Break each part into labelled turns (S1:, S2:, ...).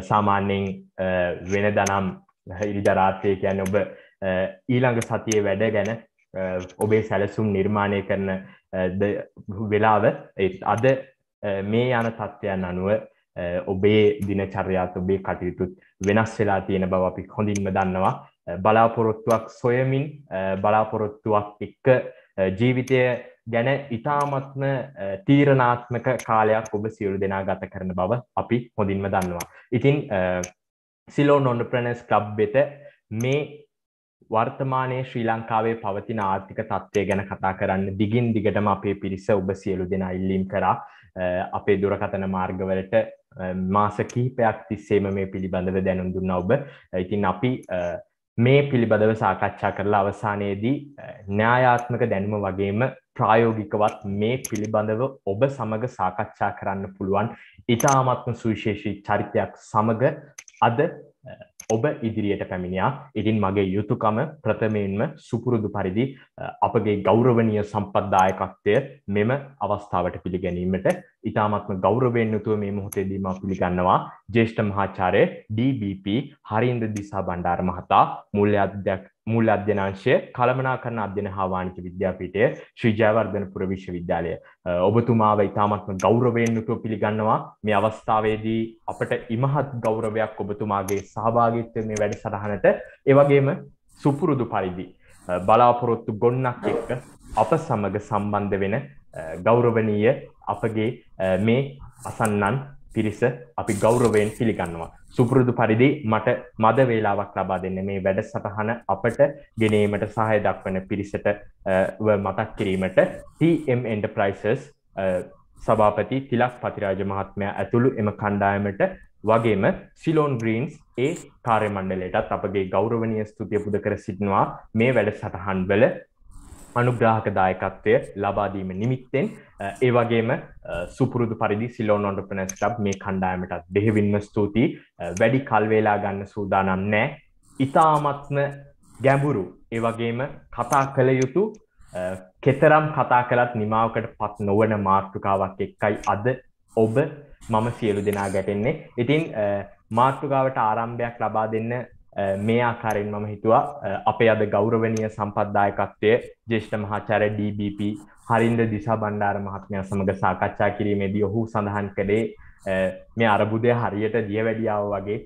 S1: සාමාන්‍යයෙන් වෙන දනම් ඉරිදරාත්‍රය කියන්න ඔබ ඊළඟ සතිය වැඩ ගැන ඔබේ සැලසුම් නිර්මාණය කරන වෙලාව අද මේ යන තත්ත්වයන් අනුව ඔබේ දිනචර්යාත් ඔබේ කටයුතුත් වෙනස් වෙලා තියෙන බව අපි හොඳින්ම දන්නවා බලාපොරොත්තුවක් සොයමින් බලාපොරොත්තුවක් එක්ක ජීවිතය ගැන ඉතාමත්ම තීරණාත්මක කාලයක් ඔබ සියලු දෙනා ගත කරන බව අපි හොඳින්ම දන්නවා. ඉතින් සිලෝ නොන්ඩප්‍රනස් ලබ් වෙත මේ වර්තමානයේ ශ්‍රී ලංකාවේ පවතින ආර්ථික තත්ත්වය ගැන කතා කරන්න දිගින් දිගටම අපේ පිරිස ඔබ සියලු දෙනා ඉල්ලීම් කරා අපේ දුරකතන මාර්ගවලට මාස කීපයක් තිස්සේම මේ පිළිබඳව දැනුම් දුන්න ඔබ ඉතින් අපි මේ පිළිබඳව සාකච්ඡා කරලා අවසානයේදී න්‍යායාත්මක දැනුම වගේම ප්‍රායෝගිකවත් මේ පිළිබඳව ඔබ සමග සාකච්ඡා කරන්න පුළුවන් ඉතාමත්ම සුවිශේෂී චරිතයක් සමග අද ඔබ ඉදිරියට පැමිණියා ඉතින් මගේ යුතුකම ප්‍රථමයෙන්ම සුපුරුදු පරිදි අපගේ ගෞරවනීය සම්පත්දායකත්වය මෙම අවස්ථාවට පිළිගැනීමට ඉතාමත්ම ගෞරවයෙන් යුතුව මේ මොහොතේදීම පිළිගන්නවා ජේෂ්ඨ මහාචාර්ය DBP හරින්ද දිසා බණ්ඩාර මහතා මූල්‍ය අධ්‍යක්ෂ මූල්‍ය අධ්‍යනාංශය කළමනාකරණ අධ්‍යයන හා වාණිජ්‍ය විද්‍යාපීඨය ශ්‍රී ජයවර්ධනපුර විශ්වවිද්‍යාලය ඔබතුමාව ඉතාමත්ම ගෞරවයෙන් යුතුව පිළිගන්නවා මේ අවස්ථාවේදී අපට ඉමහත් ගෞරවයක් ඔබතුමාගේ සහභාගීත්වය මේ වැඩසටහනට ඒ වගේම සුපුරුදු පරිදි බලාපොරොත්තු ගොන්නක් එක්ක අප සමග සම්බන්ධ වෙන ගෞරවනීය අපගේ මේ අසන්නන් පිරිස අපි ගෞරවයෙන් පිළිගන්නවා. සුපුරුදු පරිදි මට මද වේලාවක් ලබා දෙන්න මේ වැඩසටහන අපට ගෙනීමට සහය දක්වන පිරිසට මතක් කිරීමට TM Enterprises සභාපති තිලක් පතිරාජ මහත්මයා ඇතුළු එම කණ්ඩායමට වගේම සිලෝන් ග්‍රීන්ස් ඒ කාර්ය මණ්ඩලයටත් අපගේ ගෞරවනීය ස්තුතිය පුද කර සිටිනවා මේ වැඩසටහන් වල අනුග්‍රාහක දායකත්වය ලබාදීම නිමිත්තෙන් ඒවගේම සුපුරුදු පරිදි සිලෝන් ඔන්ඩපනස් ලබ් මේ කණ්ඩායමටත් දෙහෙවින්ම ස්තුතියි වැඩි කල්වේලා ගන්න සූදානම් නෑ ඉතාමත්ම ගැඹුරු ඒවගේම කතා කළ යුතු කෙතරම් කතා කළත් නිමාවකට පත් නොවන මාර්ටුකාවක් එක්කයි අද ඔබ මම සියලු දෙනා ගැටෙන්නේ ඉතින් මාර්ටුකාවට ආරම්භයක් ලබා දෙන්න මේ ආකාරයෙන් මම හිතුවා අපේ අද ගෞරවනය සම්පද්දායකත්වය ජේෂ්ඨ මහාචාර DBP හරින්ද දිසා බණ්ඩාර මහත්මය සමඟ සාකච්ඡා කිරීමේදී ඔහු සඳහන් කළේ මේ අරබුදය හරියට දිය වැඩියාව වගේ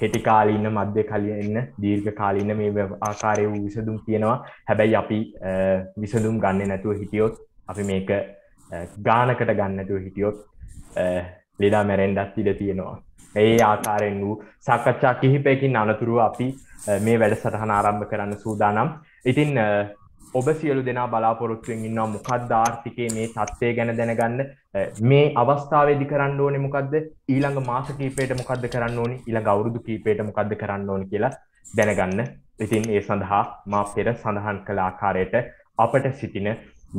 S1: කෙටිකාලීන්න මධ්‍ය කලියන්න දීර්ඝ කාලීන්න මේ ආකාරය වූ විසඳුම් තියෙනවා හැබැයි අපි විසඳුම් ගන්න නැතුව හිටියොත් අපි මේක ගානකට ගන්නතුව හිටියොත් ලෙඩා මැරෙන්ඩත් ඉඩ තියෙනවා ඒ ආකාරයෙන් වූ සාකච්ඡා කිහිපයකින් අනතුරුව අපි මේ වැඩසටහන ආරම්භ කරන්න සූදානම්. ඉතින් ඔබ සියලු දෙනා බලාපොරොත්තුවෙන් ඉන්නවා මොකක්ද ආර්ථිකයේ මේ තත්ත්වය ගැන දැනගන්න මේ අවස්ථාවේදී කරන්න ඕනේ මොකද්ද ඊළඟ මාස කීපයට මොකද්ද කරන්න ඕනේ ඊළඟ අවුරුදු කීපයට මොකද්ද කරන්න ඕනේ කියලා දැනගන්න. ඉතින් ඒ සඳහා මා පෙර සඳහන් කළ ආකාරයට අපට සිටින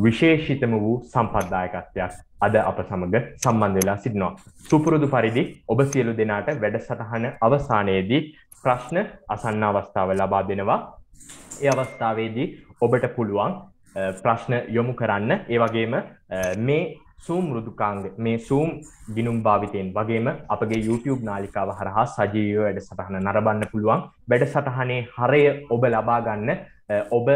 S1: විශේෂිතම වූ සම්පද්දායකත්වයක් අද අප සමග සම්බන්ධ වෙලා සිටිනවා. සුපුරුදු පරිදි ඔබ සියලු දෙනාට වැඩසටහන අවසානයේදී ප්‍රශ්න අසන්න අවස්ථාව ලබා දෙනවා. ඒ අවස්ථාවේදී ඔබට පුළුවන් ප්‍රශ්න යොමු කරන්න. ඒ වගේම මේ සූම් මෘදුකාංග මේ සූම් ගිනුම් භාවිතයෙන් වගේම අපගේ YouTube නාලිකාව හරහා සජීවීව වැඩසටහන නරඹන්න පුළුවන්. වැඩසටහනේ හරය ඔබ ලබා ගන්න ඔබ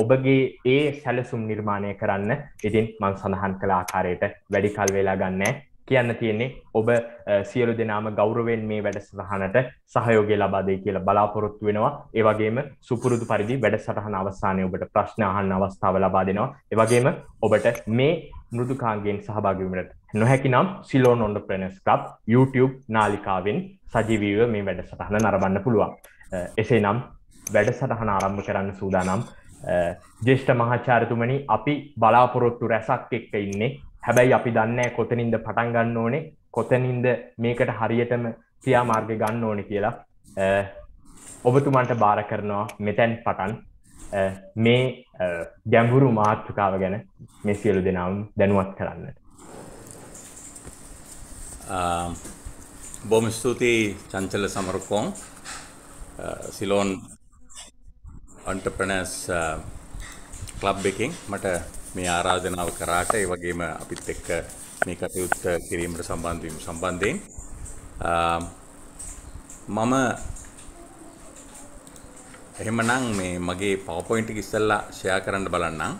S1: ඔබගේ ඒ සැලසුම් නිර්මාණය කරන්න ඉතින් මං සඳහන් කළ ආකාරයට වැඩිකල් වෙලා ගන්නෑ කියන්න තියෙන්නේ ඔබ සියලු දෙනාම ගෞරවෙන් මේ වැඩසටහනට සහයෝගය ලබාදේ කියලා බලාපොරොත්තු වෙනවා. ඒ වගේම සුපුරුදු පරිදි වැඩසටහන අවසානයේ ඔබට ප්‍රශ්න අහන්න අවස්ථාව ලබා දෙනවා. ඒ වගේම ඔබට මේ මෘදුකාංගයෙන් සහභාගී වීමට නොහැකි නම් සිලෝන් ඔන්ඩර්ප්‍රෙනර්ස් ක්ලබ් YouTube නාලිකාවෙන් සජීවීව මේ වැඩසටහන නරඹන්න පුළුවන්. එසේනම් වැඩසටහන ආරම්භ කරන්න සූදානම් ජේෂ්ඨ මහාචාරතුමනි අපි බලාපොරොත්තු රැසක් එක්ක ඉන්නේ හැබැයි අපි දන්නෑ කොතනින්ද පටන් ගන්න ඕනේ කොතනින්ද මේකට හරියටම ක්‍රියාමාර්ග ගන්න ඕනේ කියලා ඔබතුමන්ට බාර කරනවා මෙතැන් පටන් මේ ගැඹුරු මාත්‍රකාව ගැන මේ සියලු දෙනවුන් දැනුවත් කරන්නට.
S2: බොම ස්තුතියි චංචල සමරකෝන් සිලෝන් අන්ටර්ප්‍රනර්ස් ක්ලබ් එකෙන් මට මේ ආරාධනාව කරාට ඒ වගේම අපිත් එක්ක මේ කටයුත්ත කිරීමට සම්බන්ධ වීම සම්බන්ධයෙන් uh, මම එහෙමනම් මේ මගේ PowerPoint එක ඉස්සෙල්ලා ෂෙයා කරන්න බලන්නම්.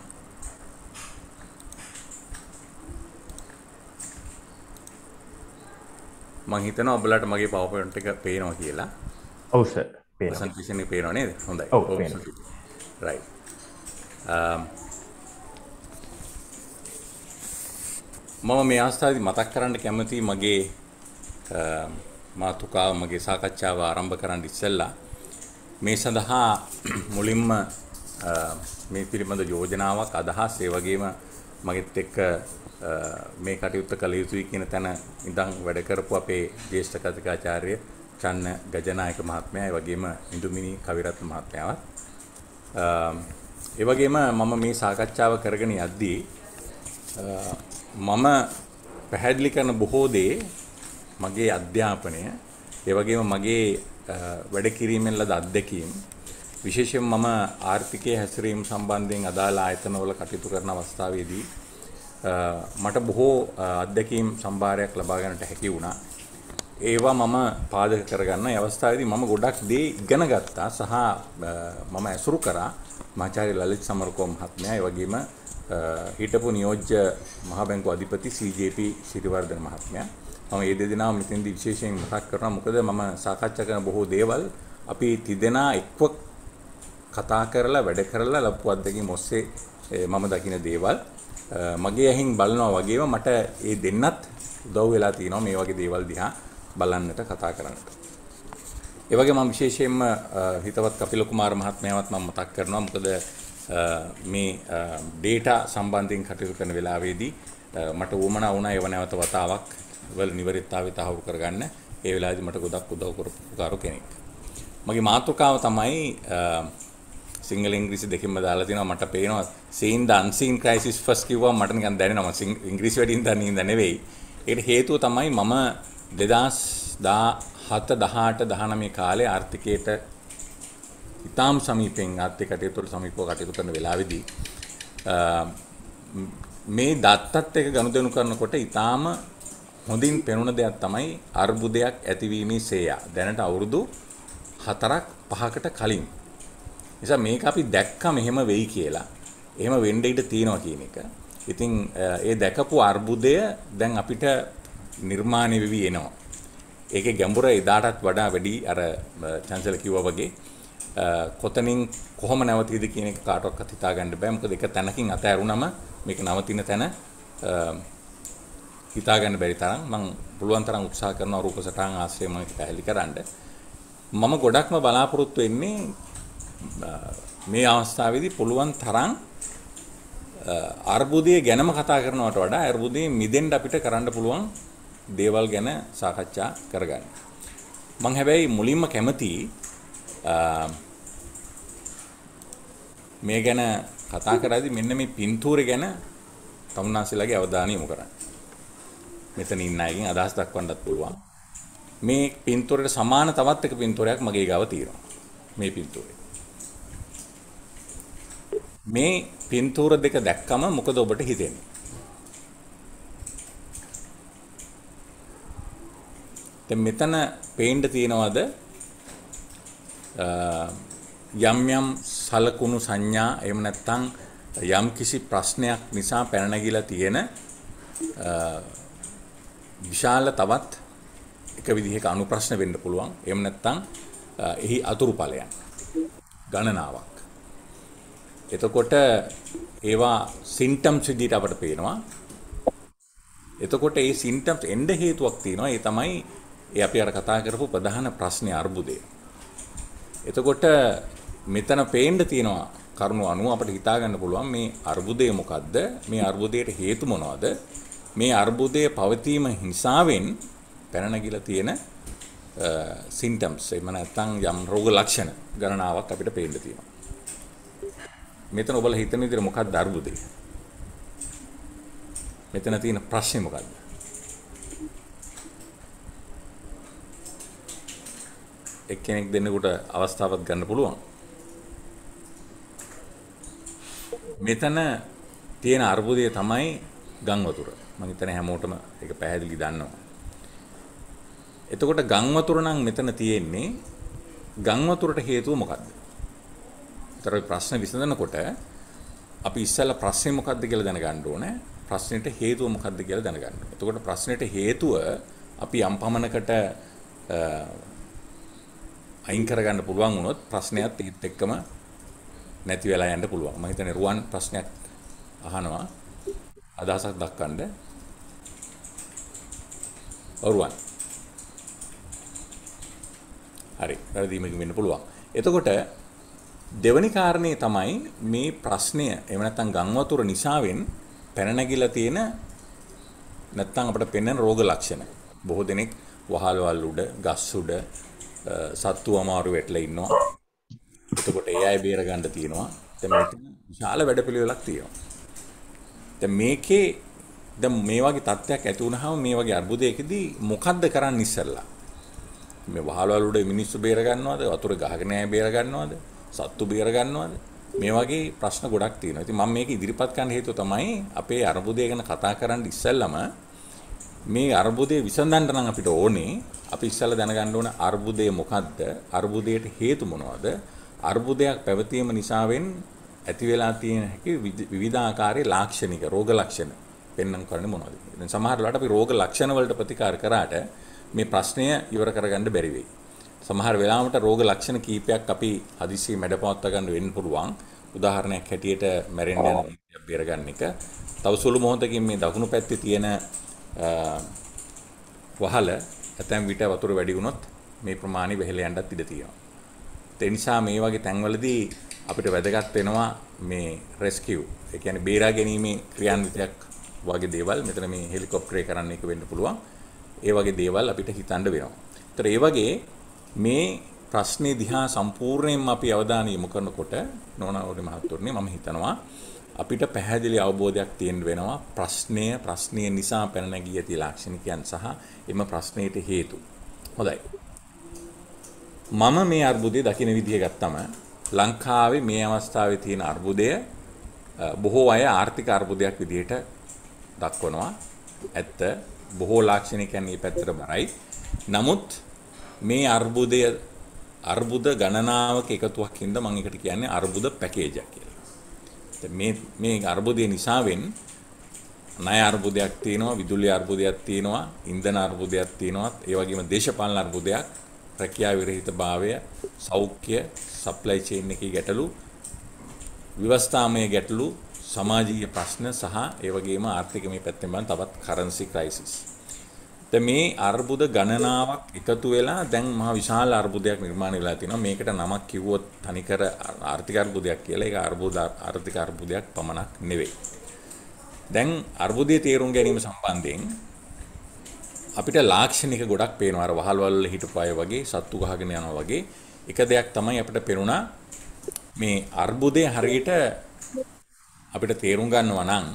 S2: මං හිතනවා ඔයාලට මගේ PowerPoint එක පේනවා කියලා. ඔව් සර්. සන්ටේෂන පේන නේද හොඳයි රයි um, මම මේ අස්ථාති මතක් කරන්න කැමති මගේ um, මාතුකා මගේ සාකච්ඡාව ආරම්භ කරන්න ඉස්සෙල්ලා මේ සඳහා මුලින්ම um, මේ පිළිබඳ යෝජනාවක් අදහස් ඒ වගේම මගෙත් එක්ක uh, මේ කටයුත්ත කළ යුතුයි කියන තැන ඉඳන් වැඩ කරපු අපේ ජේෂ්ඨ කතිකාචාර්ය චන්න ගජනායක මහත්මයා ඒ වගේම ඉඳුමිනි කවිරත්න මහත්මයාවත් ඒ වගේම මම මේ සාකච්ඡාව කරගෙන යද්දී මම පැහැදිලි කරන බොහෝ දේ මගේ අධ්‍යාපනය ඒ වගේම මගේ වැඩ කිරීමෙන් ලද අත්දැකීම් විශේෂයෙන් මම ආර්ථිකයේ හැසිරීම සම්බන්ධයෙන් අදාළ ආයතනවල කටයුතු කරන අවස්ථාවේදී මට බොහෝ අත්දැකීම් සම්භාරයක් ලබා ගන්නට හැකි වුණා. ඒවා මම පාදක කරගන්න අවස්ථාවේදී මම ගොඩක් දේ ඉගෙන ගත්තා සහ මම ඇසුරු කරා මාචාර්ය ලලිත් සමරකෝ මහත්මයා ඒ වගේම හිටපු නියෝජ්‍ය මහ බැංකු අධිපති CJP සිරිවර්ධන මහත්මයා මම මේ දෙදෙනා මෙතෙන්දී විශේෂයෙන් මතක් කරනවා මොකද මම සාකච්ඡා කරන බොහෝ දේවල් අපි තිදෙනා එක්ව කතා කරලා වැඩ කරලා ලබපු අත්දැකීම් ඔස්සේ මම දකින දේවල් මගේ ඇහින් බලනවා වගේම මට ඒ දෙන්නත් උදව් වෙලා තියෙනවා මේ වගේ දේවල් දිහා බලන්නට කතා කරන්නට. ඒ වගේම මම විශේෂයෙන්ම හිතවත් කපිල කුමාර මහත්මයාවත් මම මතක් කරනවා. මොකද මේ ඩේටා සම්බන්ධයෙන් කටයුතු කරන වෙලාවේදී මට වුමනා වුණා ඒව නැවත වතාවක් වල නිවැරදිතාවය තහවුරු කරගන්න. ඒ වෙලාවේදී මට ගොඩක් උදව් කරපු කෙනෙක්. මගේ මාතෘකාව තමයි සිංහල ඉංග්‍රීසි දෙකෙන්ම දාලා තිනවා මට පේනවා seen the unseen crisis first කිව්වම මට නිකන් දැනෙනවා ඉංග්‍රීසි වැඩිින් දන්නේ නැ නෙවෙයි ඒකට හේතුව තමයි මම දෙදස් දා හත දහට දහනමේ කාලේ ආර්ථිකයට ඉතාම් සමීපෙන් ආර්ථික කටයුතුවල සමීපව කටයුතු කරන වෙලාවේදී මේ දත්තත් එක ගනුදෙනු කරනකොට ඉතාම හොඳින් පෙනුන දෙයක් තමයි අර්බුදයක් ඇතිවීමේ සේයා. දැනට අවුරුදු 4ක් 5කට කලින්. නිසා මේක අපි දැක්ක මෙහෙම වෙයි කියලා. එහෙම වෙන්න ඉඩ තියෙනවා කියන එක. ඉතින් ඒ දැකපු අර්බුදය දැන් අපිට නිර්මාණය වෙවි එනවා. ඒකේ ගැඹුර එදාටත් වඩා වැඩි අර චංචල කිව්වා වගේ කොතනින් කොහොම නැවතීද කියන එක කාටවත් හිතාගන්න බෑ. මොකද එක තැනකින් අතහැරුණම මේක නවතින තැන හිතාගන්න බැරි තරම් මම පුළුවන් තරම් උත්සාහ කරනවා රූප සටහන් ආශ්‍රය මම පැහැදිලි කරන්න. මම ගොඩක්ම බලාපොරොත්තු වෙන්නේ මේ අවස්ථාවේදී පුළුවන් තරම් අර්බුදය ගැනම කතා කරනවට වඩා අර්බුදයෙන් මිදෙන්න අපිට කරන්න පුළුවන් දේවල් ගැන සාකච්ඡා කරගන්න. මං හැබැයි මුලින්ම කැමති මේ ගැන කතා කරද්දි මෙන්න මේ පින්තූර ගැන තමුන්නාසලාගේ අවධානය යොමු කරන්න. මෙතන ඉන්න අයගෙන් අදහස් දක්වන්නත් පුළුවන්. මේ පින්තූරයට සමාන තවත් එක පින්තූරයක් මගේ ගාව තියෙනවා. මේ පින්තූරේ. මේ පින්තූර දෙක දැක්කම මොකද ඔබට හිතෙන්නේ? දැන් මෙතන පේන්න තියනවාද යම් යම් සලකුණු සංඥා එහෙම නැත්නම් යම් කිසි ප්‍රශ්නයක් නිසා පැන නැගිලා තියෙන විශාල තවත් එක විදිහක අනුප්‍රශ්න වෙන්න පුළුවන්. එහෙම නැත්නම් එහි අතුරු ඵලයන් ගණනාවක්. එතකොට ඒවා සිම්ටම්ස් විදිහට අපට පේනවා. එතකොට ඒ සිම්ටම්ස් එන්න හේතුවක් තියෙනවා. ඒ තමයි ඒ අපි අර කතා කරපු ප්‍රධාන ප්‍රශ්නේ අර්බුදය. එතකොට මෙතන පේන්න තියෙනවා කරුණු අනුව අපිට හිතා ගන්න පුළුවන් මේ අර්බුදය මොකද්ද? මේ අර්බුදයට හේතු මොනවද? මේ අර්බුදයේ පවතීම හිසාවෙන් පැන නැගිලා තියෙන සිම්ටම්ස් එහෙම නැත්නම් යම් රෝග ලක්ෂණ ගණනාවක් අපිට පේන්න තියෙනවා. මෙතන ඔබලා හිතන විදිහට මොකක්ද අර්බුදය? මෙතන තියෙන ප්‍රශ්නේ මොකද්ද? එක්කෙනෙක් දෙන්නෙකුට අවස්ථාවක් ගන්න පුළුවන්. මෙතන තියෙන අර්බුදය තමයි ගම් වතුර. මම හිතන්නේ හැමෝටම ඒක පැහැදිලි දන්නවා. එතකොට ගම් වතුර නම් මෙතන තියෙන්නේ ගම් වතුරට හේතුව මොකද්ද? ඒතර ප්‍රශ්න විසඳනකොට අපි ඉස්සෙල්ලා ප්‍රශ්නේ මොකද්ද කියලා දැනගන්න ඕනේ. ප්‍රශ්නෙට හේතුව මොකද්ද කියලා දැනගන්න. එතකොට ප්‍රශ්නෙට හේතුව අපි යම් පමණකට අයින් කරගන්න පුළුවන් වුණොත් ප්‍රශ්නයත් ඒත් එක්කම නැති වෙලා යන්න පුළුවන්. මම හිතන්නේ රුවන් ප්‍රශ්නයක් අහනවා අදහසක් දක්වන්න. රුවන්. හරි. වැරදීමකින් වෙන්න පුළුවන්. එතකොට දෙවැනි කාරණේ තමයි මේ ප්‍රශ්නය එහෙම නැත්නම් ගම් වතුර නිසාවෙන් පැන නැගිලා තියෙන නැත්නම් අපිට පෙන්වන රෝග ලක්ෂණ. බොහෝ දෙනෙක් වහල්වල් උඩ, ගස් උඩ, සත්තු අමාරු වැටල ඉන්නවා එතකොට ඒ අය බේරගන්න තියෙනවා තැම විශාල වැඩපිළිවෙලක් තියෙනවා තැ මේකේ ද මේ වගේ තත්ත්වයක් ඇතිවුණහම මේ වගේ අර්බුදයකදී මොකක්ද කරන්න ඉස්සල්ලා මේ වහලවලුඩ මිනිස්සු බේරගන්නවද වතුර ගහගෙනෑ බේරගන්නවද සත්තු බේරගන්නවද මේ වගේ ප්‍රශ්න ගොඩක් තියෙනවා. ඉතින් මම මේක ඉදිරිපත් කරන්න හේතුව තමයි අපේ අරබුදය ගැන කතා කරන්න ඉස්සෙල්ලම මේ අර්බුදය විසඳන්න නම් අපිට ඕනේ අපි ඉස්සෙල්ලා දැනගන්න ඕන අර්බුදය මොකද්ද? අර්බුදයට හේතු මොනවද? අර්බුදයක් පැවතීම නිසාවෙන් ඇති වෙලා තියෙන හැකි විවිධාකාරයේ ලාක්ෂණික රෝග ලක්ෂණ පෙන්වන්න කරන්නේ මොනවද? දැන් සමහර වෙලාවට අපි රෝග ලක්ෂණ වලට ප්‍රතිකාර කරාට මේ ප්‍රශ්නය ඉවර කරගන්න බැරි වෙයි. සමහර වෙලාවට රෝග ලක්ෂණ කීපයක් අපි හදිස්සියේ මැඩපවත්වා ගන්න වෙන්න පුළුවන්. උදාහරණයක් හැටියට මැරෙන්න යන බේරගන්න එක. තව සුළු මොහොතකින් මේ දකුණු පැත්තේ තියෙන වහල ඇතැම් විට වතුර වැඩි වුණොත් මේ ප්‍රමාණය වෙහෙල යන්නත් ඉඩ තියෙනවා. ඒ නිසා මේ වගේ තැන්වලදී අපිට වැදගත් වෙනවා මේ රෙස්කියු. ඒ කියන්නේ බේරා ගැනීමේ ක්‍රියාන්විතයක් වගේ දේවල් මෙතන මේ හෙලිකොප්ටරේ කරන්න එක වෙන්න පුළුවන්. ඒ වගේ දේවල් අපිට හිතන්න වෙනවා. ඒතර ඒ වගේ මේ ප්‍රශ්නේ දිහා සම්පූර්ණයෙන්ම අපි අවධානය යොමු කරනකොට නෝනාවරි මහත්තුරුනේ මම හිතනවා අපිට පැහැදිලි අවබෝධයක් තියෙන්න වෙනවා ප්‍රශ්නය ප්‍රශ්නය නිසා පැන නැගී ඇති ලාක්ෂණිකයන් සහ එම ප්‍රශ්නයට හේතු. හොඳයි. මම මේ අර්බුදය දකින විදිහ ගත්තම ලංකාවේ මේ අවස්ථාවේ තියෙන අර්බුදය බොහෝ අය ආර්ථික අර්බුදයක් විදිහට දක්වනවා. ඇත්ත බොහෝ ලාක්ෂණිකයන් මේ පැත්තට බරයි. නමුත් මේ අර්බුදය අර්බුද ගණනාවක එකතුවක් හින්දා මම එකට කියන්නේ අර්බුද පැකේජයක් කියලා. මේ මේ අර්බුදය නිසාවෙන් ණය අර්බුදයක් තියෙනවා විදුලි අර්බුදයක් තියෙනවා ඉන්ධන අර්බුදයක් තියෙනවා ඒ වගේම දේශපාලන අර්බුදයක් රැකියා විරහිත භාවය සෞඛ්‍ය සප්ලයි චේන් එකේ ගැටලු විවස්ථාමය ගැටලු සමාජීය ප්‍රශ්න සහ ඒ වගේම ආර්ථිකමය පැත්තෙන් බලන තවත් කරන්සි ක්‍රයිසිස් දැන් මේ අර්බුද ගණනාවක් එකතු වෙලා දැන් මහා විශාල අර්බුදයක් නිර්මාණය වෙලා තිනවා. මේකට නමක් කිව්වොත් තනිකර ආර්ථික අර්බුදයක් කියලා. ඒක අර්බුද ආර්ථික අර්බුදයක් පමණක් නෙවෙයි. දැන් අර්බුදයේ තේරුම් ගැනීම සම්බන්ධයෙන් අපිට ලාක්ෂණික ගොඩක් පේනවා අර වහල් වල හිටපු අය වගේ සත්තු ගහගෙන යනවා වගේ එක දෙයක් තමයි අපිට පේනුණා මේ අර්බුදයේ හරියට අපිට තේරුම් ගන්නවා නම්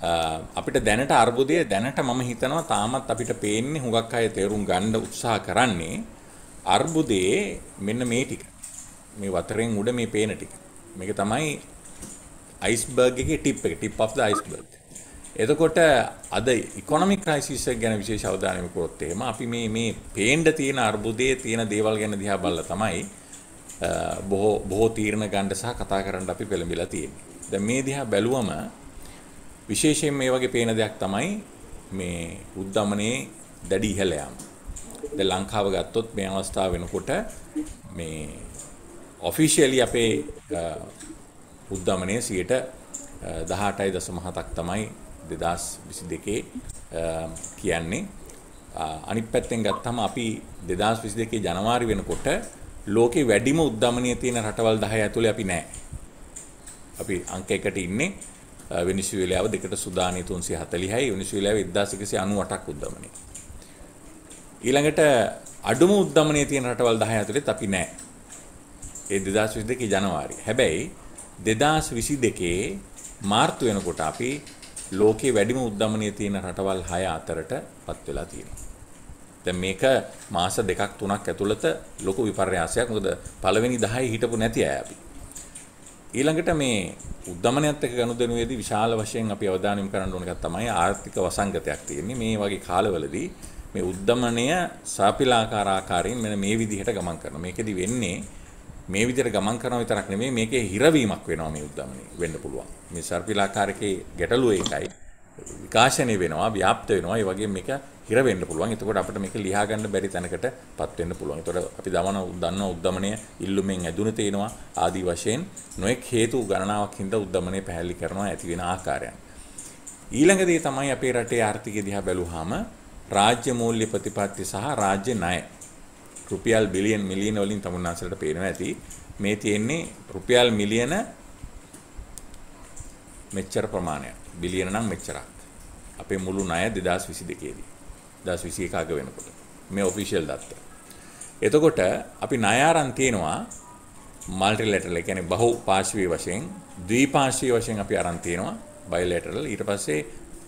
S2: අපිට දැනට අර්බුදය දැනට මම හිතනවා තාමත් අපිට පේන්නේ හුඟක් අය තේරුම් ගන්න උත්සාහ කරන්නේ අර්බුදයේ මෙන්න මේ ටික. මේ වතරෙන් උඩ මේ පේන ටික. මේක තමයි අයිස්බර්ග් එකේ ටිප් එක, ටිප් of the iceberg. එතකොට අද ඉකොනොමික් ක්‍රයිසිස් එක ගැන විශේෂ අවධානය යොමු කරොත් එහෙම අපි මේ මේ පේන්න තියෙන අර්බුදයේ තියෙන දේවල් ගැන දිහා බලලා තමයි බොහෝ බොහෝ තීරණ ගන්න සහ කතා කරන්න අපි පෙළඹිලා තියෙන්නේ. දැන් මේ දිහා බැලුවම විශේෂයෙන් මේ වගේ පේන දෙයක් තමයි මේ උද්දමනයේ දැඩි ඉහළ යාම. දැන් ලංකාව ගත්තොත් මේ අවස්ථාව වෙනකොට මේ ඔෆිෂියලි අපේ උද්දමනයේ 18.7ක් තමයි 2022 කියන්නේ. අනිත් පැත්තෙන් ගත්තම අපි 2022 ජනවාරි වෙනකොට ලෝකේ වැඩිම උද්දමනය තියෙන රටවල් 10 ඇතුලේ අපි නෑ. අපි අංක 1ට ඉන්නේ. වෙනිසුවේලාව දෙකට සුදානය 346යි වෙනිසුවේලාව 1198ක් උද්දමනය. ඊළඟට අඩුම උද්දමනයේ තියෙන රටවල් 10 ඇතුළෙත් අපි නෑ. ඒ 2022 ජනවාරි. හැබැයි 2022 මාර්තු වෙනකොට අපි ලෝකේ වැඩිම උද්දමනයේ තියෙන රටවල් 6 අතරට පත් වෙලා තියෙනවා. දැන් මේක මාස දෙකක් තුනක් ඇතුළත ලොකු විපර්යාසයක්. මොකද පළවෙනි 10 හිටපු නැති අය අපි. ඊළඟට මේ උද්දමනයත් එක්ක ගනුදෙනුවේදී විශාල වශයෙන් අපි අවධානය යොමු කරන්න ඕන එකක් තමයි ආර්ථික වසංගතයක් තියෙන්නේ මේ වගේ කාලවලදී මේ උද්දමනය සාපිලාකාර ආකාරයෙන් මෙන්න මේ විදිහට ගමන් කරනවා මේකෙදි වෙන්නේ මේ විදිහට ගමන් කරනවා විතරක් නෙමෙයි මේකේ හිරවීමක් වෙනවා මේ උද්දමනය වෙන්න පුළුවන් මේ සාපිලාකාරකේ ගැටලුව ඒකයි විකාශනය වෙනවා ව්‍යාප්ත වෙනවා ඒ වගේ මේක හිර වෙන්න පුළුවන්. එතකොට අපිට මේක ලියා ගන්න බැරි තැනකට පත් වෙන්න පුළුවන්. එතකොට අපි දමන දන්න උද්දමනය ඉල්ලුමෙන් ඇදුණ තේනවා ආදි වශයෙන් නොඑක් හේතු ගණනාවක් හින්දා උද්දමනය පැහැදිලි කරනවා ඇති වෙන ආකාරයන්. ඊළඟ දේ තමයි අපේ රටේ ආර්ථිකය දිහා බැලුවාම රාජ්‍ය මූල්‍ය ප්‍රතිපත්ති සහ රාජ්‍ය ණය රුපියල් බිලියන් මිලියන වලින් තමුන්නාසලට පේනවා ඇති. මේ තියෙන්නේ රුපියල් මිලියන මෙච්චර ප්‍රමාණයක්. බිලියන නම් මෙච්චරක් අපේ මුළු ණය 2022 දී 2021 අග වෙනකොට මේ ඔෆිෂියල් දත්ත. එතකොට අපි ණය අරන් තියෙනවා මල්ටිලැටරල් ඒ කියන්නේ බහු පාර්ශවීය වශයෙන් ද්විපාර්ශවීය වශයෙන් අපි අරන් තියෙනවා බයිලැටරල් ඊට පස්සේ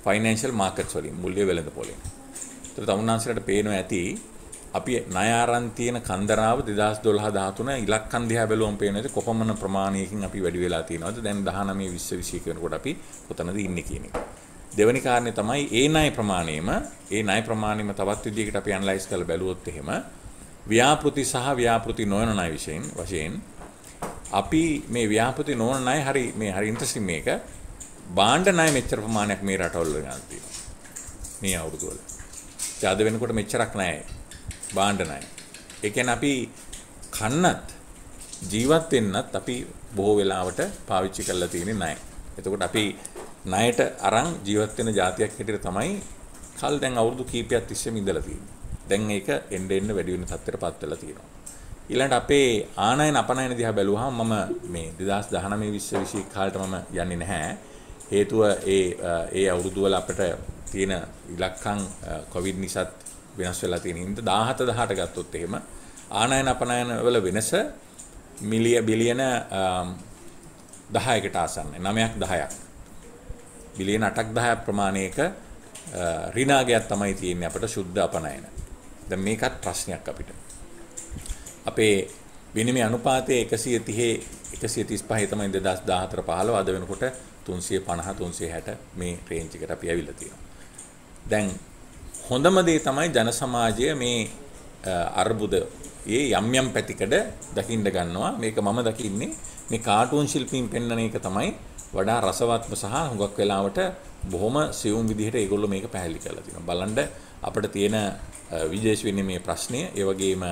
S2: ෆයිනෑන්ෂල් මාකට්ස් වලින් මුල්‍ය වෙළඳ පොලේ. ඒතර තමුන්නාන්සලට පේනවා ඇති අපි නයාරන් තියෙන කන්දරාව 2012 13 ඉලක්කම් දිහා බැලුවම පේනවා කොපමණ ප්‍රමාණයකින් අපි වැඩි වෙලා තියෙනවද දැන් 19 20 20 කෙනෙකුට අපි කොතනද ඉන්නේ කියන එක. දෙවෙනි කාරණේ තමයි ඒ ණය ප්‍රමාණයම ඒ ණය ප්‍රමාණයම තවත් විදිහකට අපි ඇනලයිස් කරලා බැලුවොත් එහෙම ව්‍යාපෘති සහ ව්‍යාපෘති නොවන ණය විශේෂයෙන් වශයෙන් අපි මේ ව්‍යාපෘති නොවන ණය හරි මේ හරි ඉන්ට්‍රස්ටිං මේක බාණ්ඩ ණය මෙච්චර ප්‍රමාණයක් මේ රටවල ගන්න තියෙනවා. මේ අවුරුදු වල. ඒ අද වෙනකොට මෙච්චරක් නැහැ. බාණ්ඩ ණය. ඒ කියන්නේ අපි කන්නත් ජීවත් වෙන්නත් අපි බොහෝ වෙලාවට පාවිච්චි කරලා තියෙන්නේ ණය. එතකොට අපි ණයට අරන් ජීවත් වෙන જાතියක් හැටියට තමයි කල් දැන් අවුරුදු කීපයක් තිස්සේම ඉඳලා තියෙන්නේ. දැන් ඒක එන්න එන්න වැඩි වෙන තත්ත්වයටපත් වෙලා තියෙනවා. ඊළඟට අපේ ආනයන අපනයන දිහා බැලුවහම මම මේ 2019 20 21 කාලේට මම යන්නේ නැහැ. හේතුව ඒ ඒ අවුරුදු වල අපිට තියෙන ඉලක්කම් කොවිඩ් නිසාත් වෙනස් වෙලා තියෙන හින්දා 17 18 ගත්තොත් එහෙම ආනයන අපනයන වල වෙනස මිලිය බිලියන 10කට ආසන්නයි 9ක් 10ක් බිලියන 8ක් 10ක් ප්‍රමාණයක ඍණාගයක් තමයි තියෙන්නේ අපිට සුද්ධ අපනයන. දැන් මේකත් ප්‍රශ්නයක් අපිට. අපේ විනිමය අනුපාතය 130 135 තමයි 2014 15 අද වෙනකොට 350 360 මේ රේන්ජ් එකට අපි ඇවිල්ලා තියෙනවා. දැන් හොඳම දේ තමයි ජන සමාජය මේ අර්බුද ඒ යම් යම් පැතිකඩ දකින්න ගන්නවා මේක මම දකින්නේ මේ කාටුන් ශිල්පීන් පෙන්වන එක තමයි වඩා රසවත්ම සහ හුඟක් වෙලාවට බොහොම සියුම් විදිහට ඒගොල්ලෝ මේක පැහැදිලි කරලා තියෙනවා බලන්න අපිට තියෙන විදේශ විනිමය ප්‍රශ්නය ඒ වගේම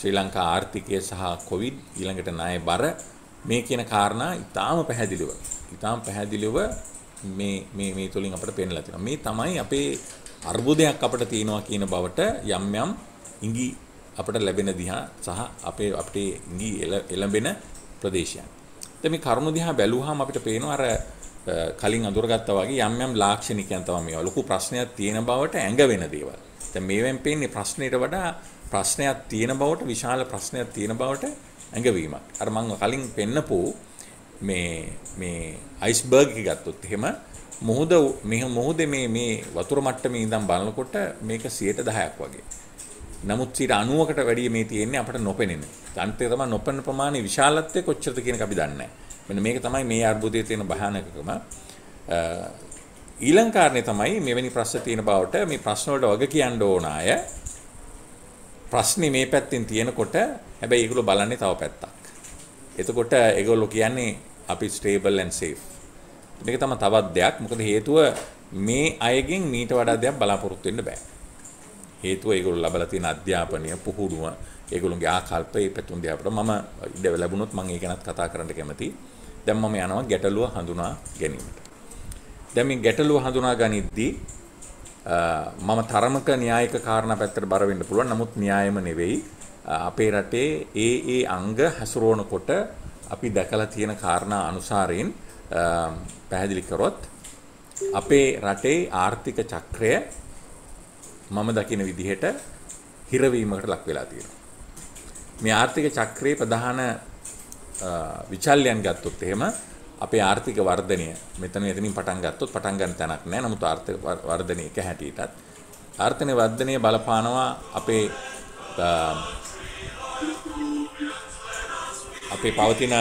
S2: ශ්‍රී ලංකා ආර්ථිකය සහ කොවිඩ් ඊළඟට ණය බර මේ කියන කාරණා ඊටාම පැහැදිලිව ඊටාම පැහැදිලිව මේ මේ මේ තුලින් අපිට පෙන්ලා තියෙනවා මේ තමයි අපේ අර්බුදයක් අපට තියෙනවා කියන බවට යම් යම් ඉඟි අපට ලැබෙන දිහා සහ අපේ අපේ ඉඟි එළඹෙන ප්‍රදේශයන්. දැන් මේ කරුණු දිහා බැලුවාම අපිට පේනවා අර කලින් අඳුරගත්තා වගේ යම් යම් ලාක්ෂණිකයන් තමයි මේවා. ලොකු ප්‍රශ්නයක් තියෙන බවට ඇඟ වෙන දේවල්. දැන් මේවෙන් පේන්නේ ප්‍රශ්නෙට වඩා ප්‍රශ්නයක් තියෙන බවට විශාල ප්‍රශ්නයක් තියෙන බවට ඇඟවීමක්. අර මම කලින් පෙන්නපෝ මේ මේ අයිස්බර්ග් එක ගත්තොත් එහෙම මුහුද මුහුදේ මේ මේ වතුර මට්ටමේ ඉඳන් බලනකොට මේක 10ක් වගේ. නමුත් 90කට වැඩිය මේ තියෙන්නේ අපට නොපෙනෙන. අන්තය තමයි නොපෙනෙන ප්‍රමාණය විශාලත්වය කොච්චරද කියන එක අපි දන්නේ නැහැ. මේක තමයි මේ අර්බුදයේ තියෙන භයානකකම. ඊළඟ කාරණේ තමයි මෙවැනි ප්‍රශ්න තියෙන බවට මේ ප්‍රශ්න වලට වග කියන්න ඕන අය ප්‍රශ්නේ මේ පැත්තෙන් තියෙනකොට හැබැයි ඒගොල්ලෝ බලන්නේ තව පැත්තක්. එතකොට ඒගොල්ලෝ කියන්නේ අපි stable and safe ඒක තමයි තවත් දෙයක්. මොකද හේතුව මේ අයගෙන් මීට වඩා දෙයක් බලාපොරොත්තු වෙන්න බෑ. හේතුව ඒගොල්ලෝ ලබලා තියෙන අධ්‍යාපනය, පුහුණුව, ඒගොල්ලොන්ගේ ආකල්ප ඒ පැතුම් දිහාට මම ඉඩ ලැබුණොත් මම ඒක ගැනත් කතා කරන්න කැමතියි. දැන් මම යනවා ගැටලුව හඳුනා ගැනීමට. දැන් මේ ගැටලුව හඳුනා ගනිද්දී මම තරමක න්‍යායික කාරණා පැත්තට බර වෙන්න පුළුවන්. නමුත් න්‍යායම නෙවෙයි. අපේ රටේ ඒ ඒ අංග හසුරවනකොට අපි දැකලා තියෙන කාරණා අනුසාරයෙන් පැහැදිලි කරොත් අපේ රටේ ආර්ථික චක්‍රය මම දකින විදිහට හිරවීමකට ලක් වෙලා තියෙනවා. මේ ආර්ථික චක්‍රයේ ප්‍රධාන විචල්යන් ගත්තොත් එහෙම අපේ ආර්ථික වර්ධනය මෙතන එතනින් පටන් ගත්තොත් පටන් ගන්න තැනක් නැහැ. නමුත් ආර්ථික වර්ධනය එක හැටියටත් ආර්ථික වර්ධනය බලපානවා අපේ අපේ පවතින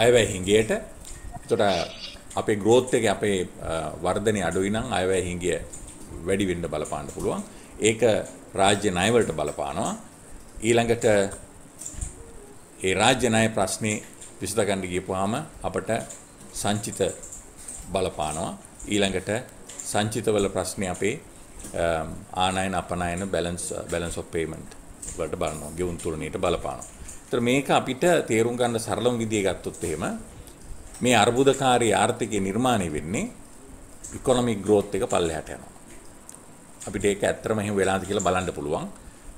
S2: අයවැය හිඟයට එතකොට අපේ growth එක අපේ වර්ධනය අඩුයි නම් අයවැය හිඟිය වැඩි වෙන්න බලපාන්න පුළුවන්. ඒක රාජ්‍ය ණය වලට බලපානවා. ඊළඟට ඒ රාජ්‍ය ණය ප්‍රශ්නේ විසඳගන්න ගියපුවාම අපට සංචිත බලපානවා. ඊළඟට සංචිතවල ප්‍රශ්නේ අපේ ආනයන අපනයන බැලන්ස් බැලන්ස් ඔෆ් පේමන්ට් වලට බලනවා. ගෙවුම් තුලණයට බලපානවා. ඒතර මේක අපිට තේරුම් ගන්න සරලම විදිය ගත්තොත් එහෙම මේ අර්බුදකාරී ආර්ථිකය නිර්මාණය වෙන්නේ ඉකොනොමික් growth එක පල්ලෙහාට යනවා. අපිට ඒක ඇත්තටම එහෙම වෙලාද කියලා බලන්න පුළුවන්.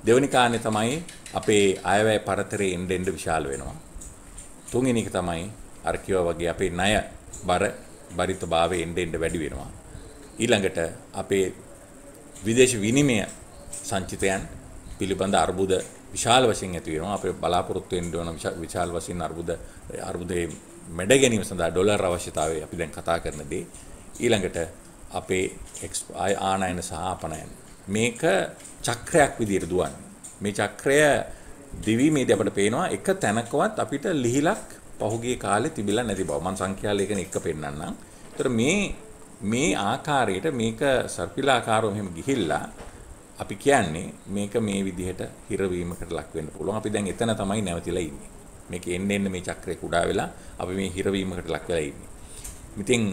S2: දෙවෙනි කාරණේ තමයි අපේ අයවැය පරතරේ එන්න එන්න විශාල වෙනවා. තුන්වෙනි එක තමයි අර වගේ අපේ ණය බර බරිතභාවය එන්න එන්න වැඩි වෙනවා. ඊළඟට අපේ විදේශ විනිමය සංචිතයන් පිළිබඳ අර්බුද විශාල වශයෙන් ඇති වෙනවා අපේ බලාපොරොත්තු වෙන්න ඕන විශාල වශයෙන් අර්බුද අර්බුදේ මැඩ ගැනීම සඳහා ඩොලර් අවශ්‍යතාවය අපි දැන් කතා කරන දේ ඊළඟට අපේ ආනයන සහ අපනයන මේක චක්‍රයක් විදිහට දුවන්නේ මේ චක්‍රය දිවීමේදී අපිට පේනවා එක තැනකවත් අපිට ලිහිලක් පහුගිය කාලේ තිබිලා නැති බව මම සංඛ්‍යාලයකන එක පෙන්නන්නම්. ඒතර මේ මේ ආකාරයට මේක සර්පිලාකාරව මෙහෙම ගිහිල්ලා අපි කියන්නේ මේක මේ විදිහට හිරවීමකට ලක් වෙන්න පුළුවන්. අපි දැන් එතන තමයි නැවතිලා ඉන්නේ. මේක එන්න එන්න මේ චක්‍රේ කුඩා වෙලා අපි මේ හිරවීමකට ලක් වෙලා ඉන්නේ. ඉතින්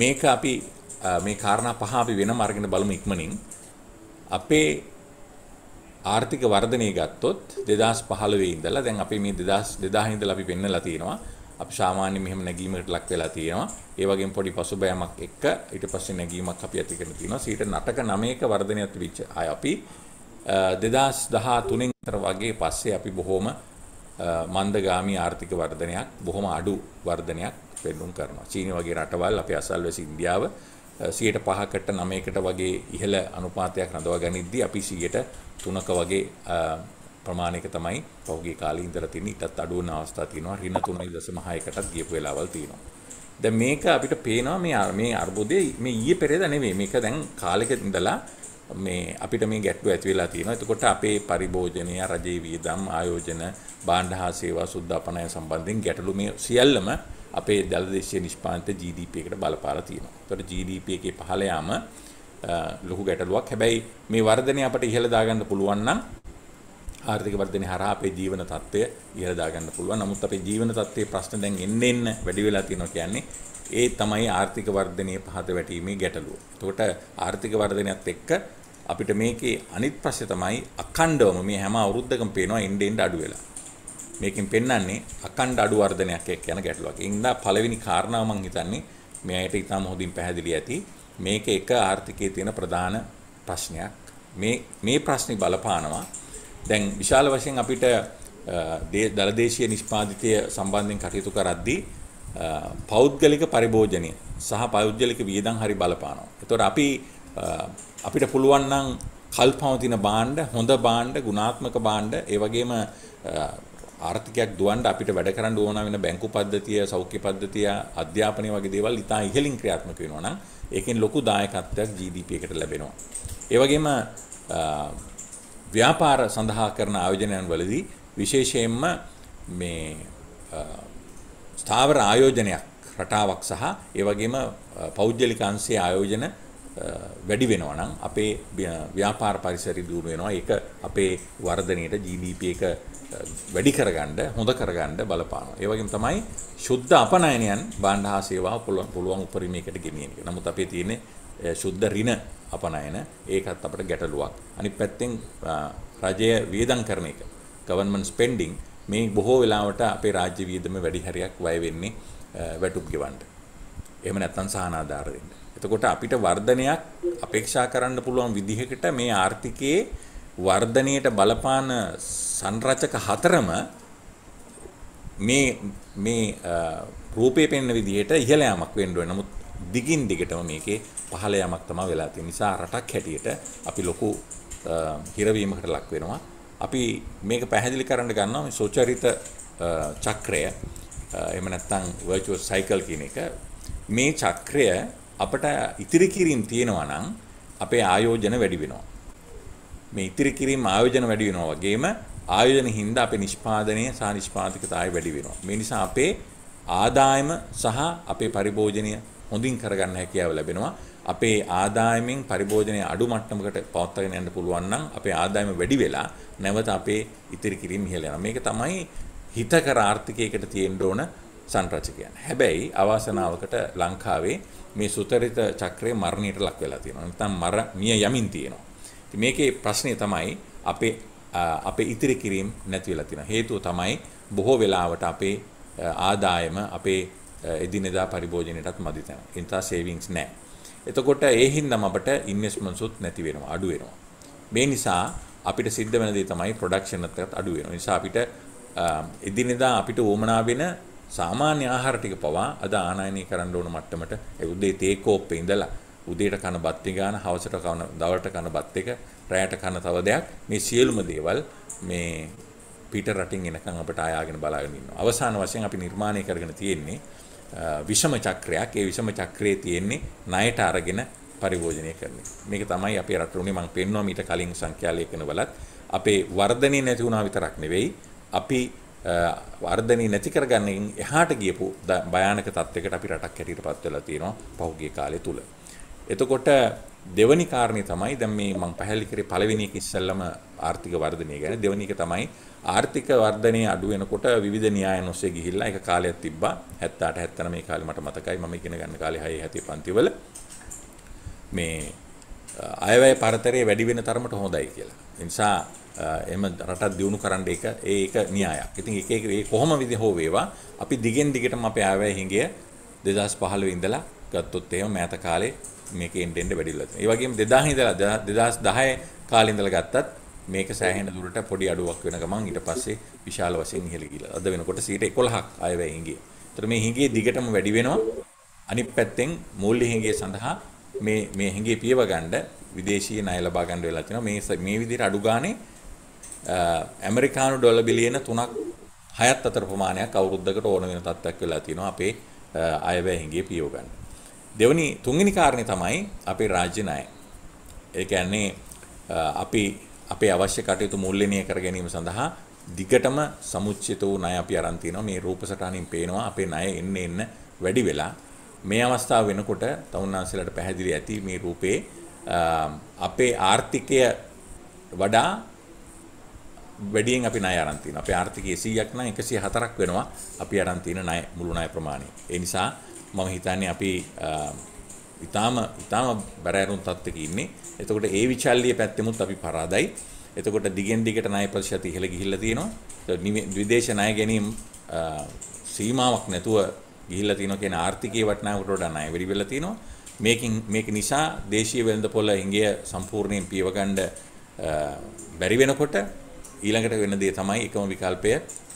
S2: මේක අපි මේ කාරණා පහ අපි වෙනම අරගෙන බලමු ඉක්මනින්. අපේ ආර්ථික වර්ධනය ගත්තොත් 2015 ඉඳලා දැන් අපි මේ 2000 2000 ඉඳලා අපි පෙන්නලා තියෙනවා අපි සාමාන්‍ය මෙහෙම නැගීමකට ලක් වෙලා තියෙනවා. ඒ වගේම පොඩි පසුබෑමක් එක්ක ඊට පස්සේ නැගීමක් අපි ඇති කරන තියෙනවා. සීට නටක 9ක වර්ධනයක් තිබිච්ච අය අපි 2013 අතර වගේ පස්සේ අපි බොහොම මන්දගාමී ආර්ථික වර්ධනයක් බොහොම අඩු වර්ධනයක් පෙන්නුම් කරනවා. චීන වගේ රටවල් අපේ අසල්වැසි ඉන්දියාව 105කට 9කට වගේ ඉහළ අනුපාතයක් රඳවා ගනිද්දී අපි 103ක වගේ ප්‍රමාණයක තමයි පහුගිය කාලේ ඉඳලා තියෙන ඊටත් අඩු වෙන අවස්ථා තියෙනවා ඍණ 3.6කටත් ගියපු වෙලාවල් තියෙනවා. දැන් මේක අපිට පේනවා මේ මේ අර්බුදයේ මේ ඊයේ පෙරේද නෙවෙයි මේක දැන් කාලෙක ඉඳලා මේ අපිට මේ ගැටලුව ඇති වෙලා තියෙනවා. එතකොට අපේ පරිභෝජනය, රජයේ වියදම්, ආයෝජන, භාණ්ඩ හා සේවා සුද්ධාපනය සම්බන්ධයෙන් ගැටලු මේ සියල්ලම අපේ දලදේශීය නිෂ්පාදිත GDP එකට බලපාලා තියෙනවා. එතකොට GDP එකේ පහළ යාම ලොකු ගැටලුවක්. හැබැයි මේ වර්ධනය අපිට ඉහළ දාගන්න පුළුවන් නම් ආර්ථික වර්ධනය හරහා අපේ ජීවන තත්ත්වය ඉහළ දාගන්න පුළුවන්. නමුත් අපේ ජීවන තත්ත්වයේ ප්‍රශ්න දැන් එන්න එන්න වැඩි වෙලා තියෙනවා කියන්නේ ඒ තමයි ආර්ථික වර්ධනයේ පහත වැටීමේ ගැටලුව. එතකොට ආර්ථික වර්ධනයත් එක්ක අපිට මේකේ අනිත් ප්‍රශ්නේ තමයි අඛණ්ඩවම මේ හැම අවුරුද්දකම පේනවා එන්න එන්න අඩු වෙලා. මේකෙන් පෙන්වන්නේ අඛණ්ඩ අඩු වර්ධනයක් එක්ක යන ගැටලුවක්. ඒ නිසා පළවෙනි කාරණාව මම හිතන්නේ මේ ඇයට ඉතාම හොඳින් පැහැදිලි ඇති. මේක එක ආර්ථිකයේ තියෙන ප්‍රධාන ප්‍රශ්නයක්. මේ මේ ප්‍රශ්නේ බලපානවා දැන් විශාල වශයෙන් අපිට දලදේශීය නිෂ්පාදිතය සම්බන්ධයෙන් කටයුතු කරද්දී පෞද්ගලික පරිභෝජනය සහ පෞද්ගලික වියදම් හරි බලපානවා. ඒතකොට අපි අපිට පුළුවන් නම් කල්පවතින භාණ්ඩ, හොඳ භාණ්ඩ, ගුණාත්මක භාණ්ඩ, ඒ වගේම ආර්ථිකයක් දුවන්න අපිට වැඩ කරන්න ඕන වෙන බැංකු පද්ධතිය, සෞඛ්‍ය පද්ධතිය, අධ්‍යාපනය වගේ දේවල් ඉතා ඉහළින් ක්‍රියාත්මක වෙනවා නම් ඒකෙන් ලොකු දායකත්වයක් GDP එකට ලැබෙනවා. ඒ වගේම ව්‍යාපාර සඳහා කරන ආයෝජනයන් වලදී විශේෂයෙන්ම මේ ස්ථාවර ආයෝජනයක් රටාවක් සහ ඒ වගේම පෞද්ගලික අංශයේ ආයෝජන වැඩි වෙනවා නම් අපේ ව්‍යාපාර පරිසරය දියුණු වෙනවා ඒක අපේ වර්ධනයට GDP එක වැඩි කරගන්න හොඳ කරගන්න බලපානවා. ඒ වගේම තමයි සුද්ධ අපනයනයන් භාණ්ඩ හා සේවා පුළුවන් උපරිමයකට ගෙනියන එක. නමුත් අපේ තියෙන්නේ සුද්ධ ඍණ අපනයන ඒකත් අපට ගැටලුවක්. අනිත් පැත්තෙන් රජය වියදම් කරන එක ගවර්න්මන්ට් ස්පෙන්ඩින් මේ බොහෝ වෙලාවට අපේ රාජ්‍ය වියදම වැඩි හරියක් වැය වෙන්නේ වැටුප් ගෙවන්න. එහෙම නැත්නම් සහනාධාර දෙන්න. එතකොට අපිට වර්ධනයක් අපේක්ෂා කරන්න පුළුවන් විදිහකට මේ ආර්ථිකයේ වර්ධනයට බලපාන සංරචක හතරම මේ මේ රූපේ පෙන්න විදිහට ඉහළ යamak වෙන්න ඕනේ. නමුත් දිගින් දිගටම මේකේ පහළ යමක් තමයි වෙලා තියෙන්නේ. නිසා රටක් හැටියට අපි ලොකු හිරවීමකට ලක් වෙනවා. අපි මේක පැහැදිලි කරන්න ගන්නවා මේ සොචරිත චක්‍රය. එහෙම නැත්නම් virtuous cycle කියන එක. මේ චක්‍රය අපට ඉතිරි කිරීම තියෙනවා නම් අපේ ආයෝජන වැඩි වෙනවා. මේ ඉතිරි කිරීම ආයෝජන වැඩි වෙනවා වගේම ආයෝජන හින්දා අපේ නිෂ්පාදනය සහ නිෂ්පාදකතාවය වැඩි වෙනවා. මේ නිසා අපේ ආදායම සහ අපේ පරිභෝජනය හොඳින් කරගන්න හැකියාව ලැබෙනවා. අපේ ආදායමෙන් පරිභෝජනය අඩු මට්ටමකට පවත්වාගෙන යන්න පුළුවන් නම් අපේ ආදායම වැඩි වෙලා නැවත අපේ ඉතිරි කිරීම ඉහළ යනවා. මේක තමයි හිතකර ආර්ථිකයකට තියෙන්න ඕන සංරචකයන්. හැබැයි අවාසනාවකට ලංකාවේ මේ සුතරිත චක්‍රය මරණයට ලක් වෙලා තියෙනවා. නැත්නම් මර මිය යමින් තියෙනවා. ඉතින් මේකේ ප්‍රශ්නේ තමයි අපේ අපේ ඉතිරි කිරීම නැති වෙලා තියෙනවා. හේතුව තමයි බොහෝ වෙලාවට අපේ ආදායම අපේ එදිනෙදා පරිභෝජනයටත් මදි තැන. ඒ නිසා සේවිංග්ස් නැහැ. එතකොට ඒ හින්දාම අපට ඉන්වෙස්ට්මන්ට්ස් උත් නැති වෙනවා අඩු වෙනවා. මේ නිසා අපිට සිද්ධ වෙන දේ තමයි ප්‍රොඩක්ෂන් එකත් අඩු වෙනවා. නිසා අපිට එදිනෙදා අපිට ඕමනා වෙන සාමාන්‍ය ආහාර ටික පවා අද ආනයනය කරන්න ඕන මට්ටමට ඒ උදේ තේ කෝප්පේ ඉඳලා උදේට කන බත් ගාන හවසට කන දවල්ට කන බත් එක රැයට කන තව දෙයක් මේ සියලුම දේවල් මේ පිට රටින් එනකන් අපිට ආයාගෙන බලාගෙන ඉන්නවා. අවසාන වශයෙන් අපි නිර්මාණය කරගෙන තියෙන්නේ විෂම චක්‍රයක්. ඒ විෂම චක්‍රයේ තියෙන්නේ ණයට අරගෙන පරිභෝජනය කරන්නේ. මේක තමයි අපේ රට උනේ මම පෙන්නවා මීට කලින් සංඛ්‍යා ලේඛනවලත් අපේ වර්ධනේ නැති වුණා විතරක් නෙවෙයි අපි වර්ධනේ නැති කරගන්නේ එහාට ගියපු භයානක තත්යකට අපි රටක් හැටියට පත් වෙලා තියෙනවා පහුගිය කාලය තුල. එතකොට දෙවනි කාරණේ තමයි දැන් මේ මම පැහැදිලි කරේ පළවෙනි එක ඉස්සෙල්ලම ආර්ථික වර්ධනය ගැන දෙවනි එක තමයි ආර්ථික වර්ධනය අඩු වෙනකොට විවිධ න්‍යායන් ඔස්සේ ගිහිල්ලා ඒක කාලයක් තිබ්බා 78 79 මේ කාලේ මට මතකයි මම ඉගෙන ගන්න කාලේ 6 7 පන්තිවල මේ අයවැය පරතරය වැඩි වෙන තරමට හොඳයි කියලා. ඒ නිසා එහෙම රටක් දියුණු කරන්න ඒක ඒක න්‍යායක්. ඉතින් ඒක ඒක කොහොම විදි හෝ වේවා අපි දිගෙන් දිගටම අපේ අයවැය හිඟය 2015 ඉඳලා ගත්තොත් එහෙම මෑත කාලේ මේක එන්න එන්න වැඩිලා තියෙනවා. ඒ වගේම 2000 ඉඳලා 2010 කාලේ ඉඳලා ගත්තත් මේක සෑහෙන දුරට පොඩි අඩුවක් වෙන ගමන් ඊට පස්සේ විශාල වශයෙන් ඉහළ ගිහලා අද වෙනකොට 111ක් අයවැය හිඟිය. ඒතර මේ හිඟිය දිගටම වැඩි වෙනවා. අනිත් පැත්තෙන් මූල්‍ය හිඟිය සඳහා මේ මේ හිඟිය පියව ගන්න විදේශීය ණය ලබා ගන්න වෙලා තියෙනවා. මේ මේ විදිහට අඩු ගානේ ඇමරිකානු ඩොලර් බිලියන 3ක් 6ක් අතර ප්‍රමාණයක් අවුරුද්දකට ඕන වෙන තත්ත්වයක් වෙලා තියෙනවා අපේ අයවැය හිඟිය පියව ගන්න. දෙවනි තුන්වෙනි කාරණේ තමයි අපේ රාජ්‍ය ණය. ඒ කියන්නේ අපි අපේ අවශ්‍ය කටයුතු මුල්ලෙණිය කර ගැනීම සඳහා දිගටම සමුච්චිත වූ ණය අපි අරන් තිනවා මේ රූපසටහනින් පේනවා අපේ ණය එන්න එන්න වැඩි වෙලා මේ අවස්ථාව වෙනකොට තවුන්නාන්සලට පැහැදිලි ඇති මේ රූපේ අපේ ආර්ථිකය වඩා වැඩියෙන් අපි ණය අරන් තිනවා. අපේ ආර්ථිකය 100ක් නම් 104ක් වෙනවා අපි අරන් තියෙන ණය මුළු ණය ප්‍රමාණය. ඒ නිසා මම හිතන්නේ අපි ඊටාම ඊටාම බරෑරුම් තත්ත්වයක ඉන්නේ. එතකොට ඒ විචල්්‍ය පැත්තෙමුත් අපි පරාදයි. එතකොට දිගෙන් දිගට ණය ප්‍රතිශත ඉහළ ගිහිල්ලා තියෙනවා. විදේශ ණය ගැනීම සීමාවක් නැතුව ගිහිල්ලා තියෙනවා කියන ආර්ථිකයේ වටිනාකමට වඩා ණය වැඩි වෙලා තියෙනවා. මේකින් මේක නිසා දේශීය වෙළඳපොළ ඉංගිය සම්පූර්ණයෙන් පියවගන්න බැරි වෙනකොට ඊළඟට වෙන දේ තමයි එකම විකල්පය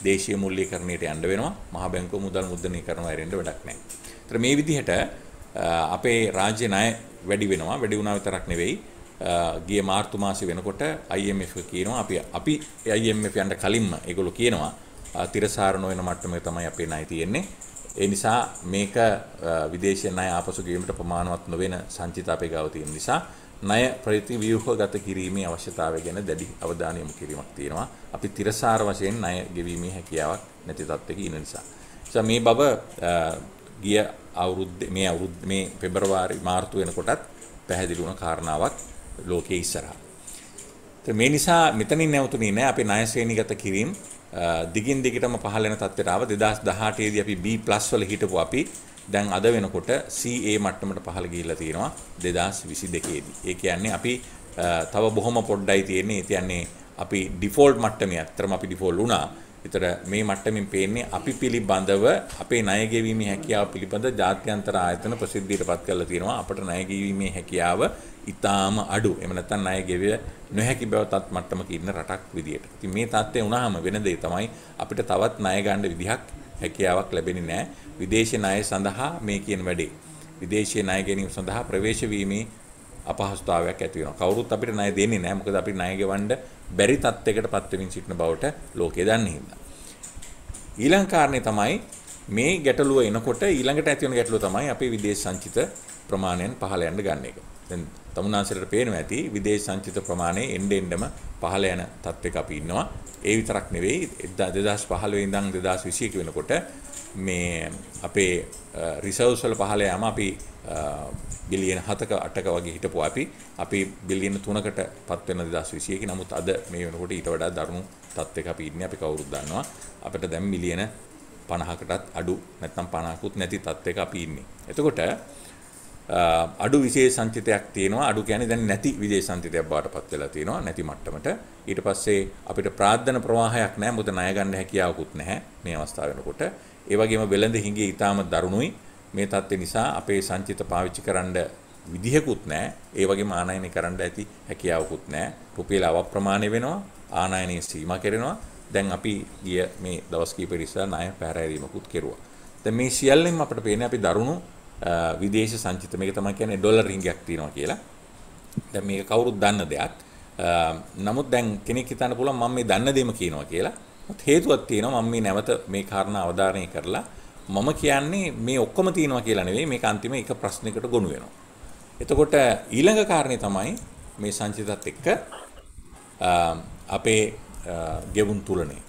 S2: දේශීය මුල්ලීකරණයට යන්න වෙනවා. මහා බැංකුව මුදල් මුද්‍රණය කරනවා ඇරෙන්න වැඩක් නැහැ. ඒතර මේ විදිහට අපේ රාජ්‍ය ණය වැඩි වෙනවා වැඩි වුණා විතරක් නෙවෙයි ගිය මාර්තු මාසෙ වෙනකොට IMF කියනවා අපි අපි IMF යන්න කලින්ම ඒගොල්ලෝ කියනවා තිරසාර නොවන මට්ටමේ තමයි අපේ ණය තියෙන්නේ ඒ නිසා මේක විදේශීය ණය ආපසු ගෙවීමට ප්‍රමාණවත් නොවන සංචිත අපේ ගාව තියෙන නිසා ණය ප්‍රති ව්‍යුහගත කිරීමේ අවශ්‍යතාවය ගැන දැඩි අවධානය යොමු කිරීමක් තියෙනවා අපි තිරසාර වශයෙන් ණය ගෙවීමේ හැකියාවක් නැති තත්ත්වයක ඉන්න නිසා. නිසා මේ බව ගිය අවුරුද්ද මේ අවුරුද්ද මේ පෙබරවාරි මාර්තු වෙනකොටත් පැහැදිලි වුණ කාරණාවක් ලෝකයේ ඉස්සරහා. මේ නිසා මෙතනින් නැවතුනේ නෑ අපේ ණය ශ්‍රේණිගත කිරීම දිගින් දිගටම පහළ වෙන තත්ත්වයට ආව 2018 දී අපි B+ වල හිටපු අපි දැන් අද වෙනකොට CA මට්ටමට පහළ ගිහිල්ලා තියෙනවා 2022 දී. ඒ කියන්නේ අපි තව බොහොම පොඩ්ඩයි තියෙන්නේ. ඒ කියන්නේ අපි ඩිෆෝල්ට් මට්ටමේ අත්‍තරම අපි ඩිෆෝල්ට් වුණා. එතකොට මේ මට්ටමින් පේන්නේ අපි පිළිබඳව අපේ ණය ගෙවීමේ හැකියාව පිළිබඳ ජාත්‍යන්තර ආයතන ප්‍රසිද්ධියටපත් කරලා තියෙනවා අපට ණය ගෙවීමේ හැකියාව ඉතාම අඩු. එහෙම නැත්නම් ණය ගෙවිය නොහැකි බව තත් මට්ටමක ඉන්න රටක් විදියට. ඉතින් මේ தත්ත්වය වුණාම වෙන දේ තමයි අපිට තවත් ණය ගන්න විදිහක් හැකියාවක් ලැබෙන්නේ නැහැ. විදේශීය ණය සඳහා මේ කියන වැඩේ. විදේශීය ණය ගැනීම සඳහා ප්‍රවේශ වීමේ අපහසුතාවයක් ඇති වෙනවා. කවුරුත් අපිට ණය දෙන්නේ නැහැ. මොකද අපි ණය ගෙවන්න බැරි තත්යකට පත්වෙමින් සිටින බවට ලෝකය දන්නේ හින්දා. ඊළඟ කාරණේ තමයි මේ ගැටලුව එනකොට ඊළඟට ඇති වෙන ගැටලුව තමයි අපේ විදේශ සංචිත ප්‍රමාණයන් පහළ යන්න ගන්න එක. දැන් තමුන්නාන්සලට පේනවා ඇති විදේශ සංචිත ප්‍රමාණය එන්න එන්නම පහළ යන තත්ත්වයක අපි ඉන්නවා. ඒ විතරක් නෙවෙයි 2015 ඉඳන් 2021 වෙනකොට මේ අපේ රිසර්ව්ස් වල පහළ යාම අපි බිලියන 7ක 8ක වගේ හිටපුවා අපි අපි බිලියන 3කට පත් වෙන 2021 කි නමුත් අද මේ වෙනකොට ඊට වඩා දරුණු තත්ත්වයක අපි ඉන්නේ අපි කවුරුත් දන්නවා අපිට දැන් මිලියන 50කටත් අඩු නැත්නම් 50කුත් නැති තත්ත්වයක අපි ඉන්නේ එතකොට අඩු විශේෂ සංචිතයක් තියෙනවා අඩු කියන්නේ දැන් නැති විශේෂ සංචිතයක් බවට පත් වෙලා තියෙනවා නැති මට්ටමට ඊට පස්සේ අපිට ප්‍රාර්ථන ප්‍රවාහයක් නැහැ මොකද ණය ගන්න හැකියාවකුත් නැහැ මේ අවස්ථාව වෙනකොට ඒ වගේම වෙළඳ හිඟේ ඊටාම දරුණුයි. මේ தත්ත්ව නිසා අපේ සංචිත පාවිච්චි කරන්න විදිහකුත් නැහැ. ඒ වගේම ආනයනය කරන්න ඇති හැකියාවකුත් නැහැ. රුපියල අවප්‍රමාණය වෙනවා. ආනයනයේ සීමා කෙරෙනවා. දැන් අපි ගිය මේ දවස් කිහිපෙට ඉස්සෙල්ලා ණය පැහැරීමකුත් කෙරුවා. දැන් මේ සියල්ලෙන් අපිට පේන්නේ අපි දරුණු විදේශ සංචිත මේක තමයි කියන්නේ ඩොලර් රිංගයක් තියෙනවා කියලා. දැන් මේක කවුරුත් දන්න දෙයක්. නමුත් දැන් කෙනෙක් හිතන්න පුළුවන් මම මේ දන්න දෙම කියනවා කියලා. හේතුවක් තියෙනවා මම මේ නැවත මේ කාරණා අවධාරණය කරලා මම කියන්නේ මේ ඔක්කොම තියෙනවා කියලා නෙවෙයි මේක අන්තිම එක ප්‍රශ්නයකට ගොනු වෙනවා. එතකොට ඊළඟ කාරණේ තමයි මේ සංචිතත් එක්ක අපේ ගෙවුම් තුලනේ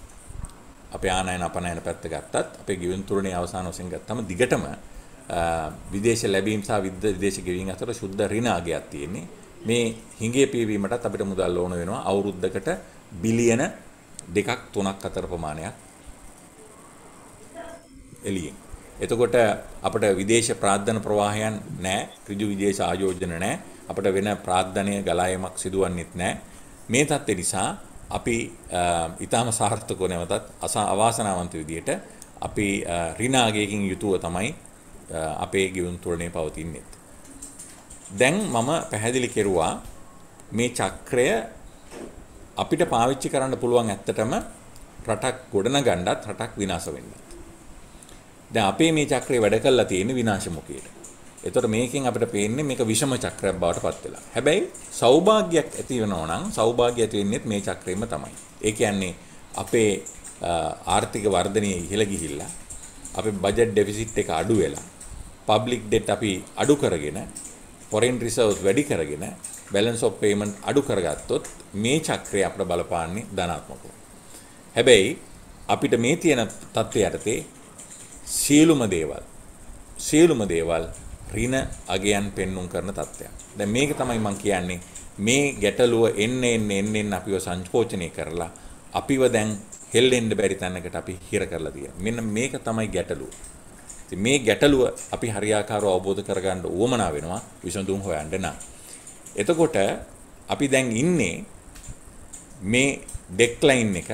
S2: අපේ ආනයන අපනයන පැත්ත ගත්තත් අපේ ගෙවුම් තුලනේ අවසාන වශයෙන් ගත්තම දිගටම විදේශ ලැබීම් සහ විදේශ ගෙවීම් අතර සුද්ධ ඍණාගයක් තියෙන්නේ. මේ හිඟේ පීවීමටත් අපිට මුදල් ඕන වෙනවා අවුරුද්දකට බිලියන දෙකක් තුනක් අතර ප්‍රමාණයක් එළියෙන්. එතකොට අපිට විදේශ ප්‍රාර්ථන ප්‍රවාහයන් නැහැ. ඍජු විදේශ ආයෝජන නැහැ. අපිට වෙන ප්‍රාර්ථනීය ගලායමක් සිදුවන්නේත් නැහැ. මේ தත්ත්වය නිසා අපි ඊටාම සාර්ථකව නැවතත් අවාසනාවන්ත විදියට අපි ඍණාගයකින් යුතුව තමයි අපේ ගිවුම් තුලනේ පවතින්නේ. දැන් මම පැහැදිලි කෙරුවා මේ චක්‍රය අපිට පාවිච්චි කරන්න පුළුවන් ඇත්තටම රටක් ගොඩනගන්නත් රටක් විනාශ වෙන්නත්. දැන් අපේ මේ චක්‍රය වැඩ කරලා තියෙන්නේ විනාශමුඛයට. එතකොට මේකෙන් අපිට පේන්නේ මේක විෂම චක්‍රයක් බවට පත් වෙලා. හැබැයි සෞභාග්‍යයක් ඇති වෙනවා නම් සෞභාග්‍ය ඇති වෙන්නේත් මේ චක්‍රෙම තමයි. ඒ කියන්නේ අපේ ආර්ථික වර්ධනය ඉහළ ගිහිල්ලා අපේ බජට් ඩෙෆිසිට් එක අඩු වෙලා පබ්ලික් ඩෙට් අපි අඩු කරගෙන ෆොරෙන් රිසර්ව්ස් වැඩි කරගෙන බැලන්ස් ඔෆ් පේමන්ට් අඩු කරගත්තොත් මේ චක්‍රය අපට බලපාන්නේ ධනාත්මකව. හැබැයි අපිට මේ තියෙන தත්ත්වය යටතේ සියලුම දේවල් සියලුම දේවල් ඍණ අගයන් පෙන්눔 කරන தත්ත්වයක්. දැන් මේක තමයි මම කියන්නේ මේ ගැටලුව එන්න එන්න එන්න එන්න අපිව සංකෝචනය කරලා අපිව දැන් හෙල්ලෙන්න බැරි තැනකට අපි හිර කරලා තියෙනවා. මෙන්න මේක තමයි ගැටලුව. ඉතින් මේ ගැටලුව අපි හරියාකාරව අවබෝධ කරගන්න උවමනා වෙනවා විසඳුම් හොයන්න නම්. එතකොට අපි දැන් ඉන්නේ මේ ඩෙක්ලයින් එක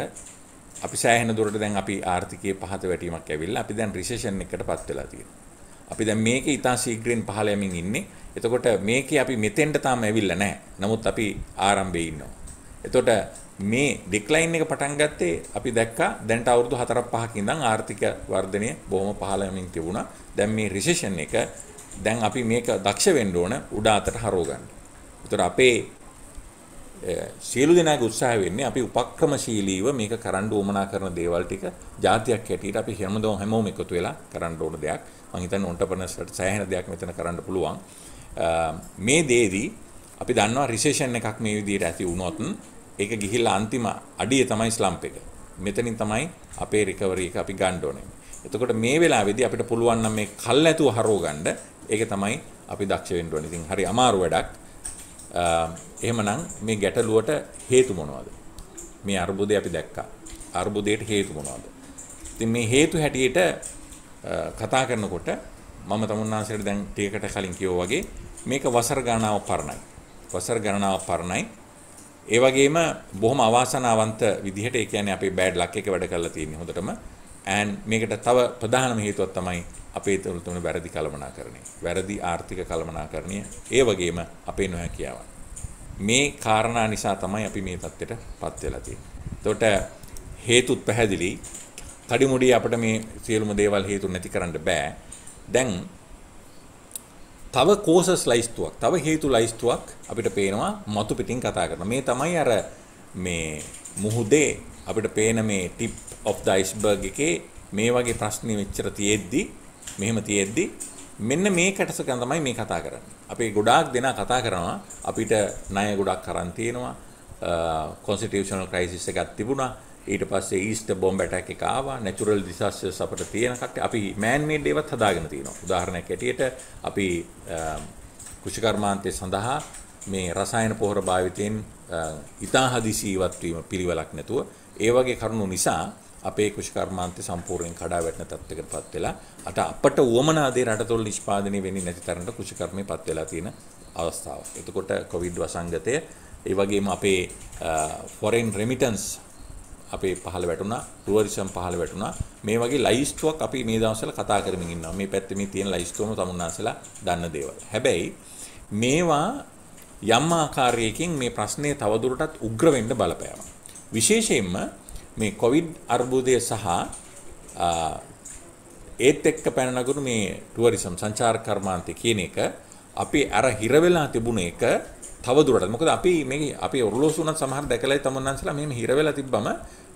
S2: අපි සෑහෙන දුරට දැන් අපි ආර්ථිකයේ පහත වැටීමක් ඇවිල්ලා අපි දැන් රිසෙෂන් එකකට පත් වෙලා තියෙනවා. අපි දැන් මේකේ ඉතා ශීඝ්‍රයෙන් පහළ යමින් ඉන්නේ. එතකොට මේකේ අපි මෙතෙන්ට තාම ඇවිල්ලා නැහැ. නමුත් අපි ආරම්භයේ ඉන්නවා. එතකොට මේ ඩික්ලයින් එක පටන් ගත්තේ අපි දැක්කා දැන්ට අවුරුදු 4ක් 5ක ඉඳන් ආර්ථික වර්ධනය බොහොම පහළ යමින් තිබුණා. දැන් මේ රිසෙෂන් එක දැන් අපි මේක දක්ෂ වෙන්න ඕන උඩ අතට හරව ගන්න. උතර අපේ සියලු දෙනාගේ උත්සාහය වෙන්නේ අපි උපක්‍රමශීලීව මේක කරන්න උවමනා කරන දේවල් ටික જાතියක් හැටියට අපි හැමදෝම හැමෝම එකතු වෙලා කරන්න ඕන දෙයක්. මම හිතන්නේ ඔන්ටර්ප්‍රනර්ස්ලාට සෑහෙන දෙයක් මෙතන කරන්න පුළුවන්. මේ දේදී අපි දන්නවා රිසෙෂන් එකක් මේ විදිහට ඇති වුණොත් ඒක ගිහිල්ලා අන්තිම අඩිය තමයි ස්ලම්ප් එක. මෙතනින් තමයි අපේ රිකවරි එක අපි ගන්න ඕනේ. එතකොට මේ වෙලාවේදී අපිට පුළුවන් නම් මේ කල් ඇතුව හරව ගන්න. ඒක තමයි අපි දක්ෂ වෙන්න ඕනේ. ඉතින් හරි අමාරු වැඩක්. එහෙමනම් මේ ගැටලුවට හේතු මොනවද? මේ අර්බුදය අපි දැක්කා. අර්බුදයට හේතු මොනවද? ඉතින් මේ හේතු හැටියට කතා කරනකොට මම තමුන්නාන්සේට දැන් ටිකකට කලින් කිව්වා වගේ මේක වසර ගණනාව පරණයි. වසර ගණනාව පරණයි. ඒ වගේම බොහොම අවාසනාවන්ත විදිහට ඒ කියන්නේ අපේ බෑඩ් ලක් එක වැඩ කරලා තියෙන්නේ හොඳටම. and මේකට තව ප්‍රධානම හේතුවක් තමයි අපේ තුළ තුන වැරදි කළමනාකරණය වැරදි ආර්ථික කළමනාකරණය ඒ වගේම අපේ නොහැකියාවන් මේ කාරණා නිසා තමයි අපි මේ தත්ත්වයට පත් වෙලා තියෙන්නේ. එතකොට හේතුත් පැහැදිලි. කඩිමුඩිය අපිට මේ සියලුම දේවල් හේතු නැති කරන්න බෑ. දැන් තව කෝසස් ලයිස්තුවක්, තව හේතු ලයිස්තුවක් අපිට පේනවා මතු පිටින් කතා කරන. මේ තමයි අර මේ මුහුදේ අපිට පේන මේ ටිප් ඔෆ් ද අයිස්බර්ග් එකේ මේ වගේ ප්‍රශ්න මෙච්චර තියෙද්දි මෙහෙම තියෙද්දි මෙන්න මේ කැටසකන් තමයි මේ කතා කරන්නේ. අපේ ගොඩාක් දෙනා කතා කරනවා අපිට ණය ගොඩක් කරන් තියෙනවා. කොන්ස්ටිටියුෂනල් ක්‍රයිසිස් එකක් තිබුණා. ඊට පස්සේ ඊස්ටර් බෝම්බ ඇටැක් එක ආවා. නැචරල් ඩිසාස්ටර්ස් අපිට තියෙන කට්ටිය අපි මෑන් මේඩ් ඒවත් හදාගෙන තියෙනවා. උදාහරණයක් ඇටියට අපි කෘෂිකර්මාන්තය සඳහා මේ රසායන පොහොර භාවිතයෙන් ඉතා හදිසි ඉවත්වීම පිළිවෙලක් නැතුව ඒ වගේ කරුණු නිසා අපේ කුෂ්කර්මාන්තය සම්පූර්ණයෙන් කඩා වැටෙන තත්ත්වයකට පත් වෙලා අට අපට වුවමනා දේ රටතොල් නිෂ්පාදනය වෙන්නේ නැති තරමට කුෂ්කර්මේ පත් වෙලා තියෙන අවස්ථාව. එතකොට කොවිඩ් වසංගතය ඒ වගේම අපේ ෆොරෙන් රෙමිටන්ස් අපේ පහළ වැටුණා, ටුවරිසම් පහළ වැටුණා. මේ වගේ ලයිස්ට්ුවක් අපි මේ දවස්වල කතා කරමින් ඉන්නවා. මේ පැත්තේ මේ තියෙන ලයිස්ට්ුවම තමුන්නාසලා දන්න දේවල්. හැබැයි මේවා යම් ආකාරයකින් මේ ප්‍රශ්නේ තවදුරටත් උග්‍ර වෙන්න බලපෑවා. විශේෂයෙන්ම මේ කොවිඩ් අර්බුදය සහ ඒත් එක්ක පැනනගුරු මේ ටුවරිසම් සංචාර කර්මාන්තය කියන එක අපි අර හිරවෙලා තිබුණ එක තවදුරට මොකද අපි මේ අපි ඔරලෝසු වුණත් සමහර දැකලා තමන්න්සලා මෙහෙම හිරවෙලා තිබ්බම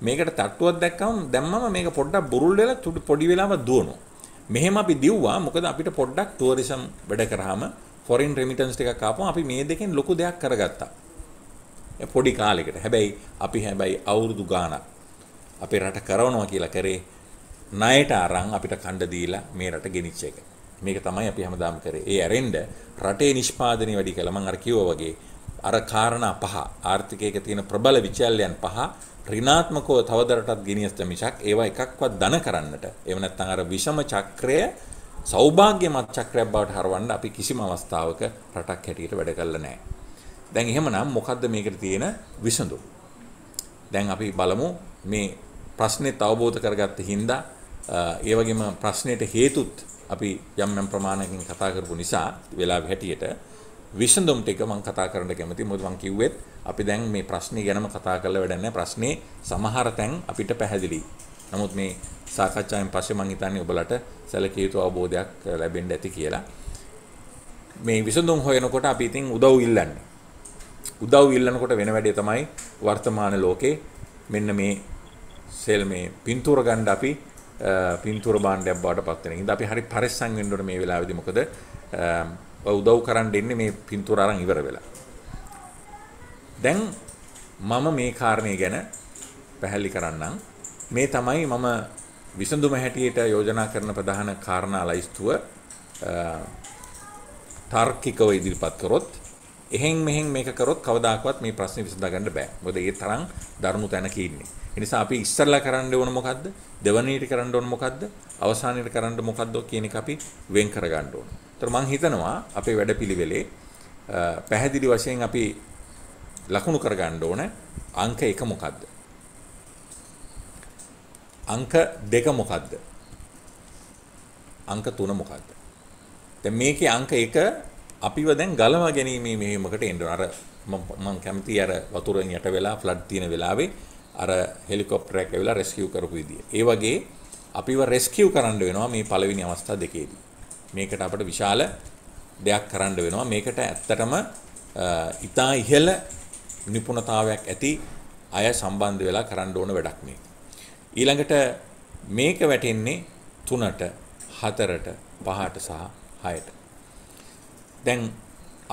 S2: මේකට තට්ටුවක් දැක්කම දැම්මම මේක පොඩ්ඩක් බුරුල් වෙලා පොඩි වෙලාම දුවනවා මෙහෙම අපි දිව්වා මොකද අපිට පොඩ්ඩක් ටුවරිසම් වැඩ කරාම ෆොරින් රෙමිටන්ස් ටිකක් කාපම අපි මේ දෙකෙන් ලොකු දෙයක් කරගත්තා. පොඩි කාලෙකට. හැබැයි අපි හැබැයි අවුරුදු ගාණක් අපේ රට කරවනවා කියලා කරේ ණයට අරන් අපිට කණ්ඩ දීලා මේ රට ගෙනිච්ච එක. මේක තමයි අපි හැමදාම කරේ. ඒ ඇරෙන්න රටේ නිෂ්පාදනය වැඩි කළා. මම අර කිව්වා වගේ අර කාරණා පහ ආර්ථිකයක තියෙන ප්‍රබල විචල්‍යයන් පහ ඍණාත්මකව තවදරටත් ගෙනියස්ත මිසක් ඒවා එකක්වත් දන කරන්නට එහෙම නැත්නම් අර විෂම චක්‍රය සෞභාග්‍යමත් චක්‍රයක් බවට හරවන්න අපි කිසිම අවස්ථාවක රටක් හැටියට වැඩ කළා නැහැ. දැන් එහෙමනම් මොකද්ද මේකට තියෙන විසඳුම? දැන් අපි බලමු මේ ප්‍රශ්නෙත් අවබෝධ කරගත්ත හින්දා ඒ වගේම ප්‍රශ්නෙට හේතුත් අපි යම් යම් ප්‍රමාණයකින් කතා කරපු නිසා වෙලාව හැටියට විසඳුම් ටික මම කතා කරන්න කැමතියි. මොකද මම කිව්වෙත් අපි දැන් මේ ප්‍රශ්නේ ගැනම කතා කරලා වැඩක් නැහැ. ප්‍රශ්නේ සමහර තැන් අපිට පැහැදිලියි. නමුත් මේ සාකච්ඡාවෙන් පස්සේ මම හිතන්නේ ඔබලට සැලකිය යුතු අවබෝධයක් ලැබෙන්න ඇති කියලා. මේ විසඳුම් හොයනකොට අපි ඉතින් උදව් ඉල්ලන්නේ. උදව් ඉල්ලනකොට වෙන වැඩේ තමයි වර්තමාන ලෝකේ මෙන්න මේ සෙල් මේ පින්තූර ගණ්ඩ අපි පින්තුර බාණ්ඩයක් බවට පත්වෙන ඉඳ අපි හරි පරිස්සම් වෙන්න ඕනේ මේ වෙලාවේදී මොකද උදව් කරන්න ඉන්නේ මේ පින්තූර අරන් ඉවර වෙලා. දැන් මම මේ කාරණේ ගැන පැහැදිලි කරන්නම්. මේ තමයි මම විසඳුම හැටියට යෝජනා කරන ප්‍රධාන කාරණා ලයිස්තුව තාර්කිකව ඉදිරිපත් කරොත් එහෙන් මෙහෙන් මේක කරොත් කවදාකවත් මේ ප්‍රශ්නේ විසඳා ගන්න බෑ. මොකද ඒ තරම් ධර්මු තැනක ඉන්නේ. ඒ නිසා අපි ඉස්සරලා කරන්න ඕන මොකද්ද? දෙවණීට කරන්න ඕන මොකද්ද? අවසානයේට කරන්න මොකද්ද කියන එක අපි වෙන් කර ගන්න ඕන. ඒතර මම හිතනවා අපේ වැඩපිළිවෙලේ පැහැදිලි වශයෙන් අපි ලකුණු කර ගන්න ඕන අංක 1 මොකද්ද? අංක 2 මොකද්ද? අංක 3 මොකද්ද? දැන් මේකේ අංක 1 අපිව දැන් ගලවා ගැනීමේ මෙහෙමකට එන්න අර මම කැමති අර වතුරෙන් යට වෙලා ෆ්ලඩ් තියෙන වෙලාවේ අර හෙලිකොප්ටර් එක වෙලා රෙස්කියු කරපු විදිය. ඒ වගේ අපිව රෙස්කියු කරන්න වෙනවා මේ පළවෙනි අවස්ථා දෙකේදී. මේකට අපිට විශාල දෙයක් කරන්න වෙනවා. මේකට ඇත්තටම ඉතා ඉහළ නිපුණතාවයක් ඇති අය සම්බන්ධ වෙලා කරන්න ඕන වැඩක් මේක. ඊළඟට මේක වැටෙන්නේ 3ට, 4ට, 5ට සහ 6ට. දැන්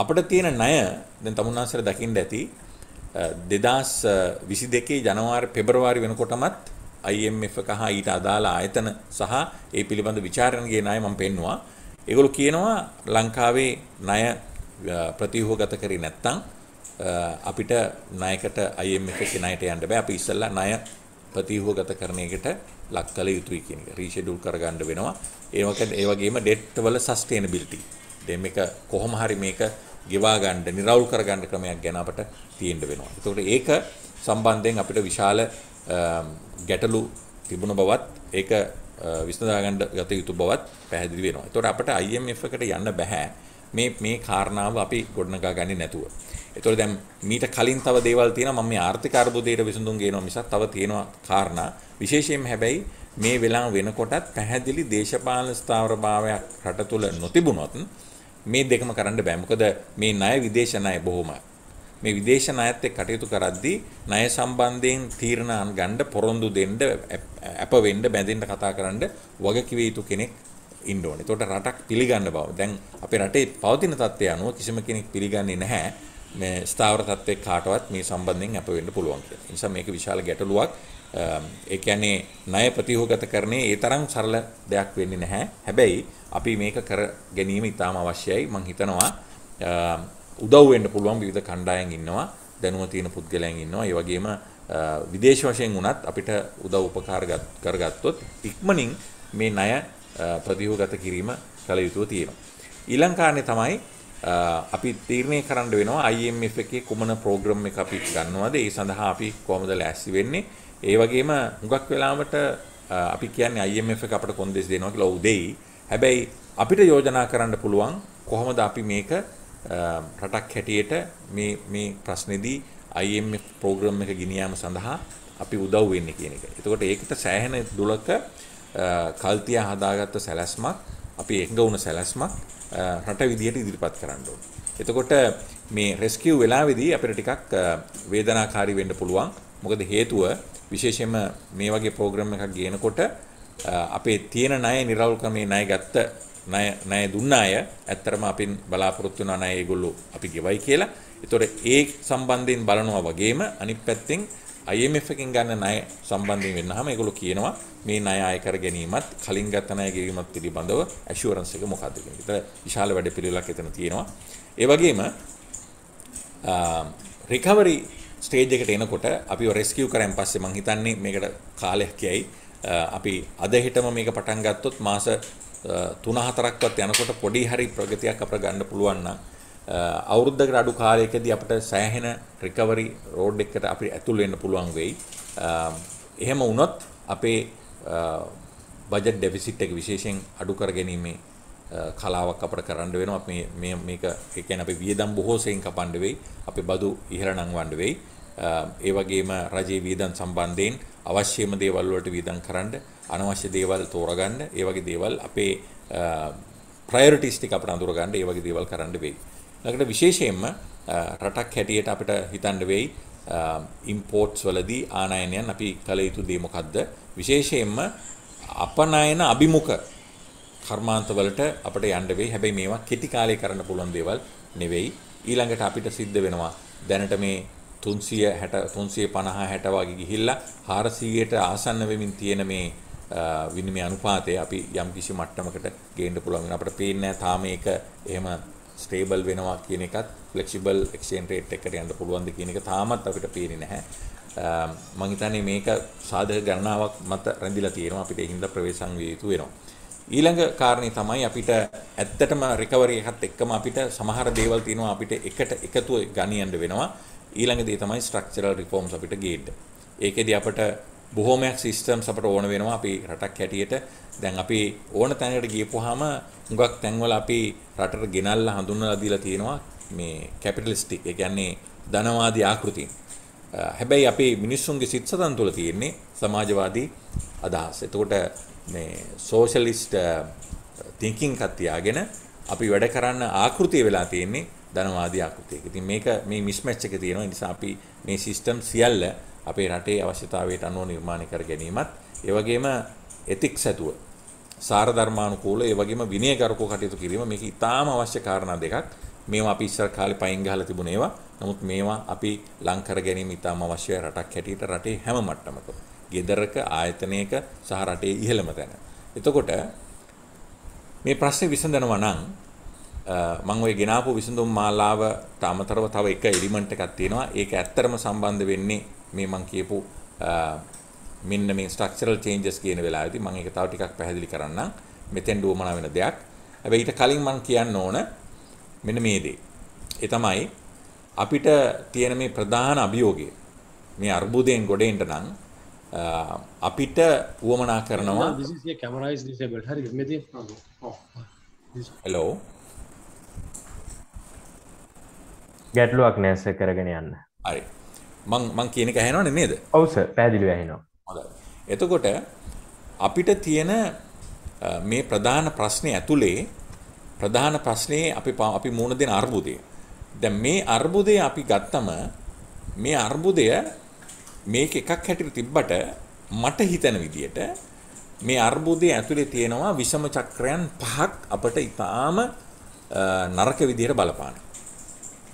S2: අපිට තියෙන ණය දැන් තමුන්නාසර දකින්න ඇති 2022 ජනවාරි පෙබරවාරි වෙනකොටමත් IMF එක හා ඊට අදාළ ආයතන සහ ඒ පිළිබඳ ਵਿਚාරණ ගේ ණය මම පෙන්නවා. ඒගොල්ලෝ කියනවා ලංකාවේ ණය ප්‍රතිව්‍යුහගත කරේ නැත්නම් අපිට ණයකට IMF එකේ ණයට යන්න බෑ. අපි ඉස්සෙල්ලා ණය ප්‍රතිව්‍යුහගත කරන එකට ලක් කළ යුතුයි කියන එක. රීෂෙඩියුල් කරගන්න වෙනවා. ඒ වගේම ඒ වගේම ඩෙට් වල සස්ටේනබිලිටි මේක කොහොම හරි මේක ගෙවා ගන්න, निराවුල් කර ගන්න ක්‍රමයක් ගැන අපට තියෙන්න වෙනවා. ඒතකොට ඒක සම්බන්ධයෙන් අපිට විශාල ගැටලු තිබුණ බවත් ඒක විසඳා ගන්න ගත යුතු බවත් පැහැදිලි වෙනවා. ඒතකොට අපට IMF එකට යන්න බෑ. මේ මේ කාරණාව අපි ගොඩනගා ගන්නේ නැතුව. ඒතකොට දැන් මීට කලින් තව දේවල් තියෙනවා මම මේ ආර්ථික අර්බුදයට විසඳුම් ගේනවා මිසක් තව තියෙනවා කාරණා. විශේෂයෙන්ම හැබැයි මේ වෙලාව වෙනකොටත් පැහැදිලි දේශපාලන ස්ථාවරභාවයක් රට තුල නොතිබුණොත් මේ දෙකම කරන්න බෑ. මොකද මේ ණය විදේශ ණය බොහොම. මේ විදේශ ණයත් එක්ක කටයුතු කරද්දී ණය සම්බන්ධයෙන් තීරණ ගන්න පොරොන්දු දෙන්න අප වෙන්න බැඳෙන්න කතා කරන්න වගකිව යුතු කෙනෙක් ඉන්න ඕනේ. ඒතකොට රටක් පිළිගන්න බව. දැන් අපේ රටේ පවතින තත්ත්වය අනුව කිසිම කෙනෙක් පිළිගන්නේ නැහැ. මේ ස්ථාවර තත්ත්වයක් කාටවත් මේ සම්බන්ධයෙන් අප වෙන්න පුළුවන් කියලා. ඒ නිසා මේක විශාල ගැටලුවක්. ඒ කියන්නේ ණය ප්‍රතිහෝගත කරන්නේ ඒ තරම් සරල දෙයක් වෙන්නේ නැහැ. හැබැයි අපි මේක කර ගැනීම ඉතාම අවශ්‍යයි මං හිතනවා උදව් වෙන්න පුළුවන් විවිධ කණ්ඩායම් ඉන්නවා දැනුම තියෙන පුද්ගලයන් ඉන්නවා ඒ වගේම විදේශ වශයෙන් වුණත් අපිට උදව් උපකාර කරගත්තොත් ඉක්මනින් මේ ණය ප්‍රතිව්‍යුහගත කිරීම කළ යුතුව තියෙනවා ඊළඟ කාරණේ තමයි අපි තීරණය කරන්න වෙනවා IMF එකේ කුමන ප්‍රෝග්‍රම් එක අපි ගන්නවද ඒ සඳහා අපි කොහොමද ලෑස්ති වෙන්නේ ඒ වගේම හුඟක් වෙලාවට අපි කියන්නේ IMF එක අපට කොන්දේසි දෙනවා කියලා උදේයි හැබැයි අපිට යෝජනා කරන්න පුළුවන් කොහොමද අපි මේක රටක් හැටියට මේ මේ ප්‍රශ්නේදී IMF ප්‍රෝග්‍රෑම් එක ගෙනියෑම සඳහා අපි උදව් වෙන්නේ කියන එක. එතකොට ඒකට සෑහෙන දුලක කල්තිය හදාගත්ත සැලැස්මක් අපි එකඟ වුණ සැලැස්මක් රට විදියට ඉදිරිපත් කරන්න ඕනේ. එතකොට මේ රෙස්කියු වෙලාවේදී අපිට ටිකක් වේදනාකාරී වෙන්න පුළුවන්. මොකද හේතුව විශේෂයෙන්ම මේ වගේ ප්‍රෝග්‍රෑම් එකක් ගේනකොට අපේ තියෙන ණය නිරවුල් ක්‍රමේ ණය ගත්ත ණය ණය දුන්න අය ඇත්තටම අපින් බලාපොරොත්තු වෙන ණය ඒගොල්ලෝ අපි ගෙවයි කියලා. ඒතකොට ඒ සම්බන්ධයෙන් බලනවා වගේම අනිත් පැත්තෙන් IMF එකෙන් ගන්න ණය සම්බන්ධයෙන් වෙන්නාම ඒගොල්ලෝ කියනවා මේ ණය ආය කර ගැනීමත් කලින් ගත්ත ණය ගැනීමත් පිළිබඳව ඇෂුරන්ස් එක මොකද්ද කියන එක. ඒතර විශාල වැඩපිළිවෙලක් එතන තියෙනවා. ඒ වගේම රිකවරි ස්ටේජ් එකට එනකොට අපිව රෙස්කියු කරන් පස්සේ මං හිතන්නේ මේකට කාලයක් යයි. අපි අද හිටම මේක පටන් ගත්තොත් මාස 3-4ක්වත් යනකොට පොඩි හරි ප්‍රගතියක් අපර ගන්න පුළුවන් නම් අවුරුද්දකට අඩු කාලයකදී අපිට සෑහෙන රිකවරි රෝඩ් එකකට අපි ඇතුල් වෙන්න පුළුවන් වෙයි. එහෙම වුණොත් අපේ බජට් ඩෙෆිසිට් එක විශේෂයෙන් අඩු කර ගැනීමේ කලාවක් අපට කරන්න වෙනවා. මේ මේ මේක ඒ කියන්නේ අපි වියදම් බොහෝ සෙයින් කපන්න වෙයි. අපි බදු ඉහළ නංවන්න වෙයි. ඒ වගේම රජයේ වියදම් සම්බන්ධයෙන් අවශ්‍යම දේවල් වලට වියදම් කරන්න අනවශ්‍ය දේවල් තෝරගන්න ඒ වගේ දේවල් අපේ ප්‍රයොරිටිස් ටික අපිට අඳුර ගන්න ඒ වගේ දේවල් කරන්න වෙයි. ඊළඟට විශේෂයෙන්ම රටක් හැටියට අපිට හිතන්න වෙයි ඉම්පෝට්ස් වලදී ආනයනයන් අපි කළ යුතු දේ මොකද්ද විශේෂයෙන්ම අපනයන අභිමුඛ කර්මාන්ත වලට අපිට යන්න වෙයි හැබැයි මේවා කෙටි කාලේ කරන්න පුළුවන් දේවල් නෙවෙයි ඊළඟට අපිට සිද්ධ වෙනවා දැනට මේ තුන්සිය හැට තුන්සිය පණහා හැට වගේ ගිහිල්ලා හාරසීයට ආසන්න වෙමින් තියෙන මේ විනිමය අනුපාතය අපි යම් කිසි මට්ටමකට ගේන්න පුළුවන් වෙනවා. අපිට පේන්නේ තාම ඒක එහෙම ස්ටේබල් වෙනවා කියන එකත් ෆ්ලෙක්සිබල් එක්ස්චේන්ජ් රේට් එකකට යන්න පුළුවන්ද කියන එක තාමත් අපිට පේන්නේ නැහැ. මම හිතන්නේ මේක සාධක ගණනාවක් මත රැඳිලා තියෙනවා. අපිට ඒ හින්දා ප්‍රවේශම් විය යුතු වෙනවා. ඊළඟ කාරණේ තමයි අපිට ඇත්තටම රිකවරි එකත් එක්කම අපිට සමහර දේවල් තියෙනවා අපිට එකට එකතු ගණියන්න වෙනවා. ඊළඟ දේ තමයි ස්ට්‍රක්චරල් රිෆෝම්ස් අපිට ගේන්න. ඒකෙදි අපට බොහොමයක් සිස්ටම්ස් අපට ඕන වෙනවා අපි රටක් හැටියට. දැන් අපි ඕන තැනකට ගියපුවාම හුඟක් තැන්වල අපි රටට ගෙනල්ලා හඳුන්වලා දීලා තියෙනවා මේ කැපිටලිස්ටික් ඒ කියන්නේ ධනවාදී ආකෘතිය. හැබැයි අපේ මිනිස්සුන්ගේ සිත් සතන් තුළ තියෙන්නේ සමාජවාදී අදහස්. එතකොට මේ සෝෂලිස්ට් තින්කින් කත්තියාගෙන අපි වැඩ කරන්න ආකෘතිය වෙලා තියෙන්නේ ධනවාදී ආකෘතියක. ඉතින් මේක මේ මිස්මැච් එක තියෙනවා. නිසා අපි මේ සිස්ටම් සියල්ල අපේ රටේ අවශ්‍යතාවයට අනුව නිර්මාණය කර ගැනීමත් ඒ වගේම එතික්ස් ඇතුව සාර ධර්මානුකූල ඒ වගේම විනයගරුකව කටයුතු කිරීම මේක ඉතාම අවශ්‍ය කාරණා දෙකක්. මේවා අපි ඉස්සර කාලේ පයින් ගහලා තිබුණ ඒවා. නමුත් මේවා අපි ලං කර ගැනීම ඉතාම අවශ්‍යයි රටක් හැටියට රටේ හැම මට්ටමකම. ගෙදරක ආයතනයක සහ රටේ ඉහළම තැන. එතකොට මේ ප්‍රශ්නේ විසඳනවා නම් මං ඔය ගෙනාපු විසඳුම් මාලාවට අමතරව තව එක එලිමන්ට් එකක් තියෙනවා. ඒක ඇත්තටම සම්බන්ධ වෙන්නේ මේ මං කියපු මෙන්න මේ ස්ට්‍රක්චරල් චේන්ජස් කියන වෙලාවේදී මම ඒක තව ටිකක් පැහැදිලි කරන්නම්. මෙතෙන් ඩුවමනා වෙන දෙයක්. හැබැයි ඊට කලින් මම කියන්න ඕන මෙන්න මේ දේ. ඒ තමයි අපිට තියෙන මේ ප්‍රධාන අභියෝගය. මේ අර්බුදයෙන් ගොඩ එන්න නම් අපිට වුවමනා කරනවා Hello ගැටලුවක් නෑස කරගෙන යන්න අරි මං මං කියනක හැනවන නේද ඔවුස පැදිලි ඇහෙනවා එතකොට අපිට තියෙන මේ ප්‍රධාන ප්‍රශ්නය ඇතුළේ ප්‍රධාන ප්‍රශ්නයේ අපි අපි මුණ දෙන අර්බුදය දැන් මේ අර්බුදය අපි ගත්තම මේ අර්බුදය මේක එකක් හැටියට තිබ්බට මට හිතන විදියට මේ අර්බුදය ඇතුළේ තියෙනවා විෂම චක්‍රයන් පහක් අපට ඉතාම නරක විදියට බලපාන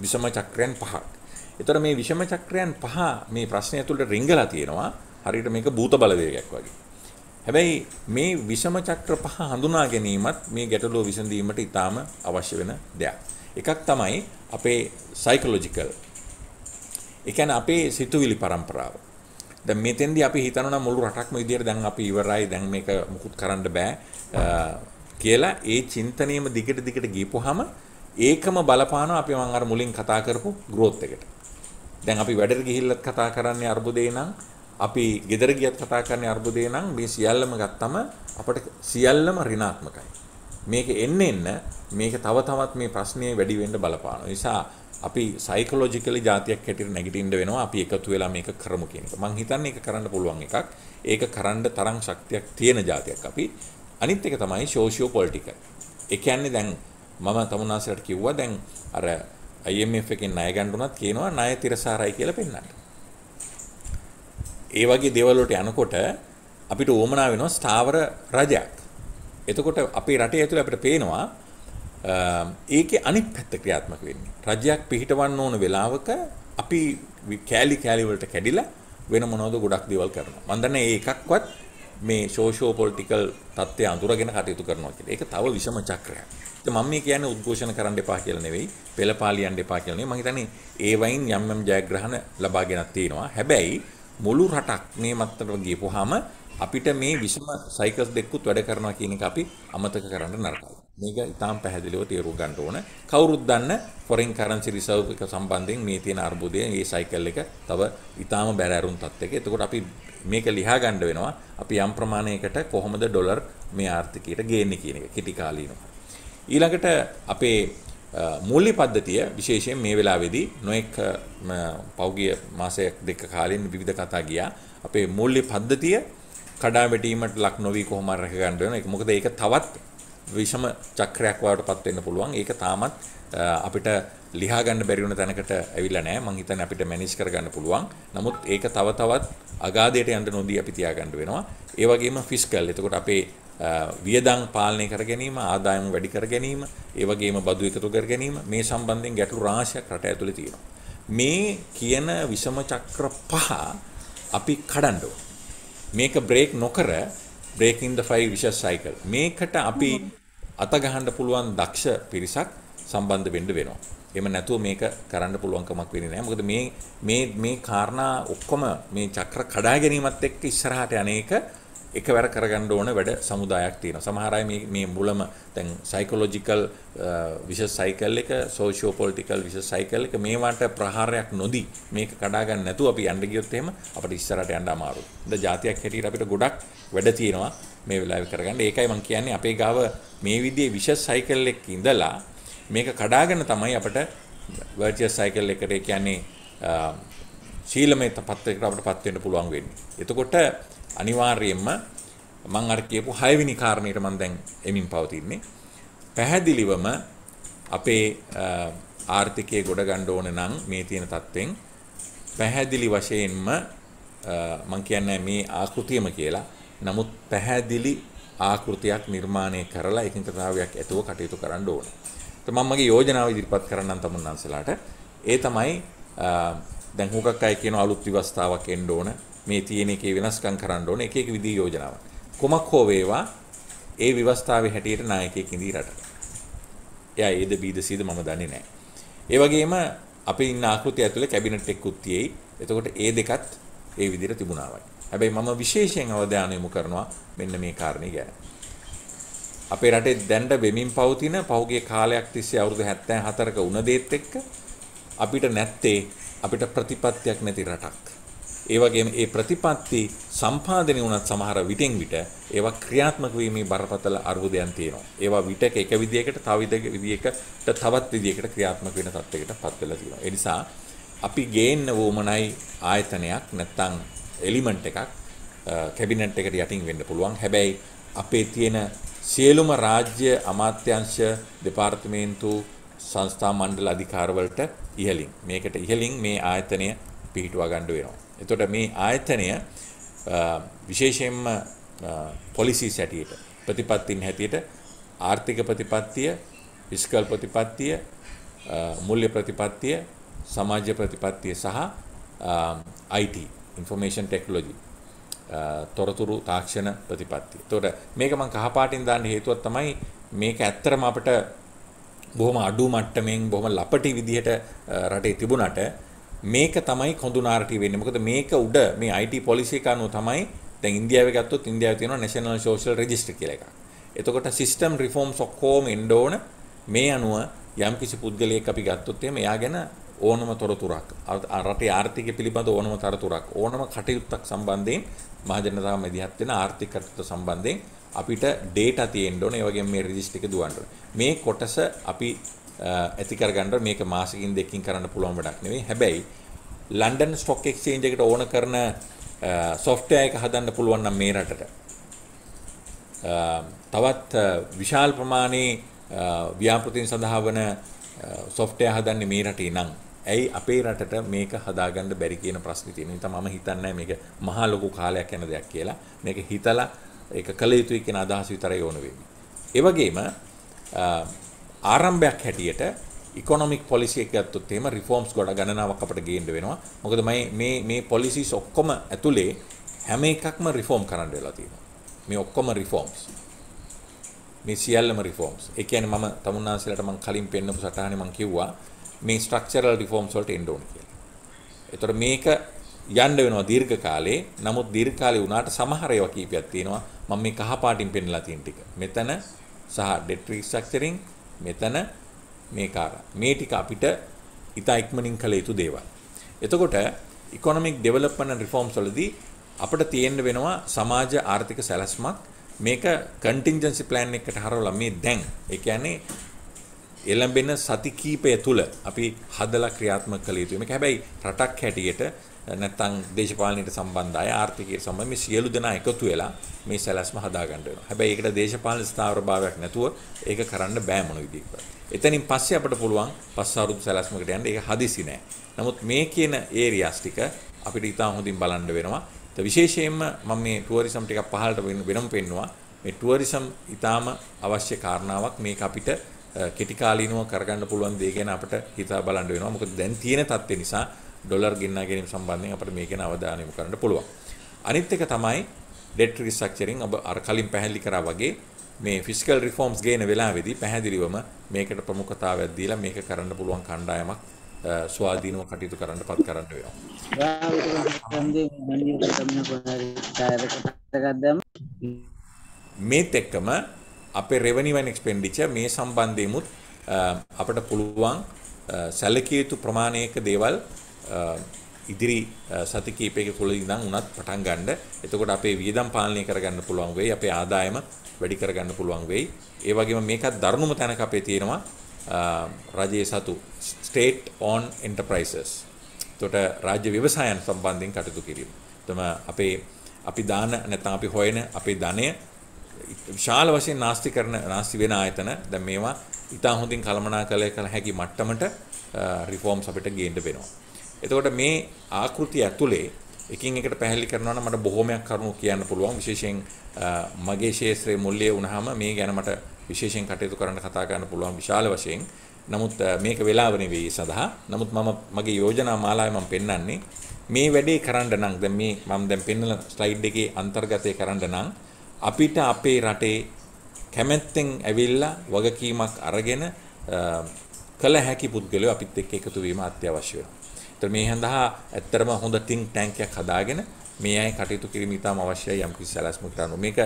S2: විෂම චක්‍රයන් පහක්. එතකොට මේ විෂම චක්‍රයන් පහ මේ ප්‍රශ්නය ඇතුළේ රිංගලා තියෙනවා. හරියට මේක භූත බලවේගයක් වගේ. හැබැයි මේ විෂම චක්‍ර පහ හඳුනා ගැනීමත් මේ ගැටලුව විසඳීමට ඉතාම අවශ්‍ය වෙන දෙයක්. එකක් තමයි අපේ සයිකොලොජිකල්. ඒ කියන්නේ අපේ සිතුවිලි પરම්පරාව. දැන් මෙතෙන්දී අපි හිතනවා නම් මුළු රටක්ම විදියට දැන් අපි ඉවරයි දැන් මේක මුකුත් කරන්න බෑ කියලා ඒ චින්තනයම දිගට දිගට ගියපුවාම ඒකම බලපානවා අපි මම අර මුලින් කතා කරපු growth එකට. දැන් අපි වැඩට ගිහිල්ලත් කතා කරන්නේ අර්බුදේ නම් අපි ගෙදර ගියත් කතා කරන්නේ අර්බුදේ නම් මේ සියල්ලම ගත්තම අපට සියල්ලම ඍණාත්මකයි. මේක එන්න එන්න මේක තව තවත් මේ ප්‍රශ්නේ වැඩි වෙන්න බලපානවා. නිසා අපි සයිකොලොජිකලි જાතියක් හැටියට නැගිටින්න වෙනවා අපි එකතු වෙලා මේක කරමු කියන එක. මං හිතන්නේ ඒක කරන්න පුළුවන් එකක්. ඒක කරන්න තරම් ශක්තියක් තියෙන જાතියක් අපි. අනිත් එක තමයි සෝෂියෝ පොලිටිකල්. ඒ කියන්නේ දැන් මම තමුන්නාසලට කිව්වා දැන් අර IMF එකෙන් ණය ගන්න උනත් කියනවා ණය තිරසාරයි කියලා පෙන්නන්න. ඒ වගේ දේවල් වලට යනකොට අපිට ඕමනා වෙනවා ස්ථාවර රජයක්. එතකොට අපේ රටේ ඇතුළේ අපිට පේනවා ඒකේ අනිත් පැත්ත ක්‍රියාත්මක වෙන්නේ. රජයක් පිහිටවන්න ඕන වෙලාවක අපි කෑලි කෑලි වලට කැඩිලා වෙන මොනවද ගොඩක් දේවල් කරනවා. මම දන්නේ ඒ එකක්වත් මේ සෝෂියෝ පොලිටිකල් தත්ත්වය අඳුරගෙන කටයුතු කරනවා කියලා. ඒක තව විෂම චක්‍රයක්. මම මේ කියන්නේ උද්ඝෝෂණ කරන්න එපා කියලා නෙවෙයි, පෙළපාලියන්න එපා කියලා නෙවෙයි. මම හිතන්නේ ඒ වයින් යම් යම් ජයග්‍රහණ ලබාගෙනක් තියෙනවා. හැබැයි මුළු රටක් මේ මත්තට ගියපුවාම අපිට මේ විසම සයිකස් දෙක්කුත් වැඩ කරනවා කියන එක අපි අමතක කරන්න නරකයි. මේක ඉතාම පැහැදිලිව තේරුම් ගන්න ඕන. කවුරුත් දන්න ෆොරෙන් කරන්සි රිසර්ව් එක සම්බන්ධයෙන් මේ තියෙන අර්බුදය මේ සයිකල් එක තව ඉතාම බැරෑරුම් තත්ත්වයක. එතකොට අපි මේක ලියා ගන්න වෙනවා. අපි යම් ප්‍රමාණයකට කොහොමද ඩොලර් මේ ආර්ථිකයට ගේන්නේ කියන එක කිටි කාලීනව. ඊළඟට අපේ මූල්‍ය පද්ධතිය විශේෂයෙන් මේ වෙලාවේදී නොඑක් පෞගිය මාසයක් දෙක කාලෙන් විවිධ කතා ගියා. අපේ මූල්‍ය පද්ධතිය කඩා වැටීමට ලක් නොවි කොහොම රැක ගන්න වෙන එක. මොකද ඒක තවත් විෂම චක්‍රයක් වඩටපත් වෙන්න පුළුවන්. ඒක තාමත් අපිට ලියා ගන්න බැරි වුණ තැනකට ඇවිල්ලා නැහැ. මං හිතන්නේ අපිට මැනේජ් කරගන්න පුළුවන්. නමුත් ඒක තව තවත් අගාධයට යන්න නොදී අපි තියාගන්න වෙනවා. ඒ වගේම ෆිස්කල්. එතකොට අපේ වියදං පාලනය කර ගැනීම ආදායම් වැඩි කර ගැනීම ඒ වගේම බදු එකතු කර ගැනීම මේ සම්බන්ධයෙන් ගැටලු රාශියක් රට ඇතුලේ තියෙනවා. මේ කියන විෂම චක්‍ර පහ අපි කඩන්න මේක බ්‍රේක් නොකර breaking the five vicious cycle මේකට අපි අත ගහන්න පුළුවන් දක්ෂ පිරිසක් සම්බන්ධ වෙන්න වෙනවා. එහෙම නැතුව මේක කරන්න පුළුවන් කමක් වෙන්නේ නැහැ. මොකද මේ මේ මේ කාරණා ඔක්කොම මේ චක්‍ර කඩා ගැනීමත් එක්ක ඉස්සරහට යන එක එකවර කරගන්න ඕන වැඩ සමුදායක් තියෙනවා. සමහර අය මේ මේ මුලම දැන් සයිකොලොජිකල් විෂස් සයිකල් එක, සෝෂියෝ පොලිටිකල් විෂස් සයිකල් එක මේවට ප්‍රහාරයක් නොදී මේක කඩා ගන්න නැතුව අපි යන්න ගියොත් එහෙම අපිට ඉස්සරහට යන්න අමාරුයි. ද જાතියක් හැටියට අපිට ගොඩක් වැඩ තියෙනවා මේ වෙලාවේ කරගන්න. ඒකයි මම කියන්නේ අපේ ගාව මේ විදිහේ විෂස් සයිකල් එකක ඉඳලා මේක කඩාගෙන තමයි අපිට වර්චුවල් සයිකල් එකට කියන්නේ ශීලමය තත්ත්වයකට අපිට පත් වෙන්න පුළුවන් වෙන්නේ. එතකොට අනිවාර්යයෙන්ම මම අර කියපු 6 වෙනි කාරණේට මම දැන් එමින් පවතින්නේ. පැහැදිලිවම අපේ ආර්ථිකය ගොඩ ගන්න ඕන නම් මේ තියෙන தත්වෙන් පැහැදිලි වශයෙන්ම මම කියන්නේ මේ ආකෘතියම කියලා. නමුත් පැහැදිලි ආකෘතියක් නිර්මාණය කරලා ඒකකතාවයක් ඇතුව කටයුතු කරන්න ඕන. ඒත් මම මගේ යෝජනාව ඉදිරිපත් කරන්නම් තමුන්නාන්සලාට. ඒ තමයි දැන් හුඟක් අය කියන අලුත් විවස්ථාවක් එන්න ඕන. මේ තියෙන එකේ වෙනස්කම් කරන්න ඕනේ එක එක විදිහේ යෝජනාවක්. කොමක් හෝ වේවා ඒ ව්‍යවස්ථාවේ හැටියට නායකයෙක් ඉඳී රටට. එයා ඒද බීද සීද මම දන්නේ නැහැ. ඒ වගේම අපි ඉන්න ආකෘතිය ඇතුලේ කැබිනට් එකකුත් තියෙයි. එතකොට ඒ දෙකත් ඒ විදිහට තිබුණාමයි. හැබැයි මම විශේෂයෙන් අවධානය යොමු කරනවා මෙන්න මේ කාරණේ ගැන. අපේ රටේ දැනට වෙමින් පවතින පහුගිය කාලයක් තිස්සේ අවුරුදු 74ක උණ දේත් එක්ක අපිට නැත්තේ අපිට ප්‍රතිපත්තියක් නැති රටක්. ඒ වගේම ඒ ප්‍රතිපත්ති සම්පාදනය වුණත් සමහර විටෙන් විට ඒවා ක්‍රියාත්මක වීමේ බරපතල අර්බුදයන් තියෙනවා. ඒවා විටක එක විදියකට තව විදියකට තවත් විදියකට ක්‍රියාත්මක වෙන තත්යකට පත් වෙලා තියෙනවා. ඒ නිසා අපි ගේන්න වොමනයි ආයතනයක් නැත්නම් එලිමන්ට් එකක් කැබිනට් එකට යටින් වෙන්න පුළුවන්. හැබැයි අපේ තියෙන සියලුම රාජ්‍ය අමාත්‍යංශ දෙපාර්තමේන්තු සංස්ථා මණ්ඩල අධිකාරවලට ඉහලින් මේකට ඉහලින් මේ ආයතනය පිහිටුවා ගන්න වෙනවා. එතකොට මේ ආයතනය විශේෂයෙන්ම පොලිසිස් හැටියට ප්‍රතිපත්තින් හැටියට ආර්ථික ප්‍රතිපත්තිය, ෆිස්කල් ප්‍රතිපත්තිය, මූල්‍ය ප්‍රතිපත්තිය, සමාජ ප්‍රතිපත්තිය සහ IT information technology තොරතුරු තාක්ෂණ ප්‍රතිපත්තිය. එතකොට මේක මම කහපාටින් දාන්න හේතුව තමයි මේක ඇත්තටම අපිට බොහොම අඩු මට්ටමින් බොහොම ලපටි විදිහට රටේ තිබුණාට මේක තමයි කොඳුනාරටි වෙන්නේ. මොකද මේක උඩ මේ IT පොලිසි එක අනුව තමයි දැන් ඉන්දියාවේ ගත්තොත් ඉන්දියාවේ තියෙනවා National Social Register කියලා එකක්. එතකොට සිස්ටම් රිෆෝම්ස් ඔක්කොම එන්න ඕන මේ අනුව යම් කිසි පුද්ගලයෙක් අපි ගත්තොත් එහෙම එයා ගැන ඕනම තොරතුරක් රටේ ආර්ථිකය පිළිබඳ ඕනම තොරතුරක් ඕනම කටයුත්තක් සම්බන්ධයෙන් මහජනතාව මැදිහත් වෙන ආර්ථික කටයුතු සම්බන්ධයෙන් අපිට ඩේටා තියෙන්න ඕනේ. ඒ වගේම මේ රෙජිස්ටර් එක දුවන්න ඕනේ. මේ කොටස අපි ඇති කරගන්න මේක මාසකින් දෙකකින් කරන්න පුළුවන් වැඩක් නෙවෙයි. හැබැයි ලන්ඩන් ස්ටොක් එක්ස්චේන්ජ් එකට ඕන කරන සොෆ්ට්වෙයාර් එක හදන්න පුළුවන් නම් මේ රටට. තවත් විශාල ප්‍රමාණයේ ව්‍යාපෘතීන් සඳහා වන සොෆ්ට්වෙයාර් හදන්නේ මේ රටේ නම් ඇයි අපේ රටට මේක හදාගන්න බැරි කියන ප්‍රශ්නේ තියෙන නිසා මම හිතන්නේ මේක මහා ලොකු කාලයක් යන දෙයක් කියලා. මේක හිතලා ඒක කළ යුතුයි කියන අදහස විතරයි ඕන වෙන්නේ. ඒ වගේම ආරම්භයක් හැටියට ඉකොනොමික් පොලිසිය ගත්තොත් එහෙම රිෆෝම්ස් ගොඩ ගණනාවක් අපට ගේන්න වෙනවා. මොකද මේ මේ පොලිසිස් ඔක්කොම ඇතුලේ හැම එකක්ම රිෆෝම් කරන්න වෙලා තියෙනවා. මේ ඔක්කොම රිෆෝම්ස්. මේ සියල්ලම රිෆෝම්ස්. ඒ කියන්නේ මම තමුන්නාන්සලට මම කලින් පෙන්නපු සටහනේ මම කිව්වා මේ ස්ට්‍රක්චරල් රිෆෝම්ස් වලට එන්න ඕනේ කියලා. ඒතර මේක යන්න වෙනවා දීර්ඝ කාලේ. නමුත් දීර්ඝ කාලේ වුණාට සමහර ඒවා කීපයක් තියෙනවා. මම මේ කහ පාටින් පෙන්නලා තියෙන ටික. මෙතන සහ ඩෙට්‍රි ස්ට්‍රක්චරින් මෙතන මේක අර මේ ටික අපිට ඉතා ඉක්මනින් කළ යුතු දේවල්. එතකොට ඉකොනොමික් ඩෙවලොප්මන්ට් රිෆෝම්ස් වලදී අපිට තියෙන්න වෙනවා සමාජ ආර්ථික සැලැස්මක් මේක කන්ටින්ජන්සි ප්ලෑන් එකකට හරවලා මේ දැන් ඒ කියන්නේ එළඹෙන සති කීපය තුල අපි හදලා ක්‍රියාත්මක කළ යුතුයි. මේක හැබැයි රටක් හැටියට නැත්නම් දේශපාලනයට සම්බන්ධ අය ආර්ථිකයට සම්බන්ධ මේ සියලු දෙනා එකතු වෙලා මේ සැලැස්ම හදාගන්න වෙනවා. හැබැයි ඒකට දේශපාලන ස්ථාවරභාවයක් නැතුව ඒක කරන්න බෑ මොන විදිහකට. එතනින් පස්සේ අපිට පුළුවන් පස් අවුරුදු සැලැස්මකට යන්න. ඒක හදිසි නෑ. නමුත් මේ කියන ඒරියාස් ටික අපිට ඉතාම හොඳින් බලන්න වෙනවා. ඒ විශේෂයෙන්ම මම මේ ටුවරිසම් ටිකක් පහළට වෙනම පෙන්නවා. මේ ටුවරිසම් ඉතාම අවශ්‍ය කාරණාවක් මේක අපිට කෙටි කාලීනව කරගන්න පුළුවන් දේ ගැන අපිට හිතා බලන්න වෙනවා. මොකද දැන් තියෙන තත්ත්වේ නිසා ඩොලර් ගෙන්නා ගැනීම සම්බන්ධයෙන් අපිට මේ ගැන අවධානය යොමු කරන්න පුළුවන්. අනිත් එක තමයි debt restructuring ඔබ අර කලින් පැහැදිලි කරා වගේ මේ ෆිස්කල් රිෆෝම්ස් ගේන වෙලාවේදී පැහැදිලිවම මේකට ප්‍රමුඛතාවයක් දීලා මේක කරන්න පුළුවන් කණ්ඩායමක් ස්වාධීනව කටයුතු කරන්න පත් කරන්න වෙනවා. මේත් එක්කම අපේ revenue and expenditure මේ සම්බන්ධෙමුත් අපට පුළුවන් සැලකිය යුතු ප්‍රමාණයක දේවල් ඉදිරි සති කීපයක තුළ ඉඳන් උනත් පටන් ගන්න. එතකොට අපේ වියදම් පාලනය කරගන්න පුළුවන් වෙයි. අපේ ආදායම වැඩි කරගන්න පුළුවන් වෙයි. ඒ වගේම මේකත් දරුණුම තැනක අපේ තියෙනවා රජයේ සතු state on enterprises. එතකොට රාජ්‍ය ව්‍යවසායන් සම්බන්ධයෙන් කටයුතු කිරීම. එතම අපේ අපි දාන නැත්නම් අපි හොයන අපේ ධනය විශාල වශයෙන් නාස්ති කරන නාස්ති වෙන ආයතන දැන් මේවා ඉතා හොඳින් කළමනා කළ හැකි මට්ටමට රිෆෝම්ස් අපිට ගේන්න වෙනවා. එතකොට මේ ආකෘතිය ඇතුලේ එකින් එකට පැහැදිලි කරනවා නම් මට බොහොමයක් කරුණු කියන්න පුළුවන් විශේෂයෙන් මගේ ශාස්ත්‍රයේ මුල්‍ය වුණාම මේ ගැන මට විශේෂයෙන් කටයුතු කරන්න කතා කරන්න පුළුවන් විශාල වශයෙන්. නමුත් මේක වෙලාව නෙවෙයි සඳහා. නමුත් මම මගේ යෝජනා මාලාවේ මම පෙන්වන්නේ මේ වැඩේ කරන්න නම් දැන් මේ මම දැන් පෙන්නන ස්ලයිඩ් එකේ අන්තර්ගතය කරන්න නම් අපිට අපේ රටේ කැමැත්තෙන් ඇවිල්ලා වගකීමක් අරගෙන කළ හැකි පුද්ගලයෝ අපිත් එක්ක එකතු වීම අත්‍යවශ්‍ය වෙනවා. මේ සඳහා ඇත්තරම හොඳ තින් ටැංකයක් හදාගෙන මේ අය කටයුතු කිරීම ඉතාම අවශ්‍යයි යම් කිසි සැලැස්මක් ගන්න. මේක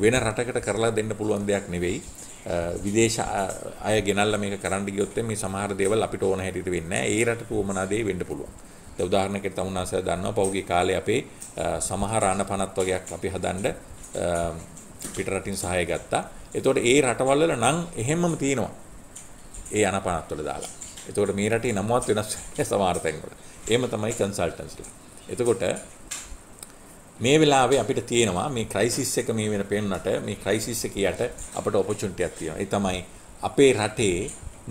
S2: වෙන රටකට කරලා දෙන්න පුළුවන් දෙයක් නෙවෙයි. විදේශ අය ගෙනල්ලා මේක කරන්න ගියොත් මේ සමහර දේවල් අපිට ඕන හැටියට වෙන්නේ නැහැ. ඒ රටට උවමනා දේ වෙන්න පුළුවන්. දැන් උදාහරණයකට තමුන්නාසය දන්නවා පහුගිය කාලේ අපේ සමහර අනපනත් වගේක් අපි හදන්න පිටරටින් සහාය ගත්තා. එතකොට ඒ රටවල් වල නම් එහෙමම තියෙනවා. ඒ අනපනත් වල දාලා. එතකොට මේ රටේ නමවත් වෙනස් සමහර තැන්වල. එහෙම තමයි කන්සල්ටන්ස්ලා. එතකොට මේ වෙලාවේ අපිට තියෙනවා මේ ක්‍රයිසිස් එක මේ වෙන පෙන්නට මේ ක්‍රයිසිස් එක යට අපට ඔපචුනිටි එකක් තියෙනවා. ඒ තමයි අපේ රටේ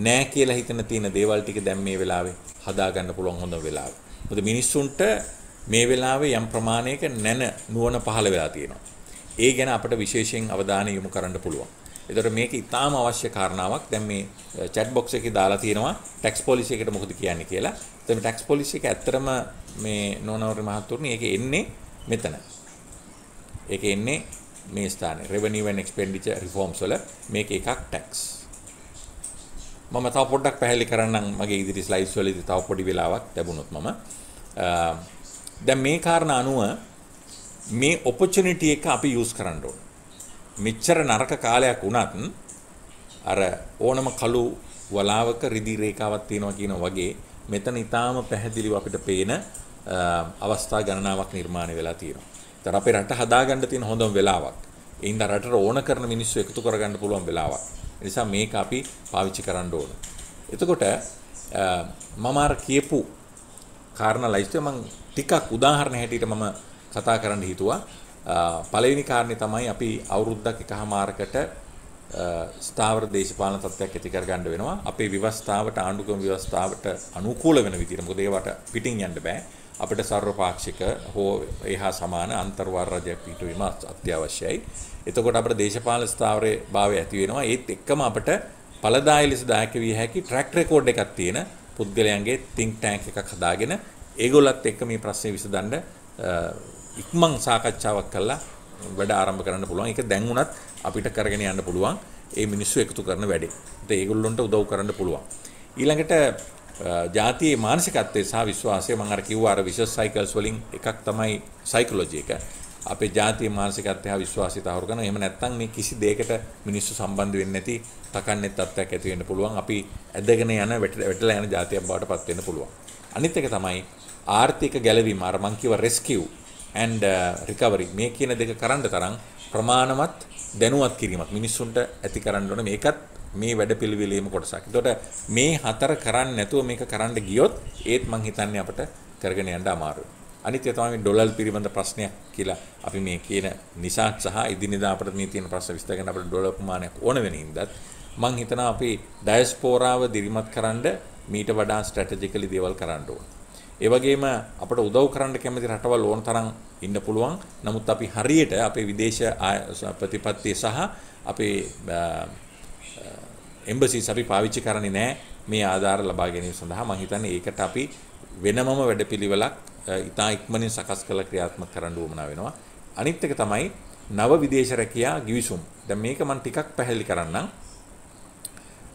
S2: නෑ කියලා හිතන තියෙන දේවල් ටික දැන් මේ වෙලාවේ හදාගන්න පුළුවන් හොඳම වෙලාව. මොකද මිනිස්සුන්ට මේ වෙලාවේ යම් ප්‍රමාණයක නැන නුවණ පහළ වෙලා තියෙනවා. ඒ ගැන අපට විශේෂයෙන් අවධානය යොමු කරන්න පුළුවන්. එතකොට මේක ඉතාම අවශ්‍ය කාරණාවක්. දැන් මේ chat box එකේ දාලා තියෙනවා tax policy එකට මොකද කියන්නේ කියලා. එතකොට මේ tax policy එක ඇත්තටම මේ නෝනවරි මහත්තුරුනි ඒක එන්නේ මෙතන. ඒක එන්නේ මේ ස්ථානේ revenue and expenditure reforms වල මේක එකක් tax. මම තව පොඩ්ඩක් පැහැදිලි කරන්නම් මගේ ඉදිරි ස්ලයිඩ්ස් වලදී තව පොඩි වෙලාවක් ලැබුණොත් මම දැන් මේ කාරණා අනුව මේ ඔපචුනිටි එක අපි යූස් කරන්න ඕනේ. මෙච්චර නරක කාලයක් වුණත් අර ඕනම කළු වලාවක රිදි රේඛාවක් තියෙනවා කියන වගේ මෙතන ඊටාම පැහැදිලිව අපිට පේන අවස්ථා ගණනාවක් නිර්මාණය වෙලා තියෙනවා. ඒතර අපේ රට හදාගන්න තියෙන හොඳම වෙලාවක්. ඒ හින්දා රටට ඕන කරන මිනිස්සු එකතු කරගන්න පුළුවන් වෙලාවක්. ඒ නිසා මේක අපි පාවිච්චි කරන්න ඕන. එතකොට මම අර කියපු කාරණා ලයිස්තුවේ මම ටිකක් උදාහරණ හැටියට මම කතා කරන්න හිතුවා. පළවෙනි කාරණේ තමයි අපි අවුරුද්දක් එකහමාරකට ස්ථාවර දේශපාලන තත්ත්වයක් ඇති කරගන්න වෙනවා. අපේ ව්‍යවස්ථාවට ආණ්ඩුක්‍රම ව්‍යවස්ථාවට අනුකූල වෙන විදිහට. මොකද ඒවට පිටින් යන්න බෑ. අපිට සර්වපාක්ෂික හෝ එහා සමාන අන්තර්වාර රජයක් පිටවීම අත්‍යවශ්‍යයි. එතකොට අපේ දේශපාලන ස්ථාවරයේ භාවය ඇති වෙනවා. ඒත් එක්කම අපිට ඵලදායී ලෙස දායක විය හැකි ට්‍රැක් රෙකෝඩ් එකක් තියෙන පුද්ගලයන්ගේ think tank එකක් හදාගෙන ඒගොල්ලත් එක්ක මේ ප්‍රශ්නේ විසඳන්න ඉක්මන් සාකච්ඡාවක් කරලා වැඩ ආරම්භ කරන්න පුළුවන්. ඒක දැන් උනත් අපිට කරගෙන යන්න පුළුවන්. ඒ මිනිස්සු එකතු කරන වැඩේ. ඒත් ඒගොල්ලන්ට උදව් කරන්න පුළුවන්. ඊළඟට ජාතියේ මානසිකත්වය සහ විශ්වාසය මම අර කිව්වා අර විෂස් සයිකල්ස් වලින් එකක් තමයි සයිකොලොජි එක. අපේ ජාතිය මානසිකත්වය හා විශ්වාසය තහවුරු කරනවා. එහෙම නැත්නම් මේ කිසි දෙයකට මිනිස්සු සම්බන්ධ වෙන්නේ නැති තකන්නේ තත්ත්වයක් ඇති වෙන්න පුළුවන්. අපි ඇදගෙන යන වැටලා යන ජාතියක් බවට පත් වෙන්න පුළුවන්. අනිත් එක තමයි ආර්ථික ගැලවීම. අර මං කිව්ව රෙස්කියු and uh, recovery මේ කියන දෙක කරන්න තරම් ප්‍රමාණවත් දැනුවත් කිරීමක් මිනිස්සුන්ට ඇති කරන්න ඕන මේකත් මේ වැඩපිළිවෙලේම කොටසක්. එතකොට මේ හතර කරන්නේ නැතුව මේක කරන්න ගියොත් ඒත් මං හිතන්නේ අපට කරගෙන යන්න අමාරුයි. අනිත් ඒ තමයි ඩොලර් පිළිබඳ ප්‍රශ්නයක් කියලා අපි මේ කියන නිසා සහ ඉදිනදා අපිට මේ තියෙන ප්‍රශ්න විස්තර කරන අපිට ඩොලර් ප්‍රමාණයක් ඕන වෙන හින්දාත් මං හිතනවා අපි ඩයස්පෝරාව දිරිමත් කරන්න මීට වඩා ස්ට්‍රැටජිකලි දේවල් කරන්න ඕනේ. ඒ වගේම අපට උදව් කරන්න කැමති රටවල් ඕන තරම් ඉන්න පුළුවන්. නමුත් අපි හරියට අපේ විදේශ ප්‍රතිපත්තිය සහ අපේ එම්බසිස් අපි පාවිච්චි කරන්නේ නැහැ මේ ආධාර ලබා ගැනීම සඳහා. මම හිතන්නේ ඒකට අපි වෙනමම වැඩපිළිවෙලක් ඉතා ඉක්මනින් සකස් කරලා ක්‍රියාත්මක කරන්න උවමනා වෙනවා. අනිත් එක තමයි නව විදේශ රැකියා ගිවිසුම්. දැන් මේක මම ටිකක් පැහැදිලි කරන්නම්.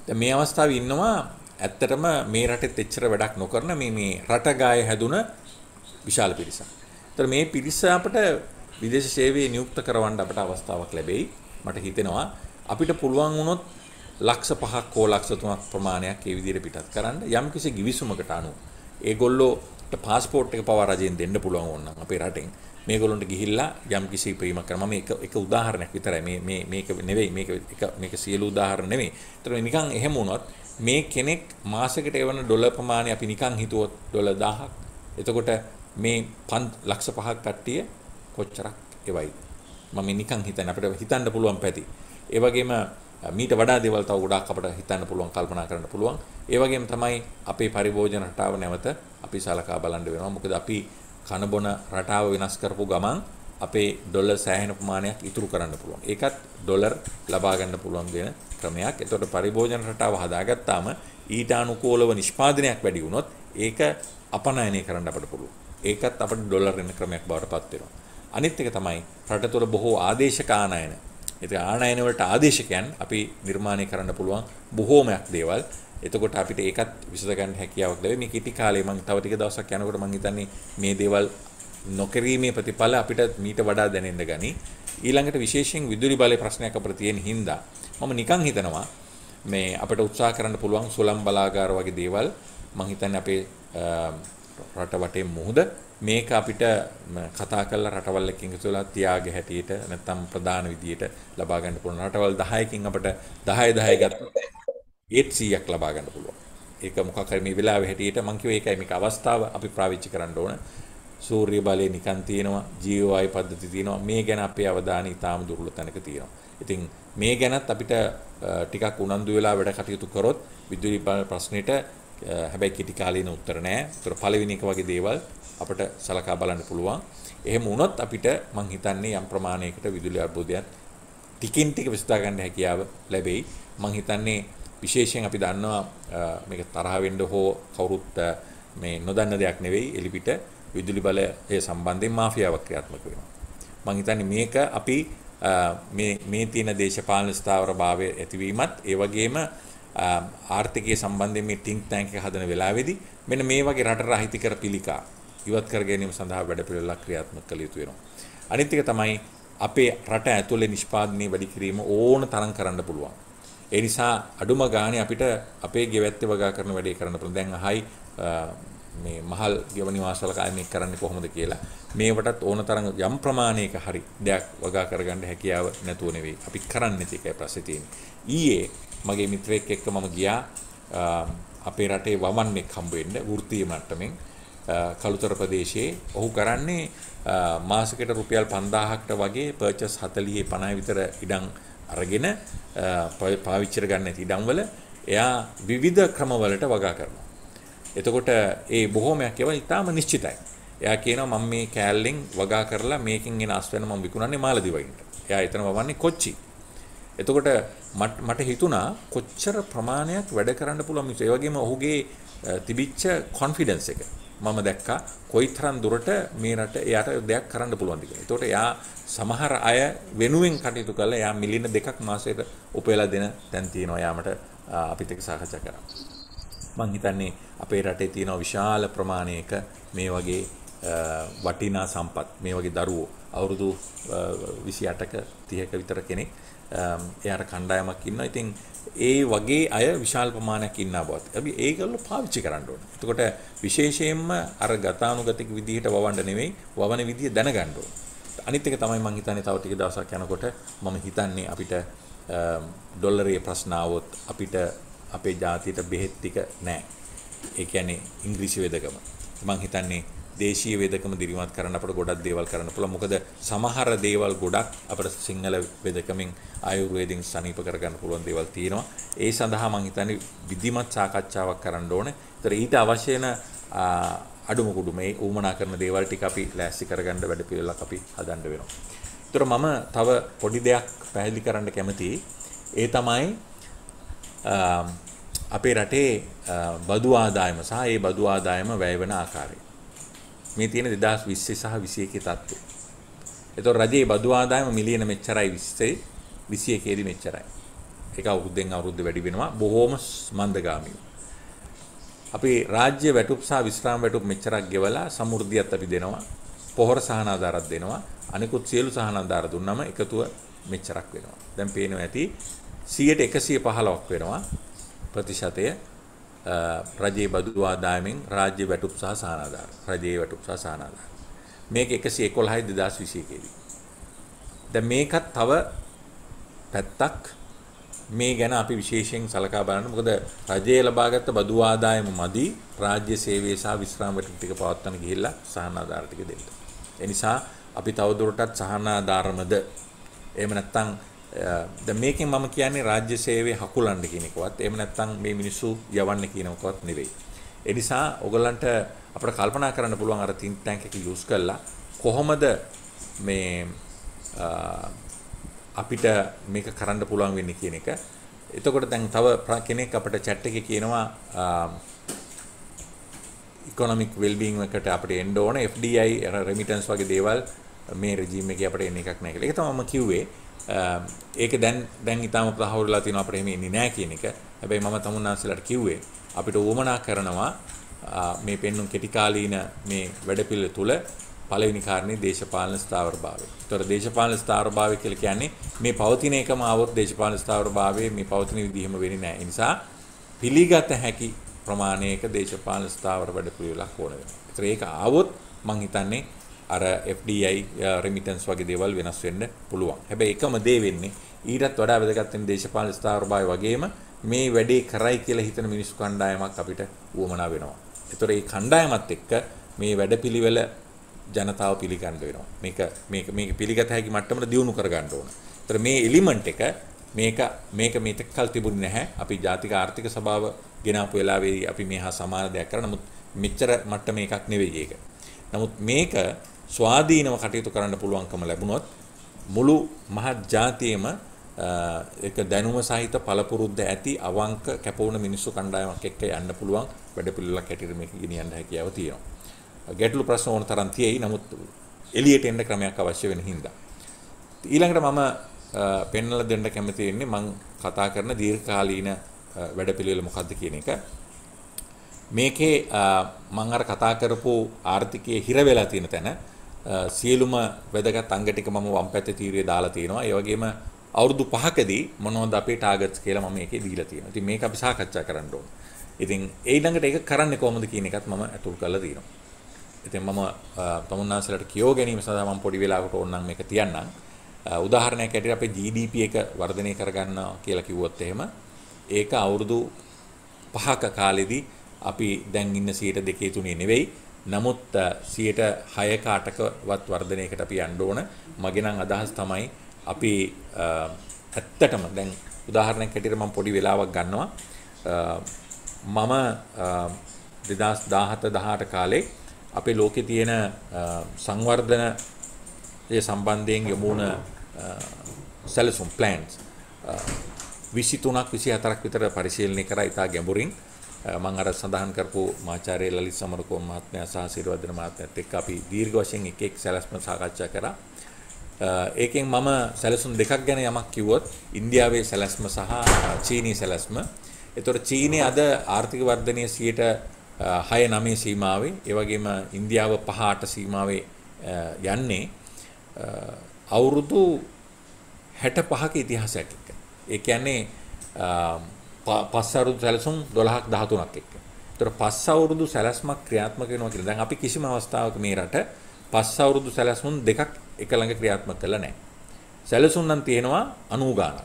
S2: දැන් මේ අවස්ථාවේ ඉන්නවා ඇත්තටම මේ රටෙත් එච්චර වැඩක් නොකරන මේ මේ රට ගාය හැදුන විශාල පිරිසක්. ඒතර මේ පිරිස අපට විදේශ සේවයේ නියුක්ත කරවන්න අපට අවස්ථාවක් ලැබෙයි. මට හිතෙනවා අපිට පුළුවන් වුණොත් ලක්ෂ 5ක් හෝ ලක්ෂ 3ක් ප්‍රමාණයක් ඒ විදිහට පිටත් කරන්න යම්කිසි ගිවිසුමකට අනුව ඒගොල්ලෝට પાස්පෝර්ට් එක පවා රජෙන් දෙන්න පුළුවන් වුණා අපේ රටෙන්. මේගොල්ලොන්ට ගිහිල්ලා යම්කිසි ප්‍රේමයක් කරනවා. මම එක එක උදාහරණයක් විතරයි. මේ මේ මේක නෙවෙයි මේක එක මේක සියලු උදාහරණ නෙවෙයි. ඒතර නිකන් එහෙම වුණොත් මේ කෙනෙක් මාසෙකට එවන ඩොලර් ප්‍රමාණය අපි නිකන් හිතුවොත් ඩොලර් 1000ක්. එතකොට මේ ලක්ෂ 5ක් කට්ටිය කොච්චරක් එවයිද? මම නිකන් හිතන්නේ අපිට හිතන්න පුළුවන් පැති. ඒ වගේම මීට වඩා දේවල් තව ගොඩාක් අපිට හිතන්න පුළුවන් කල්පනා කරන්න පුළුවන්. ඒ වගේම තමයි අපේ පරිභෝජන රටාව නැවත අපි සලකා බලන්න වෙනවා. මොකද අපි කන බොන රටාව වෙනස් කරපු ගමන් අපේ ඩොලර් සෑහෙන ප්‍රමාණයක් ඉතුරු කරන්න පුළුවන්. ඒකත් ඩොලර් ලබා ගන්න පුළුවන් වෙන ක්‍රමයක්. එතකොට පරිභෝජන රටාව හදාගත්තාම ඊට අනුකූලව නිෂ්පාදනයක් වැඩි වුණොත් ඒක අපනයනය කරන්න අපට පුළුවන්. ඒකත් අපිට ඩොලර් වෙන ක්‍රමයක් බවට පත් වෙනවා. අනිත් එක තමයි රට තුළ බොහෝ ආදේශක ආනයන. ඒක ආනයන වලට ආදේශකයන් අපි නිර්මාණය කරන්න පුළුවන් බොහෝමයක් දේවල්. එතකොට අපිට ඒකත් විසඳ ගන්න හැකියාවක් ලැබෙයි. මේ කිටි කාලේ මම තව ටික දවසක් යනකොට මම හිතන්නේ මේ දේවල් නොකිරීමේ ප්‍රතිඵල අපිට මීට වඩා දැනෙන්න ගනි. ඊළඟට විශේෂයෙන් විදුලි බලයේ ප්‍රශ්නයක් අපිට තියෙන හින්දා මම නිකන් හිතනවා මේ අපිට උත්සාහ කරන්න පුළුවන් සුලම් බලාගාර වගේ දේවල් මම හිතන්නේ අපේ රට වටේ මුහුද මේක අපිට කතා කරලා රටවල් එකකින් ඉතුලා තියාගේ හැටියට නැත්නම් ප්‍රධාන විදියට ලබා ගන්න පුළුවන් රටවල් 10කින් අපිට 10 10 ගත්තොත් 800ක් ලබා ගන්න පුළුවන්. ඒක මොකක් හරි මේ වෙලාවේ හැටියට මම කියුවේ ඒකයි මේක අවස්ථාව අපි පාවිච්චි කරන්න ඕන. සූර්ය බලය නිකන් තියෙනවා ජීවවායු පද්ධති තියෙනවා මේ ගැන අපේ අවධානය ඉතාම දුර්වල තැනක තියෙනවා ඉතින් මේ ගැනත් අපිට ටිකක් උනන්දු වෙලා වැඩ කටයුතු කරොත් විදුලි ප්‍රශ්නෙට හැබැයි කෙටි කාලීන උත්තර නෑ ඒතර පළවෙනි එක වගේ දේවල් අපිට සලකා බලන්න පුළුවන් එහෙම වුණොත් අපිට මං හිතන්නේ යම් ප්‍රමාණයකට විදුලි අර්බුදයන් ටිකින් ටික විසඳා ගන්න හැකියාව ලැබෙයි මං හිතන්නේ විශේෂයෙන් අපි දන්නවා මේක තරහ වෙන්න හෝ කවුරුත් මේ නොදන්න දෙයක් නෙවෙයි එලිපිට විදුලි බලය ඒ සම්බන්ධයෙන් මාෆියාවක් ක්‍රියාත්මක වෙනවා. මම හිතන්නේ මේක අපි මේ මේ තියෙන දේශපාලන ස්ථාවරභාවය ඇතිවීමත් ඒ වගේම ආර්ථිකය සම්බන්ධයෙන් මේ think tank එක හදන වෙලාවේදී මෙන්න මේ වගේ රට රහිතකර පිළිකා ඉවත් කර ගැනීම සඳහා වැඩපිළිවෙලක් ක්‍රියාත්මක කළ යුතු වෙනවා. අනිත් එක තමයි අපේ රට ඇතුලේ නිෂ්පාදනය වැඩි කිරීම ඕන තරම් කරන්න පුළුවන්. ඒ නිසා අඩුම ගානේ අපිට අපේ ගෙවැත්තේ වගා කරන වැඩේ කරන්න පුළුවන්. දැන් අහයි මේ මහල් ගෙව නිවාසවල කාර්යයක් කරන්නේ කොහොමද කියලා මේවටත් ඕන තරම් යම් ප්‍රමාණයක හරි දෙයක් වගා කරගන්න හැකියාව නැතුව නෙවෙයි අපි කරන්නේ ඒකයි ප්‍රශ්නේ තියෙන්නේ ඊයේ මගේ මිත්‍රයෙක් එක්ක මම ගියා අපේ රටේ වමන්නෙක් හම්බ වෙන්න වෘත්තීය මට්ටමින් කළුතර ප්‍රදේශයේ ඔහු කරන්නේ මාසෙකට රුපියල් 5000කට වගේ පර්චස් 40 50 විතර ඉඩම් අරගෙන පාවිච්චි කරගන්න ඉඩම්වල එයා විවිධ ක්‍රමවලට වගා කරනවා එතකොට ඒ බොහොමයක් ඒවා ඉතාම නිශ්චිතයි. එයා කියනවා මම මේ කෑල්ලෙන් වගා කරලා මේකෙන් එන අස්වැන්න මම විකුණන්නේ මාලදිවයින්ට. එයා එතන වවන්නේ කොච්චි. එතකොට මට හිතුණා කොච්චර ප්‍රමාණයක් වැඩ කරන්න පුළුවන් මිස. ඒ වගේම ඔහුගේ තිබිච්ච කොන්ෆිඩන්ස් එක මම දැක්කා කොයිතරම් දුරට මේ රට එයාට දෙයක් කරන්න පුළුවන්ද කියලා. ඒතකොට එයා සමහර අය වෙනුවෙන් කටයුතු කළා. එයා මිලියන දෙකක් මාසයක උපයලා දෙන තැන් තියෙනවා. එයා මට අපිත් එක්ක සාකච්ඡා කරා. මං හිතන්නේ අපේ රටේ තියෙන විශාල ප්‍රමාණයක මේ වගේ වටිනා සම්පත් මේ වගේ දරුවෝ අවුරුදු 28ක 30ක විතර කෙනෙක් එයාට කණ්ඩායමක් ඉන්නවා. ඉතින් ඒ වගේ අය විශාල ප්‍රමාණයක් ඉන්නා බවත්. අපි ඒගොල්ලෝ පාවිච්චි කරන්න ඕනේ. එතකොට විශේෂයෙන්ම අර ගතානුගතික විදිහට වවන්න නෙවෙයි, වවන විදිය දැනගන්න ඕනේ. අනිත් එක තමයි මං හිතන්නේ තව ටික දවසක් යනකොට මම හිතන්නේ අපිට ඩොල්ලරයේ ප්‍රශ්න આવොත් අපිට අපේ ජාතියට බෙහෙත් ටික නැහැ. ඒ කියන්නේ ඉංග්‍රීසි වේදකම. මම හිතන්නේ දේශීය වේදකම දිරිමත් කරන්න අපට ගොඩක් දේවල් කරන්න පුළුවන්. මොකද සමහර දේවල් ගොඩක් අපට සිංහල වේදකමින් ආයුර්වේදින් සනීප කරගන්න පුළුවන් දේවල් තියෙනවා. ඒ සඳහා මම හිතන්නේ විධිමත් සාකච්ඡාවක් කරන්න ඕනේ. ඒතර ඊට අවශ්‍ය අඩුම කුඩු මේ ඌමනා කරන දේවල් ටික අපි ලෑස්ති කරගන්න වැඩ පිළිවෙලක් අපි හදන්න වෙනවා. ඒතර මම තව පොඩි දෙයක් පැහැදිලි කරන්න කැමතියි. ඒ තමයි අපේ රටේ බදු ආදායම සහ ඒ බදු ආදායම වැය වෙන ආකාරය. මේ තියෙන 2020 සහ 21 තත්ත්වය. එතකොට රජයේ බදු ආදායම මිලියන මෙච්චරයි 20 21 දී මෙච්චරයි. ඒක අවුරුද්දෙන් අවුරුද්ද වැඩි වෙනවා බොහෝම මන්දගාමීව. අපේ රාජ්‍ය වැටුප් සහ විශ්‍රාම වැටුප් මෙච්චරක් ගෙවලා සමෘද්ධියත් අපි දෙනවා. පොහොර සහනාධාරත් දෙනවා. අනිකුත් සියලු සහනාධාර දුන්නම එකතුව මෙච්චරක් වෙනවා. දැන් පේනවා ඇති 115ක් වෙනවා ප්‍රතිශතය රජයේ බදු ආදායමෙන් රාජ්‍ය වැටුප් සහ සානාධාර. රජයේ වැටුප් සහ සානාධාර. මේක 111යි 2021 දී. දැන් මේකත් තව පැත්තක් මේ ගැන අපි විශේෂයෙන් සලකා බලන්න. මොකද රජයේ ලබාගත් බදු ආදායම මදි රාජ්‍ය සේවයේ සහ විශ්‍රාම වැටුප් ටික පවත්වන්න ගිහිල්ලා සානාධාර ටික දෙන්න. ඒ නිසා අපි තවදුරටත් සහනාධාරමද එහෙම නැත්නම් දැන් මේකෙන් මම කියන්නේ රාජ්‍ය සේවයේ හකුලන්න කියන එකවත් එහෙම නැත්නම් මේ මිනිස්සු යවන්න කියන එකවත් නෙවෙයි. ඒ නිසා ඔයගලන්ට අපිට කල්පනා කරන්න පුළුවන් අර think tank එක use කරලා කොහොමද මේ අපිට මේක කරන්න පුළුවන් වෙන්නේ කියන එක. එතකොට දැන් තව කෙනෙක් අපිට chat එකේ කියනවා ඉකොනොමික් වෙල්බීන් එකට අපිට එන්න ඕන FDI රෙමිටන්ස් වගේ දේවල් මේ රෙජීම් එකේ අපිට එන එකක් නැහැ කියලා. ඒක තමයි මම කිව්වේ. ඒක දැන් දැන් ඊටම ප්‍රහවුරලා තිනවා අපිට එහෙම ඉන්නේ නැහැ කියන එක. හැබැයි මම තමුන්නාන්සලාට කිව්වේ අපිට වමනා කරනවා මේ පෙන්නුම් කෙටි කාලීන මේ වැඩපිළිවෙල තුල පළවෙනි කාරණේ දේශපාලන ස්ථාවරභාවය. ඒතර දේශපාලන ස්ථාවරභාවය කියලා කියන්නේ මේ පවතින එකම આવොත් දේශපාලන ස්ථාවරභාවය මේ පවතින විදිහම වෙන්නේ නැහැ. ඒ නිසා පිළිගත හැකි ප්‍රමාණයක දේශපාලන ස්ථාවර වැඩපිළිවෙලක් ඕන වෙනවා. ඒතර ඒක આવොත් මං හිතන්නේ අර FDI රෙමිටන්ස් වගේ දේවල් වෙනස් වෙන්න පුළුවන්. හැබැයි එකම දේ වෙන්නේ ඊටත් වඩා වැදගත් වෙන දේශපාලන ස්ථාවරභාවය වගේම මේ වැඩේ කරයි කියලා හිතන මිනිස්සු කණ්ඩායමක් අපිට උවමනා වෙනවා. ඒතොර මේ කණ්ඩායමත් එක්ක මේ වැඩපිළිවෙල ජනතාව පිළිගන්න වෙනවා. මේක මේක මේක පිළිගත හැකි මට්ටමට දියුණු කර ගන්න ඕන. ඒතර මේ එලිමන්ට් එක මේක මේක මේතෙක් කල් තිබුණේ නැහැ. අපි ජාතික ආර්ථික සභාව ගෙනාපු වෙලාවේ අපි මේ හා සමාන දෙයක් කරා. නමුත් මෙච්චර මට්ටමේ එකක් නෙවෙයි ඒක. නමුත් මේක ස්වාධීනව කටයුතු කරන්න පුළුවන්කම ලැබුණොත් මුළු මහත් ජාතියේම ඒක දැනුම සහිත පළපුරුද්ද ඇති අවංක කැපවුණ මිනිස්සු කණ්ඩායමක් එක්ක යන්න පුළුවන් වැඩපිළිවෙලක් හැටියට මේක ගෙනියන්න හැකියාව තියෙනවා. ගැටලු ප්‍රශ්න ඕන තරම් තියෙයි. නමුත් එළියට එන්න ක්‍රමයක් අවශ්‍ය වෙන හින්දා. ඊළඟට මම පෙන්වලා දෙන්න කැමති වෙන්නේ මම කතා කරන දීර්ඝකාලීන වැඩපිළිවෙල මොකද්ද කියන එක. මේකේ මම අර කතා කරපු ආර්ථිකයේ හිර වෙලා තියෙන තැන සියලුම වැදගත් අංග ටික මම වම් පැත්තේ තීරයේ දාලා තියෙනවා. ඒ වගේම අවුරුදු 5කදී මොනවද අපේ ටාගට්ස් කියලා මම ඒකේ දීලා තියෙනවා. ඉතින් මේක අපි සාකච්ඡා කරන්න ඕන. ඉතින් ඒ ළඟට ඒක කරන්නේ කොහොමද කියන එකත් මම අතුල් කරලා තියෙනවා. ඉතින් මම තමුන්නාන්සලට කියෝ ගැනීම සඳහා මම පොඩි වෙලාවකට ඕනනම් මේක තියන්නම්. උදාහරණයක් ඇටියට අපේ GDP එක වර්ධනය කරගන්නවා කියලා කිව්වොත් එහෙම ඒක අවුරුදු 5ක කාලෙදී අපි දැන් ඉන්න 102 3 නෙවෙයි නමුත් 106ක 8කවත් වර්ධනයකට අපි යන්න ඕන. මගේ නම් අදහස් තමයි අපි ඇත්තටම දැන් උදාහරණයක් හැටියට මම පොඩි වෙලාවක් ගන්නවා. මම 2017 18 කාලේ අපේ ලෝකේ තියෙන සංවර්ධන ඒ සම්බන්ධයෙන් යොමු වුණ සැලසුම් ප්ලෑන්ස් 23ක් 24ක් විතර පරිශීලනය කරා ඉතා ගැඹුරින් මම අර සඳහන් කරපු මාචාර්ය ලලිත් සමරකෝන් මහත්මයා සහ සිරවර්ධන මහත්මයාත් එක්ක අපි දීර්ඝ වශයෙන් එක එක සැලැස්ම සාකච්ඡා කරා. ඒකෙන් මම සැලසුම් දෙකක් ගැන යමක් කිව්වොත් ඉන්දියාවේ සැලැස්ම සහ චීනී සැලැස්ම. එතකොට චීනයේ අද ආර්ථික වර්ධනය 6.9 සීමාවේ, ඒ වගේම ඉන්දියාව 5.8 සීමාවේ යන්නේ අවුරුදු 65ක ඉතිහාසයක් එක්ක. ඒ කියන්නේ පස් අවුරුදු සැලසුම් 12ක් 13ක් එක්ක. ඒතර පස් අවුරුදු සැලැස්මක් ක්‍රියාත්මක වෙනවා කියලා. දැන් අපි කිසිම අවස්ථාවක මේ රට පස් අවුරුදු සැලැස්මුම් දෙකක් එක ළඟ ක්‍රියාත්මක කළා නැහැ. සැලසුම් නම් තියෙනවා 90 ගාණක්.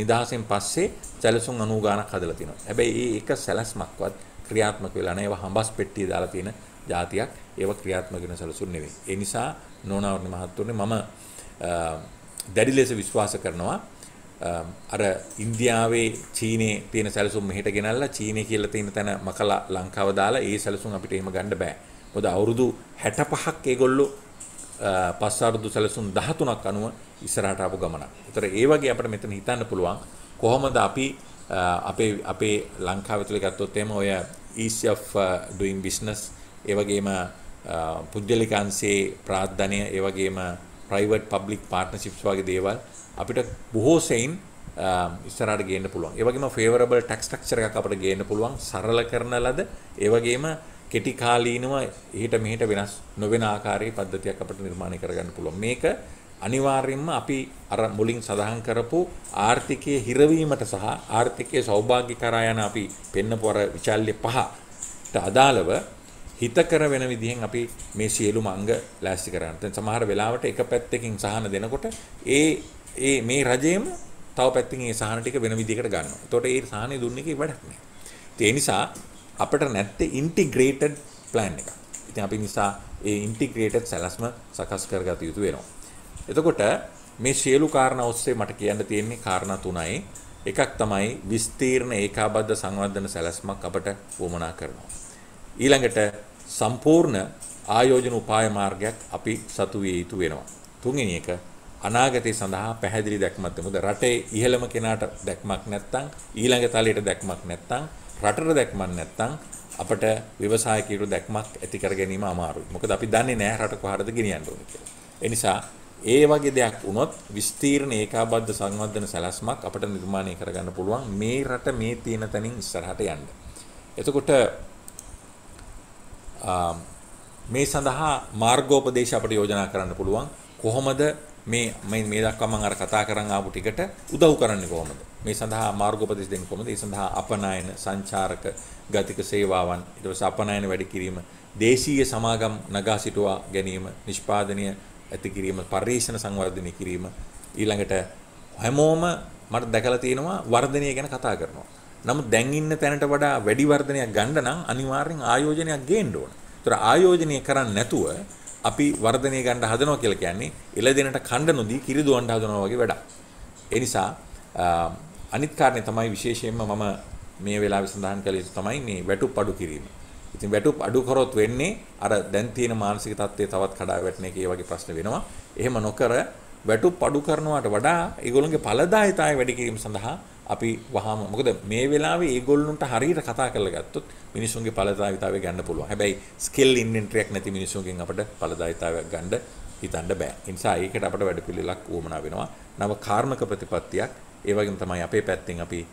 S2: නිදහසෙන් පස්සේ සැලසුම් 90 ගාණක් හදලා තියෙනවා. හැබැයි මේ එක සැලැස්මක්වත් ක්‍රියාත්මක වෙලා නැහැ. ඒවා හඹස් පෙට්ටියේ දාලා තියෙන જાතියක්. ඒවා ක්‍රියාත්මක වෙන සැලසුම් නෙවෙයි. ඒ නිසා නෝනාවරණ මහත්තුනේ මම දැඩි ලෙස විශ්වාස කරනවා අර ඉන්දියාවේ චීනේ තියෙන සැලසුම් මෙහෙට ගෙනල්ලා චීනේ කියලා තියෙන තැන මකලා ලංකාව දාලා ඒ සැලසුම් අපිට එහෙම ගන්න බෑ. මොකද අවුරුදු 65ක් ඒගොල්ලෝ පස් අවුරුදු සැලසුම් 13ක් අනුව ඉස්සරහට ආපු ගමනක්. ඒතර ඒ වගේ අපිට මෙතන හිතන්න පුළුවන් කොහොමද අපි අපේ අපේ ලංකාව තුළ ගත්තොත් එහෙම ඔය ease of doing business ඒ වගේම පුද්ගලික අංශේ ප්‍රාර්ථනය ඒ වගේම private public partnerships වගේ දේවල් අපිට බොහෝ සෙයින් ඉස්සරහට ගේන්න පුළුවන්. ඒ වගේම ෆේවරබල් ටැක්ස් ස්ට්‍රක්චර් එකක් අපිට ගේන්න පුළුවන් සරල කරන ලද ඒ වගේම කෙටි කාලීනව එහෙට මෙහෙට වෙනස් නොවන ආකාරයේ පද්ධතියක් අපිට නිර්මාණය කරගන්න පුළුවන්. මේක අනිවාර්යයෙන්ම අපි අර මුලින් සඳහන් කරපු ආර්ථිකයේ හිරවීමට සහ ආර්ථිකයේ සෞභාග්‍ය කරා යන අපි පෙන්නපු අර විචල්්‍ය පහට අදාළව හිතකර වෙන විදිහෙන් අපි මේ සියලුම අංග ලෑස්ති කරගන්න. දැන් සමහර වෙලාවට එක පැත්තකින් සහන දෙනකොට ඒ ඒ මේ රජයේම තව පැත්තකින් ඒ සහන ටික වෙන විදිහකට ගන්නවා. එතකොට ඒ සහනේ දුන්න එකේ වැඩක් නැහැ. ඉතින් ඒ නිසා අපිට නැත්තේ ඉන්ටිග්‍රේටඩ් plan එකක්. ඉතින් අපි නිසා ඒ ඉන්ටිග්‍රේටඩ් සැලැස්ම සකස් කරගත යුතු වෙනවා. එතකොට මේ සියලු කාරණා ඔස්සේ මට කියන්න තියෙන්නේ කාරණා තුනයි. එකක් තමයි විස්තීර්ණ ඒකාබද්ධ සංවර්ධන සැලැස්මක් අපට වමනා කරනවා. ඊළඟට සම්පූර්ණ ආයෝජන උපාය මාර්ගයක් අපි සතු විය යුතු වෙනවා. තුන්වෙනි එක අනාගතය සඳහා පැහැදිලි දැක්මක් දෙමුද රටේ ඉහළම කෙනාට දැක්මක් නැත්නම් ඊළඟ තලයට දැක්මක් නැත්නම් රටට දැක්මක් නැත්නම් අපට ව්‍යවසායකීරු දැක්මක් ඇති කර ගැනීම අමාරුයි. මොකද අපි දන්නේ නැහැ රට කොහටද ගෙනියන්න ඕනේ කියලා. ඒ නිසා ඒ වගේ දෙයක් වුණොත් විස්තීර්ණ ඒකාබද්ධ සංවර්ධන සැලැස්මක් අපට නිර්මාණය කරගන්න පුළුවන් මේ රට මේ තියෙන තැනින් ඉස්සරහට යන්න. එතකොට මේ සඳහා මාර්ගෝපදේශ අපට යෝජනා කරන්න පුළුවන්. කොහොමද මේ මේ දක්වා මම අර කතා කරන් ආපු ටිකට උදව් කරන්නේ කොහොමද? මේ සඳහා මාර්ගෝපදේශ දෙන්නේ කොහොමද? ඒ සඳහා අපනායන සංචාරක ගතික සේවාවන් ඊට පස්සේ අපනායන වැඩි කිරීම, දේශීය සමාගම් නගා සිටුවා ගැනීම, නිෂ්පාදනීය ඇති කිරීම, පරිශන සංවර්ධනය කිරීම ඊළඟට හැමෝම මට දැකලා තියෙනවා වර්ධනය ගැන කතා කරනවා. නමුත් දැන් ඉන්න තැනට වඩා වැඩි වර්ධනයක් ගන්න නම් අනිවාර්යෙන් ආයෝජනයක් ගේන්න ඕන. ඒතර ආයෝජනය කරන්නේ නැතුව අපි වර්ධනය ගන්න හදනවා කියලා කියන්නේ එළදෙනට කණ්ඩ නොදී කිරි දුවන්න හදනවා වගේ වැඩක්. ඒ නිසා අනිත් කාරණේ තමයි විශේෂයෙන්ම මම මේ වෙලාවේ සඳහන් කළ යුතු තමයි මේ වැටුප් අඩු කිරීම. ඉතින් වැටුප් අඩු කරොත් වෙන්නේ අර දැන් තියෙන මානසික තත්ත්වය තවත් කඩා වැටෙන එක ඒ වගේ ප්‍රශ්න වෙනවා. එහෙම නොකර වැටුප් අඩු කරනවාට වඩා ඒගොල්ලන්ගේ ඵලදායිතාවය වැඩි කිරීම සඳහා අපි වහම මොකද මේ වෙලාවේ ඒගොල්ලන්ට හරියට කතා කරලා ගත්තොත් මිනිසුන්ගේ ඵලදායිතාවය ගන්න පුළුවන්. හැබැයි ස්කිල් ඉන්වෙන්ටරියක් නැති මිනිසුන්ගෙන් අපිට ඵලදායිතාවයක් ගන්න හිතන්න බෑ. ඒ නිසා ඒකට අපිට වැඩපිළිවෙලක් උවමනා වෙනවා. නව කාර්මක ප්‍රතිපත්තියක් ඒ වගේම තමයි අපේ පැත්තෙන් අපි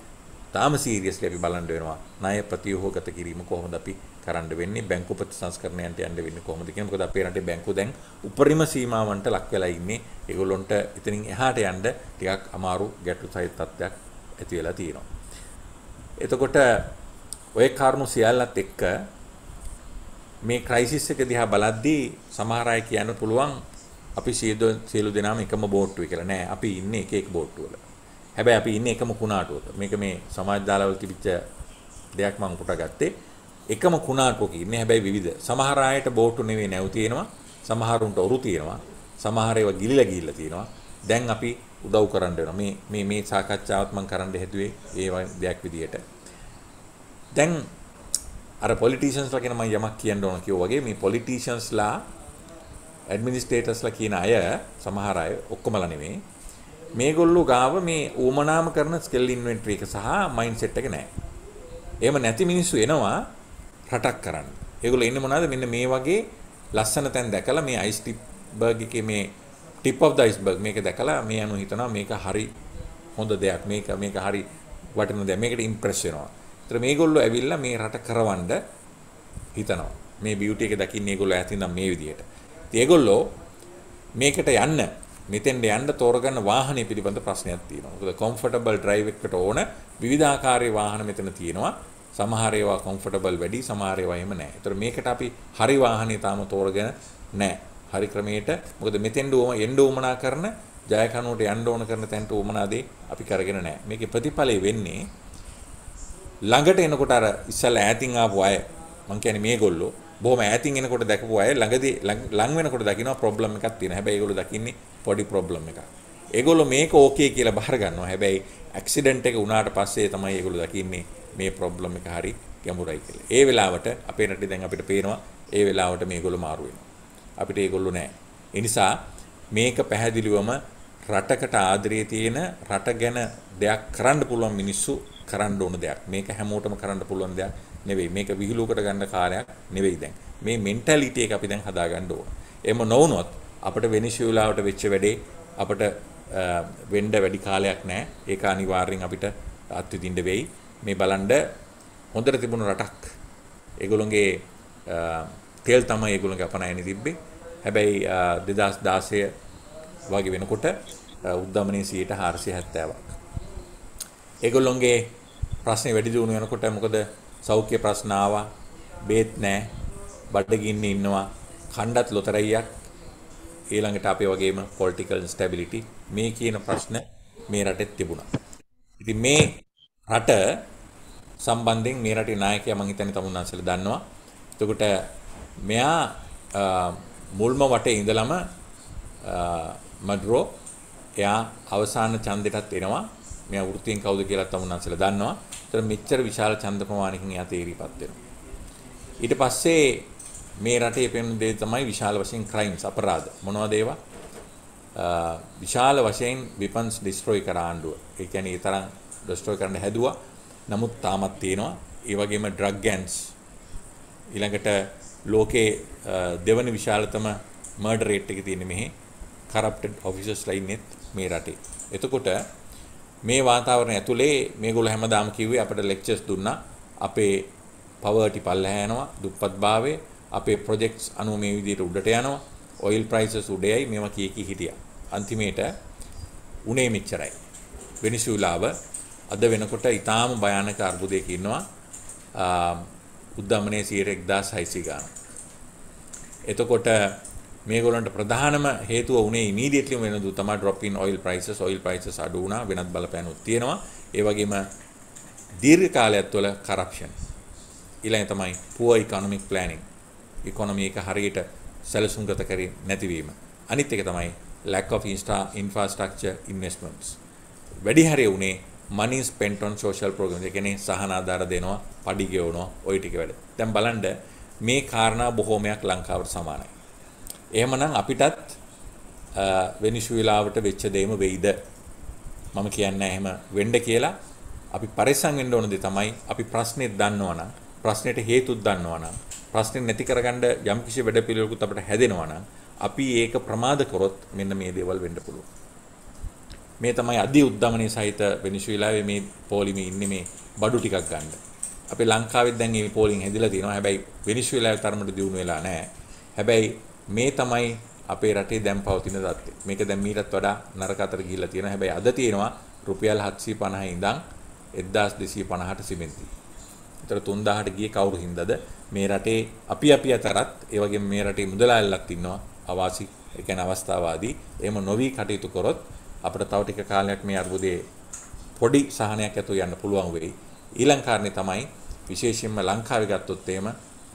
S2: තාම සීරියස්ලි අපි බලන්න වෙනවා. ණය ප්‍රතිවහගත කිරීම කොහොමද අපි කරන්න වෙන්නේ? බැංකු ප්‍රතිසංස්කරණයන්ට යන්න වෙන්නේ කොහොමද කියන මොකද අපේ රටේ බැංකු දැන් උපරිම සීමාවන්ට ලක් වෙලා ඉන්නේ. ඒගොල්ලොන්ට ඉතින් එහාට යන්න ටිකක් අමාරු ගැටලු සහිත තත්ත්වයක් ඇති වෙලා තියෙනවා. එතකොට ඔය කාරණු සියල්ලත් එක්ක මේ ක්‍රයිසිස් එක දිහා බලද්දී සමහර අය කියන්න පුළුවන් අපි සියලු දෙනාම එකම බෝට්ටුවේ කියලා. නෑ, අපි ඉන්නේ එක එක බෝට්ටුවල. හැබැයි අපි ඉන්නේ එකම කුණාටුවක. මේක මේ සමාජ දාලාවල තිබිච්ච දෙයක් මම උපුටා ගත්තේ. එකම කුණාටුවක ඉන්නේ හැබැයි විවිධ. සමහර අයට බෝට්ටු නෙවෙයි නැව් තියෙනවා. සමහරුන්ට ඔරු තියෙනවා. සමහර ඒවා ගිලිලා ගිහිල්ලා තියෙනවා. දැන් අපි උදව් කරන්න වෙනවා. මේ මේ මේ සාකච්ඡාවත් මම කරන්න හේතුවේ ඒ දෙයක් විදියට. දැන් අර පොලිටිෂන්ස්ලා ගැන මම යමක් කියන්න ඕන කියෝ වගේ මේ පොලිටිෂන්ස්ලා ඇඩ්මිනිස්ට්‍රේටර්ස්ලා කියන අය සමහර අය ඔක්කොමලා නෙමෙයි. මේගොල්ලෝ ගාව මේ ඌමනාම කරන ස්කිල් ඉන්වෙන්ටරි එක සහ මයින්ඩ්සෙට් එක නැහැ. එහෙම නැති මිනිස්සු එනවා රටක් කරන්න. ඒගොල්ලෝ ඉන්නේ මොනවද? මෙන්න මේ වගේ ලස්සන තැන් දැකලා මේ අයිස්ටිබර්ග් එකේ මේ ටිප් ඔෆ් ද අයිස්බර්ග් මේක දැකලා මේ අනුව හිතනවා මේක හරි හොඳ දෙයක් මේක මේක හරි වටින දෙයක් මේකට ඉම්ප්‍රෙස් වෙනවා. ඒතර මේගොල්ලෝ ඇවිල්ලා මේ රට කරවන්න හිතනවා. මේ බියුටි එක දකින්නේ ඒගොල්ලෝ ඇතින්නම් මේ විදියට. ඉතින් ඒගොල්ලෝ මේකට යන්න මෙතෙන්ට යන්න තෝරගන්න වාහනය පිළිබඳ ප්‍රශ්නයක් තියෙනවා. මොකද කම්ෆර්ටබල් ඩ්‍රයිව් එකකට ඕන විවිධාකාරයේ වාහන මෙතන තියෙනවා. සමහර ඒවා කම්ෆර්ටබල් වැඩි, සමහර ඒවා එහෙම නැහැ. ඒතර මේකට අපි හරි වාහනේ තාම තෝරගෙන නැහැ. හරි ක්‍රමයට මොකද මෙතෙන්ට ඕම එන්න ඕමනා කරන ජයකනුවට යන්න ඕන කරන තැන්ට ඕමනා දේ අපි කරගෙන නැහැ. මේකේ ප්‍රතිඵලය වෙන්නේ ළඟට එනකොට අර ඉස්සලා ඈතින් ආපු අය මං කියන්නේ මේගොල්ලෝ බොහොම ඈතින් එනකොට දැකපු අය ළඟදී ලඟ වෙනකොට දකින්න ප්‍රොබ්ලම් එකක් තියෙනවා. හැබැයි ඒගොල්ලෝ දකින්නේ පොඩි ප්‍රොබ්ලම් එකක්. ඒගොල්ලෝ මේක ඕකේ කියලා බහර ගන්නවා. හැබැයි ඇක්සිඩන්ට් එක වුණාට පස්සේ තමයි ඒගොල්ලෝ දකින්නේ මේ ප්‍රොබ්ලම් එක හරි ගැඹුරයි කියලා. ඒ වෙලාවට අපේ රටේ දැන් අපිට පේනවා ඒ වෙලාවට මේගොල්ලෝ මාරු වෙනවා. අපිට ඒගොල්ලෝ නැහැ. ඒ නිසා මේක පැහැදිලිවම රටකට ආදරේ තියෙන රට ගැන දෙයක් කරන්න පුළුවන් මිනිස්සු කරන්න ඕන දෙයක්. මේක හැමෝටම කරන්න පුළුවන් දෙයක් නෙවෙයි. මේක විහිළුවකට ගන්න කාර්යයක් නෙවෙයි දැන්. මේ මෙන්ටැලිටි එක අපි දැන් හදාගන්න ඕන. එහෙම නොවුනොත් අපිට වෙනිසුවේලාවට වෙච්ච වැඩේ අපිට වෙන්න වැඩි කාලයක් නැහැ. ඒක අනිවාර්යෙන් අපිට අත්විඳින්න වෙයි. මේ බලන්න හොඳට තිබුණු රටක්. ඒගොල්ලොන්ගේ තෙල් තමයි ඒගොල්ලන්ගේ අපනයනේ තිබ්බේ. හැබැයි 2016 වගේ වෙනකොට උද්දමනයේ 470ක්. ඒගොල්ලොන්ගේ ප්‍රශ්නේ වැඩි දියුණු වෙනකොට මොකද සෞඛ්‍ය ප්‍රශ්න ආවා, බේත් නැහැ, බඩගින්නේ ඉන්නවා, කණ්ඩත් ලොතරැයියක්. ඊළඟට අපේ වගේම political instability මේ කියන ප්‍රශ්න මේ රටෙත් තිබුණා. ඉතින් මේ රට සම්බන්ධයෙන් මේ රටේ නායකයා මම හිතන්නේ තමුන්නාන්සලා දන්නවා. එතකොට මෙයා මුල්ම වටේ ඉඳලම මඩ්රෝ එයා අවසාන ඡන්දෙටත් එනවා. මෙයා වෘත්තියෙන් කවුද කියලාත් තමුන්න්සලා දන්නවා. ඒතර මෙච්චර විශාල ඡන්ද ප්‍රමාණයකින් එයා තේරීපත් වෙනවා. ඊට පස්සේ මේ රටේ පෙනෙන දේ තමයි විශාල වශයෙන් ක්‍රයිම්ස් අපරාධ. මොනවද ඒවා? විශාල වශයෙන් විපන්ස් ඩිස්ට්‍රොයි කර ආණ්ඩුව. ඒ කියන්නේ ඒ තරම් ඩිස්ට්‍රොයි කරන්න හැදුවා. නමුත් තාමත් තියෙනවා. ඒ වගේම ඩ්‍රග් ගෑන්ස් ඊළඟට ලෝකේ දෙවන විශාලතම මර්ඩර් රේට් එක තියෙන්නේ මෙහි කරප්ටඩ් ඔෆිසර්ස්ලා ඉන්නෙත් මේ රටේ. එතකොට මේ වාතාවරණය ඇතුලේ මේගොල්ලෝ හැමදාම කිව්වේ අපිට ලෙක්චර්ස් දුන්නා අපේ පවර්ටි පල්ලෙහා යනවා දුප්පත්භාවය අපේ ප්‍රොජෙක්ට්ස් අනුව මේ විදිහට උඩට යනවා ඔයිල් ප්‍රයිසස් උඩයයි මේවා කී කී හිටියා. අන්තිමේට උනේ මෙච්චරයි. වෙනිසුලාව අද වෙනකොට ඊටාම භයානක අර්බුදයක ඉන්නවා. උද්ධමනයේ 1600 ගන්න. එතකොට මේගොල්ලන්ට ප්‍රධානම හේතුව උනේ ඉමීඩියට්ලි වෙන දු තමයි drop in oil prices oil prices අඩු වුණා වෙනත් බලපෑනුත් තියෙනවා. ඒ වගේම දීර්ඝ කාලයක් තුළ corruption. ඊළඟ තමයි poor economic planning. economy එක හරියට සැලසුම්ගත කරේ නැතිවීම. අනිත් එක තමයි lack of infrastructure investments. වැඩි හරිය උනේ money is spent on social programs. ඒ කියන්නේ සහන ආධාර දෙනවා, padi ගෙවනවා, ওই ටික වැඩ. දැන් බලන්න මේ කාරණා බොහෝමයක් ලංකාවට සමානයි. එහෙමනම් අපිටත් වෙනිසුවෙලාවට වෙච්ච දෙයම වෙයිද? මම කියන්නේ එහෙම වෙන්න කියලා අපි පරිස්සම් වෙන්න ඕන දේ තමයි අපි ප්‍රශ්නේ දන්නවනම් ප්‍රශ්නෙට හේතුත් දන්නවනම් ප්‍රශ්නේ නැති කරගන්න යම්කිසි වැඩපිළිවෙලකුත් අපිට හැදෙනවනම් අපි ඒක ප්‍රමාද කරොත් මෙන්න මේ දේවල් වෙන්න පුළුවන්. මේ තමයි අධි උද්දමනයේ සහිත වෙනිසුවෙලාවේ මේ පෝලිමේ ඉන්නේ මේ බඩු ටිකක් ගන්න. අපේ ලංකාවෙත් දැන් මේ පෝලිං හැදිලා තියෙනවා. හැබැයි වෙනිසුවෙලාවේ තරමට දියුණු වෙලා නැහැ. හැබැයි මේ තමයි අපේ රටේ දැන් පවතින தත්ත්වය. මේක දැන් මීටත් වඩා නරක අතර ගිහිල්ලා තියෙනවා. හැබැයි අද තියෙනවා රුපියල් 750 ඉඳන් 1250ට සිමෙන්ති. ඒතර 3000ට ගියේ කවුරු හින්දාද? මේ රටේ අපි අපි අතරත් ඒ වගේම මේ රටේ මුදලාල්ලත් ඉන්නවා. අවාසි ඒ කියන්නේ අවස්ථාවාදී. එහෙම නොවි කටයුතු කරොත් අපිට තව ටික කාලයක් මේ අර්බුදයේ පොඩි සහනයක් ඇතුව යන්න පුළුවන් වෙයි. ඊළඟ කාරණේ තමයි විශේෂයෙන්ම ලංකාවේ ගත්තොත් එහෙම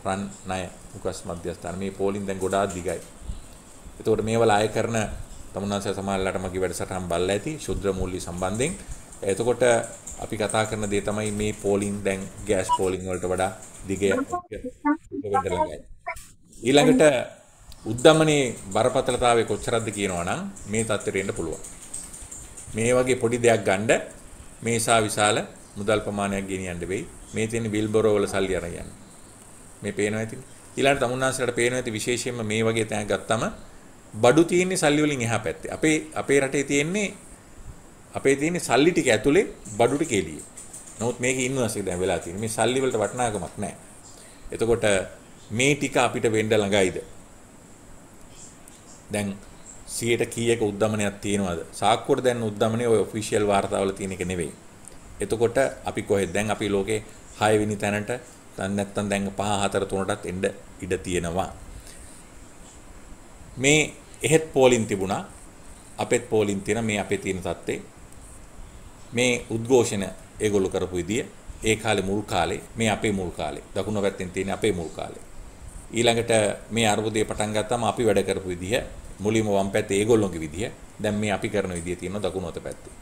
S2: රන් ණය උකස් මධ්‍යස්ථාන මේ පෝලින් දැන් ගොඩාක් දිගයි. එතකොට මේවල ආය කරන තමුන්නාංශය සමාජලට මගේ වැඩසටහන් බලලා ඇති ශුද්‍ර මූල්‍ය සම්බන්ධයෙන්. එතකොට අපි කතා කරන දේ තමයි මේ පෝලින් දැන් ගෑස් පෝලින් වලට වඩා දිග ඊළඟට උද්දමනේ බරපතලතාවය කොච්චරද කියනවනම් මේ තත්ත්වයට එන්න පුළුවන්. මේ වගේ පොඩි දෙයක් ගන්න මේ සා විශාල මුදල් ප්‍රමාණයක් ගෙනියන්න වෙයි. මේ තියෙන බිල්බොරෝ වල සල්ලි අරන් යන්න. මේ පේනවා ඇති. ඊළඟට තමුන්නාන්සලට පේනවා ඇති විශේෂයෙන්ම මේ වගේ තැනක් ගත්තම බඩු තියෙන්නේ සල්ලි වලින් එහා පැත්තේ. අපේ අපේ රටේ තියෙන්නේ අපේ තියෙන සල්ලි ටික ඇතුලේ බඩු ටික එළියේ. නමුත් මේකේ ඉන්වස් එක දැන් වෙලා තියෙන්නේ. මේ සල්ලි වලට වටිනාකමක් නැහැ. එතකොට මේ ටික අපිට වෙන්න ළඟයිද? දැන් සියයට කීයක උද්ධමනයක් තියෙනවද සාක්කුවට දැන් උද්ධමනය ඔය ඔෆිෂියල් වාර්තාවල තියෙන එක නෙවෙයි එතකොට අපි කොහෙද දැන් අපි ලෝකේ 6 වෙනි තැනට දැන් නැත්තම් දැන් 5 4 3ටත් එන්න ඉඩ තියෙනවා මේ එහෙත් පෝලින් තිබුණා අපෙත් පෝලින් තියෙන මේ අපේ තියෙන தත්තේ මේ උද්ඝෝෂණ ඒගොල්ලෝ කරපු විදිය ඒ කාලේ මුල් කාලේ මේ අපේ මුල් කාලේ දකුණු පැත්තෙන් තියෙන අපේ මුල් කාලේ ඊළඟට මේ අර්බුදයේ පටන් ගත්තාම අපි වැඩ කරපු විදිය මුලින්ම වම් පැත්තේ ඒගොල්ලොන්ගේ විදිය. දැන් මේ අපි කරන විදිය තියෙනවා දකුණු අත පැත්තේ.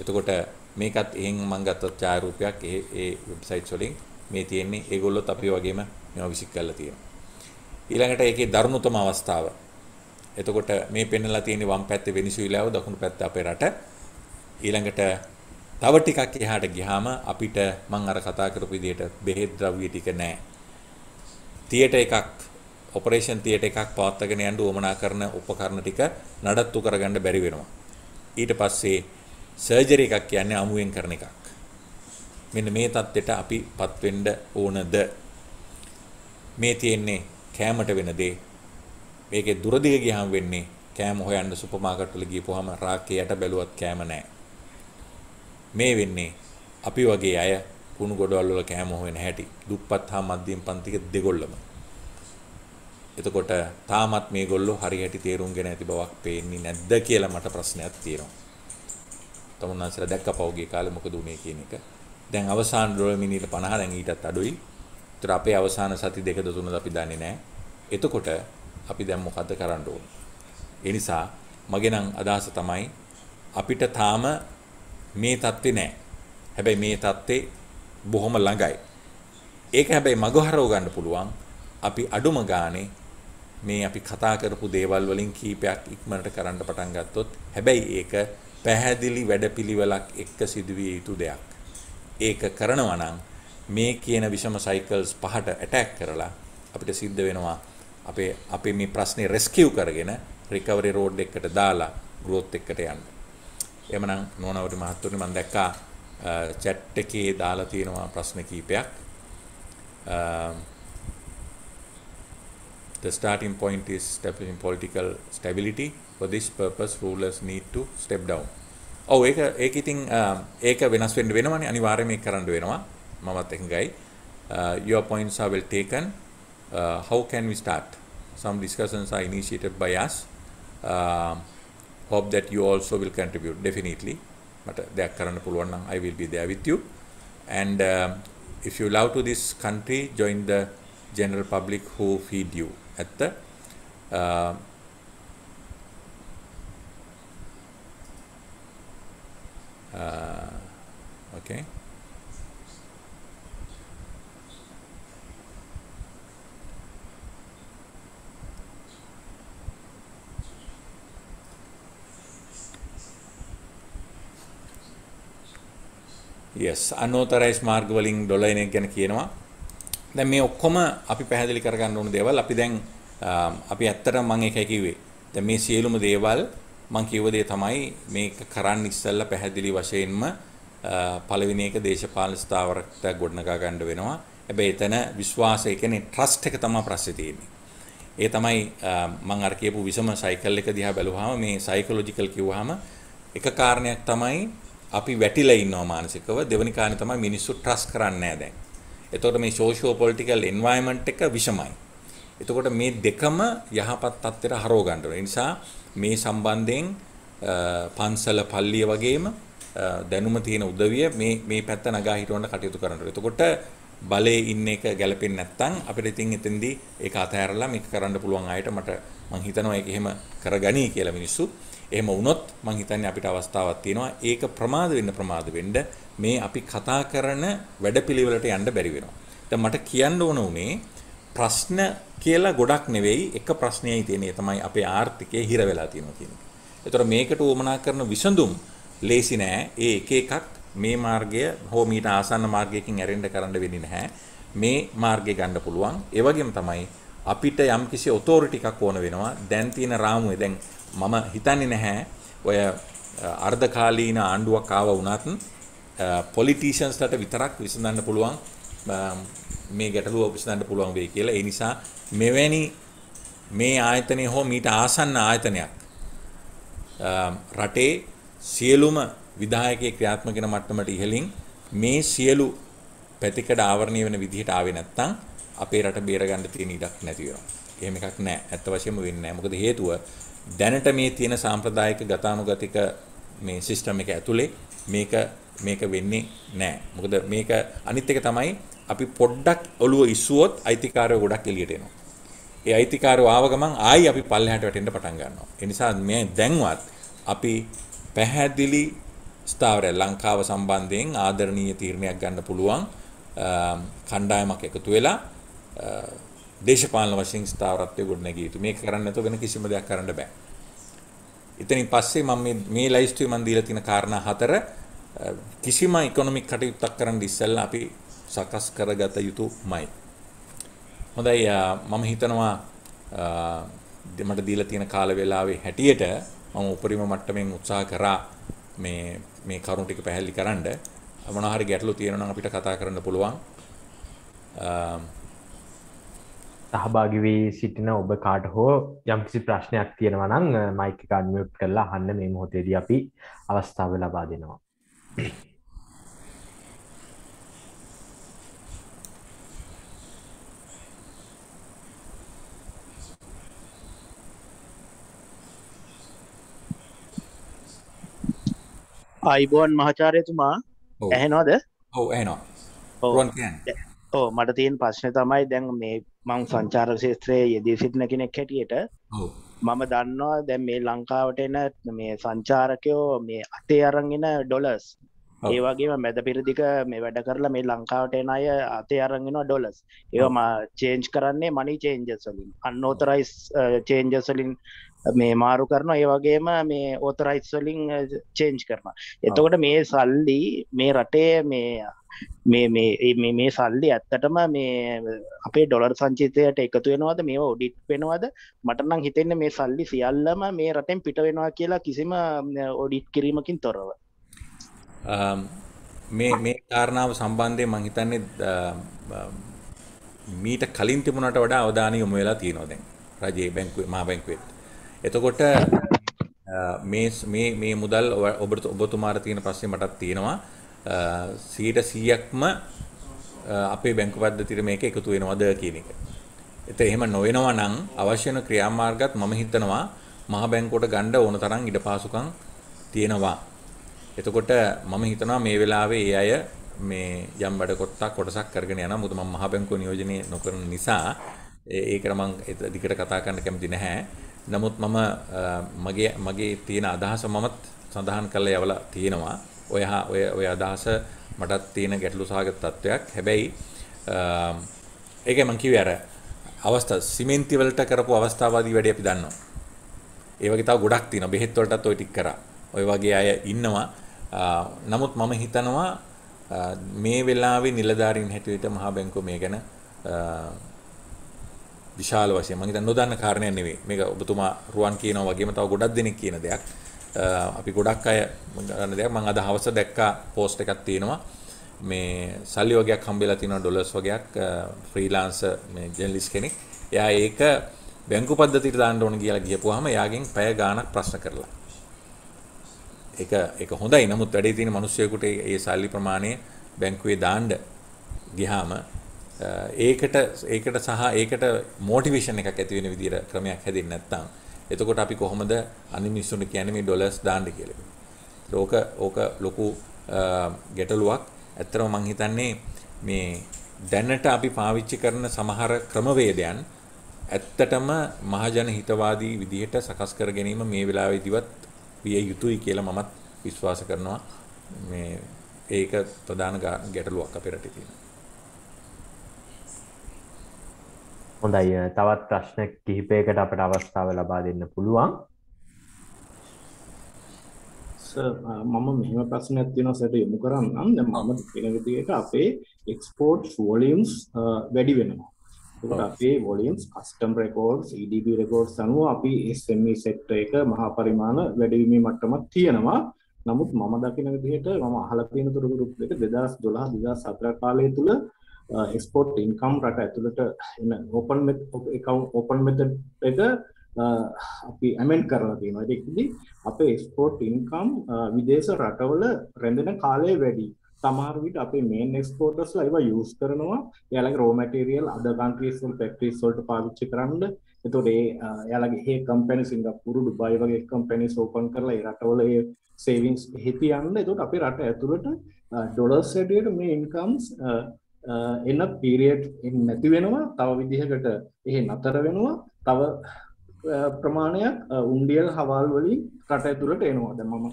S2: එතකොට මේකත් එහෙන් මම ගත්ත ඡායාරූපයක් ඒ ඒ වෙබ්සයිට්ස් වලින් මේ තියෙන්නේ ඒගොල්ලොත් අපි වගේම මේවා විසික් කරලා තියෙනවා. ඊළඟට ඒකේ දරුණුතම අවස්ථාව. එතකොට මේ පෙන්වලා තියෙන්නේ වම් පැත්තේ වෙනිසුවිලාව දකුණු පැත්තේ අපේ රට. ඊළඟට තව ටිකක් එහාට ගියාම අපිට මම අර කතා කරපු විදිහට බෙහෙත් ද්‍රව්‍ය ටික නැහැ. තියට එකක් ඔපරේෂන් තියට එකක් පවත්වාගෙන යන්න උවමනා කරන උපකරණ ටික නඩත්තු කරගන්න බැරි වෙනවා. ඊට පස්සේ සර්ජරි එකක් කියන්නේ අමුවෙන් කරන එකක්. මෙන්න මේ தත්ත්වයට අපිපත් වෙන්න ඕනද? මේ තියෙන්නේ කෑමට වෙන දේ. මේකේ දුරදිග ගියාම වෙන්නේ කෑම හොයන්න සුපර් මාකට් වල ගියපුවාම රාකේ යට බැලුවත් කෑම නැහැ. මේ වෙන්නේ අපි වගේ අය කුණු ගොඩවල් වල කෑම හොයන හැටි. දුප්පත් හා මධ්‍යම පන්තික දෙගොල්ලම. එතකොට තාමත් මේගොල්ලෝ හරියට තේරුම්ගෙන ඇති බවක් පේන්නේ නැද්ද කියලා මට ප්‍රශ්නයක් තියෙනවා. තමුන්නාන්සලා දැක්ක පෞගේ කාලේ මොකද උනේ කියන එක. දැන් අවසාන ඩොලර් මිනිට 50 දැන් ඊටත් අඩුයි. ඒතර අපේ අවසාන සති දෙකද තුනද අපි දන්නේ නැහැ. එතකොට අපි දැන් මොකද කරන්න ඕන? ඒ නිසා මගේ නම් අදහස තමයි අපිට තාම මේ தත්ත්වේ නැහැ. හැබැයි මේ தත්ත්වේ බොහොම ළඟයි. ඒක හැබැයි මගහරව ගන්න පුළුවන්. අපි අඩුම ගානේ මේ අපි කතා කරපු දේවල් වලින් කීපයක් ඉක්මනට කරන්න පටන් ගත්තොත් හැබැයි ඒක පැහැදිලි වැඩපිළිවෙලක් එක්ක සිදුවිය යුතු දෙයක්. ඒක කරනවා නම් මේ කියන විෂම සයිකල්ස් පහට ඇටැක් කරලා අපිට සිද්ධ වෙනවා අපේ අපි මේ ප්‍රශ්නේ රෙස්කියු කරගෙන රිකවරි රෝඩ් එකට දාලා growth එකට යන්න. එමනම් නෝනවරු මහත්තුනි මම දැක්කා chat එකේ දාලා තියෙනවා ප්‍රශ්න කීපයක්. The starting point is establishing political stability. For this purpose, rulers need to step down. Oh, one thing. One ඉතින් One uh, වෙනස් වෙන්න වෙනවනේ අනිවාර්යයෙන් මේක කරන්න වෙනවා මමත් එකඟයි uh, your points are well taken uh, how can we start some discussions are initiated by us uh, hope that you also will contribute definitely But දෙයක් කරන්න පුළුවන් I will be there with you and uh, if you love to this country join the general public who feed you ඇත්ත okay yes unauthorized mark වලින් dollar එන ගැන කියනවා දැන් මේ ඔක්කොම අපි පැහැදිලි කරගන්න ඕන දේවල් අපි දැන් අපි ඇත්තටම මම එකයි කිව්වේ. දැන් මේ සියලුම දේවල් මම කියව දේ තමයි මේක කරන්න ඉස්සෙල්ලා පැහැදිලි වශයෙන්ම පළවෙනි එක දේශපාලන ස්ථාවරකට ගොඩනගා ගන්න වෙනවා. හැබැයි එතන විශ්වාසය කියන්නේ ට්‍රස්ට් එක තමයි ප්‍රශ්නේ තියෙන්නේ. ඒ තමයි මම අර කියපු විසම සයිකල් එක දිහා බැලුවාම මේ සයිකොලොජිකල් කිව්වහම එක කාරණයක් තමයි අපි වැටිලා ඉන්නවා මානසිකව දෙවෙනි කාරණේ තමයි මිනිස්සු ට්‍රස්ට් කරන්නේ නැහැ දැන්. එතකොට මේ සෝෂියෝ පොලිටිකල් එන්වයරන්මන්ට් එක විෂමයි. එතකොට මේ දෙකම යහපත් තත්ත්වයට හරව ගන්න ඕන. නිසා මේ සම්බන්ධයෙන් පන්සල පල්ලිය වගේම දැනුම තියෙන උදවිය මේ මේ පැත්ත නගා හිටවන්න කටයුතු කරන්න ඕනේ. එතකොට බලේ ඉන්න එක ගැලපෙන්නේ නැත්නම් අපිට ඉතින් එතෙන්දී ඒක අතහැරලා මේක කරන්න පුළුවන් අයට මට මං හිතනවා ඒක එහෙම කරගනී කියලා මිනිස්සු. එහෙම වුණොත් මං හිතන්නේ අපිට අවස්ථාවක් තියෙනවා ඒක ප්‍රමාද වෙන්න ප්‍රමාද වෙන්න මේ අපි කතා කරන වැඩපිළිවෙලට යන්න බැරි වෙනවා. දැන් මට කියන්න ඕන උනේ ප්‍රශ්න කියලා ගොඩක් නෙවෙයි එක ප්‍රශ්නයයි තියෙන්නේ තමයි අපේ ආර්ථිකය හිර වෙලා තියෙනවා කියන එක. ඒතර මේකට උවමනා කරන විසඳුම් ලේසි නෑ. ඒ එක එකක් මේ මාර්ගය හෝ මීට ආසන්න මාර්ගයකින් ඇරෙන්න කරන්න වෙන්නේ නැහැ. මේ මාර්ගය ගන්න පුළුවන්. ඒ වගේම තමයි අපිට යම්කිසි ඔතෝරිටි එකක් ඕන වෙනවා දැන් තියෙන රාමුවේ දැන් මම හිතන්නේ නැහැ ඔය අර්ධකාලීන ආණ්ඩුවක් ආව වුණත් පොලිටිෂන්ස්ලට විතරක් විසඳන්න පුළුවන් මේ ගැටලුව විසඳන්න පුළුවන් වෙයි කියලා ඒ නිසා මෙවැනි මේ ආයතනය හෝ මීට ආසන්න ආයතනයක් රටේ සියලුම විධායකයේ ක්‍රියාත්මක වෙන මට්ටමට ඉහළින් මේ සියලු පැතිකඩ ආවරණය වෙන විදිහට ආවේ නැත්නම් අපේ රට බේරගන්න තියෙන ඉඩක් නැති වෙනවා. එහෙම එකක් නැහැ. ඇත්ත වශයෙන්ම වෙන්නේ නැහැ. මොකද හේතුව දැනට මේ තියෙන සාම්ප්‍රදායික ගතානුගතික මේ සිස්ටම් එක ඇතුලේ මේක මේක වෙන්නේ නැහැ. මොකද මේක අනිත් එක තමයි අපි පොඩ්ඩක් ඔළුව ඉස්සුවොත් අයිතිකාරයෝ ගොඩක් එළියට එනවා. ඒ අයිතිකාරයෝ ආව ගමන් ආයි අපි පල්ලෙහාට වැටෙන්න පටන් ගන්නවා. ඒ නිසා මේ දැන්වත් අපි පැහැදිලි ස්ථාවරය ලංකාව සම්බන්ධයෙන් ආදරණීය තීරණයක් ගන්න පුළුවන්. කණ්ඩායමක් එකතු වෙලා දේශපාලන වශයෙන් ස්ථාවරත්වය ගොඩනැගිය යුතු. මේක කරන්න නැතුව වෙන කිසිම දෙයක් කරන්න බෑ. ඉතින් පස්සේ මම මේ මේ ලයිස්ට්ුවේ මම දීලා තියෙන කාරණා හතර කිසිම ඉකොනොමික් කටයුත්තක් කරන්න ඉස්සෙල්ලා අපි සකස් කරගත යුතුමයි. හොඳයි මම හිතනවා මට දීලා තියෙන කාල වේලාවේ හැටියට මම උපරිම මට්ටමින් උත්සාහ කරා මේ මේ කරුණු ටික පැහැදිලි කරන්න. මොනවා හරි ගැටලු තියෙනවා නම් අපිට කතා කරන්න පුළුවන්.
S1: සහභාගි වී සිටින ඔබ කාට හෝ යම්කිසි ප්‍රශ්නයක් තියෙනවා නම් මයික් එක අන්මියුට් කරලා අහන්න මේ මොහොතේදී අපි අවස්ථාව ලබා දෙනවා.
S3: අයිබෝන් මහාචාර්යතුමා ඇහෙනෝද
S2: ඔව ඇනවා
S3: ඕ මට තියෙන් ප්‍රශ්න තමයි දැන් මේ මං සංචාර ශේත්‍රයේ යෙදී සිටින කෙනෙක් හැටියට මම දන්නවා දැන් මේ ලංකාවට එන මේ සංචාරකයෝ මේ අතේ අරගෙන ඩොලස් ඒ වගේම මැද පිරිදික මේ වැඩ කරලා මේ ලංකාවට එන අය අතේ අරගෙනවා ඩොලස් ඒවම චේන්ජ් කරන්නේ මනි චේන්ජස්ලින් අන්නෝතරයිස් චේන්ජස්ලින් මේ මාරු කරනවා ඒ වගේම මේ ඕතරයිස්වලින් චේන්ජ් කරන එතකොට මේ සල්ලි මේ රටේ මේ මේ මේ මේ සල්ලි ඇත්තටම මේ අපේ ඩොලර් සංචිතයට එකතු වෙනවාද මේවා ඔඩිට් වෙනවාද මටනම් හිතෙන්නේ මේ සල්ලි සියල්ලම මේ රටෙන් පිට වෙනවා කියලා කිසිම ඔඩිට් uh, කිරීමකින්
S2: තොරව Um, මේ මේ කාරණාව සම්බන්ධයෙන් මම හිතන්නේ uh, uh, මීට කලින් තිබුණට වඩා අවධානය යොමු වෙලා තියෙනවා දැන් රජයේ බැංකුවේ මහා බැංකුවෙත්. එතකොට uh, මේ මේ මේ මුදල් ඔබ ඔබතුමාට තියෙන ප්‍රශ්නේ මටත් තියෙනවා. 100%ක්ම අපේ බැංකු පද්ධතියට මේක එකතු වෙනවද කියන එක. ඒත් එහෙම නොවෙනවා නම් අවශ්‍ය වෙන ක්‍රියාමාර්ගات මම හිතනවා මහා බැංකුවට ගන්න ඕන තරම් ඉඩ පාසුකම් තියෙනවා. එතකොට මම හිතනවා මේ වෙලාවේ ඒ අය මේ යම් වැඩ කොටසක් කොටසක් කරගෙන යනවා. මොකද මම මහා බැංකුව නියෝජනය නොකරන නිසා ඒකට මම දිගට කතා කරන්න කැමති නැහැ. නමුත් මම මගේ මගේ තියෙන අදහස මමත් සඳහන් කරලා යවලා තියෙනවා. ඔය ඔය ඔය අදහස මටත් තියෙන ගැටලු සහගත තත්වයක්. හැබැයි ඒකයි මම කිව්වේ අර අවස්ථා සිමෙන්ති වලට කරපු අවස්ථාවාදී වැඩි අපි දන්නවා. ඒ වගේ තව ගොඩක් තියෙනවා. බෙහෙත් වලටත් ওই ටික කරා. ඔය වගේ අය ඉන්නවා නමුත් මම හිතනවා මේ වෙලාවේ නිලධාරීන් හැටියට මහා බැංකුව මේ ගැන විශාල වශයෙන් මම හිතන්නේ නොදන්න කාරණයක් නෙවෙයි. මේක ඔබතුමා රුවන් කියනවා වගේම තව ගොඩක් දෙනෙක් කියන දෙයක්. අපි ගොඩක් අය ගන්න දෙයක් මම අද හවස දැක්කා පෝස්ට් එකක් තියෙනවා. මේ සල්ලි වගේක් හම්බෙලා තියෙනවා ඩොලර්ස් වගේක් ෆ්‍රීලාන්ස් මේ ජර්නලිස්ට් කෙනෙක්. එයා ඒක බැංකු පද්ධතියට දාන්න ඕන කියලා කියපුවාම එයාගෙන් පැය ගාණක් ප්‍රශ්න කරලා ඒක ඒක හොඳයි. නමුත් වැඩේ තියෙන මිනිස්සුයෙකුට ඒ සල්ලි ප්‍රමාණය බැංකුවේ දාන්න ගියාම ඒකට ඒකට සහ ඒකට මෝටිවේෂන් එකක් ඇති වෙන විදිහට ක්‍රමයක් හැදෙන්නේ නැත්නම් එතකොට අපි කොහොමද අනිත් මිනිස්සුන්ට කියන්නේ මේ ඩොලර්ස් දාන්න කියලා. ඕක ඕක ලොකු ගැටලුවක්. ඇත්තටම මම හිතන්නේ මේ දැනට අපි පාවිච්චි කරන සමහර ක්‍රමවේදයන් ඇත්තටම මහජන හිතවාදී විදිහට සකස් කර ගැනීම මේ වෙලාවේදීවත් විය යුතුයි කියලා මමත් විශ්වාස කරනවා මේ ඒක ප්‍රධාන ගැටලුවක් අපේ රටේ තියෙන.
S1: හොඳයි තවත් ප්‍රශ්න කිහිපයකට අපට අවස්ථාව ලබා දෙන්න පුළුවන්.
S3: මම මෙහම ප්‍රශ්නයක් තියෙනවා සට යොමු කරන්නම් මම පිනවිතියට අපේ එක්ස්පෝට් වොලියම්ස් වැඩි වෙනවා අපේ වොලින්ස් කස්ටම් රෙකෝඩ්ස් ඉඩබ රෙකෝඩ්ස් අනුව අපි ස්ම සෙක්ට e එක මහා පරිමාණ වැඩවීමේ මට්ටමක් තියෙනවා නමුත් මම දකින විදිහට මම අහලා තියෙන තුරුගුරුප් එක 2012 2017 කාලය තුල එක්ස්පෝට් ඉන්කම් රට ඇතුළට එන ඕපන් account ඕපන් method එක අපි ඇමෙන්ඩ් කරලා තියෙනවා. ඒක ඉතින් අපේ එක්ස්පෝට් ඉන්කම් විදේශ රටවල රැඳෙන කාලය වැඩි. තමාරවිට අපේ මේන් එක්ස්පෝටස් ලයිව යස් කරනවා යාලගේ රෝමටේරියල් අද ගන්ට්‍රීස්ල් පෙක්ට්‍රීස්වල්ට පාවිච්චි කරන්න එතොඩේ යාලගේ ඒ කම්පැනි සිංගපුරු ඩුබයි වගේ කම්පැනි සෝපන් කරලා රටවල සේවිංස් හිතියන්න එතුට අපි රට ඇතුළට ඩොලර් සැටියට මේ ඉන්කම්ස් එන්න පීරියට් නැති වෙනවා තව විදිහකට එහෙ නතර වෙනවා තව ප්‍රමාණයක් උන්ඩියල් හවල් වලින් කට ඇතුරට එනවා දැ මම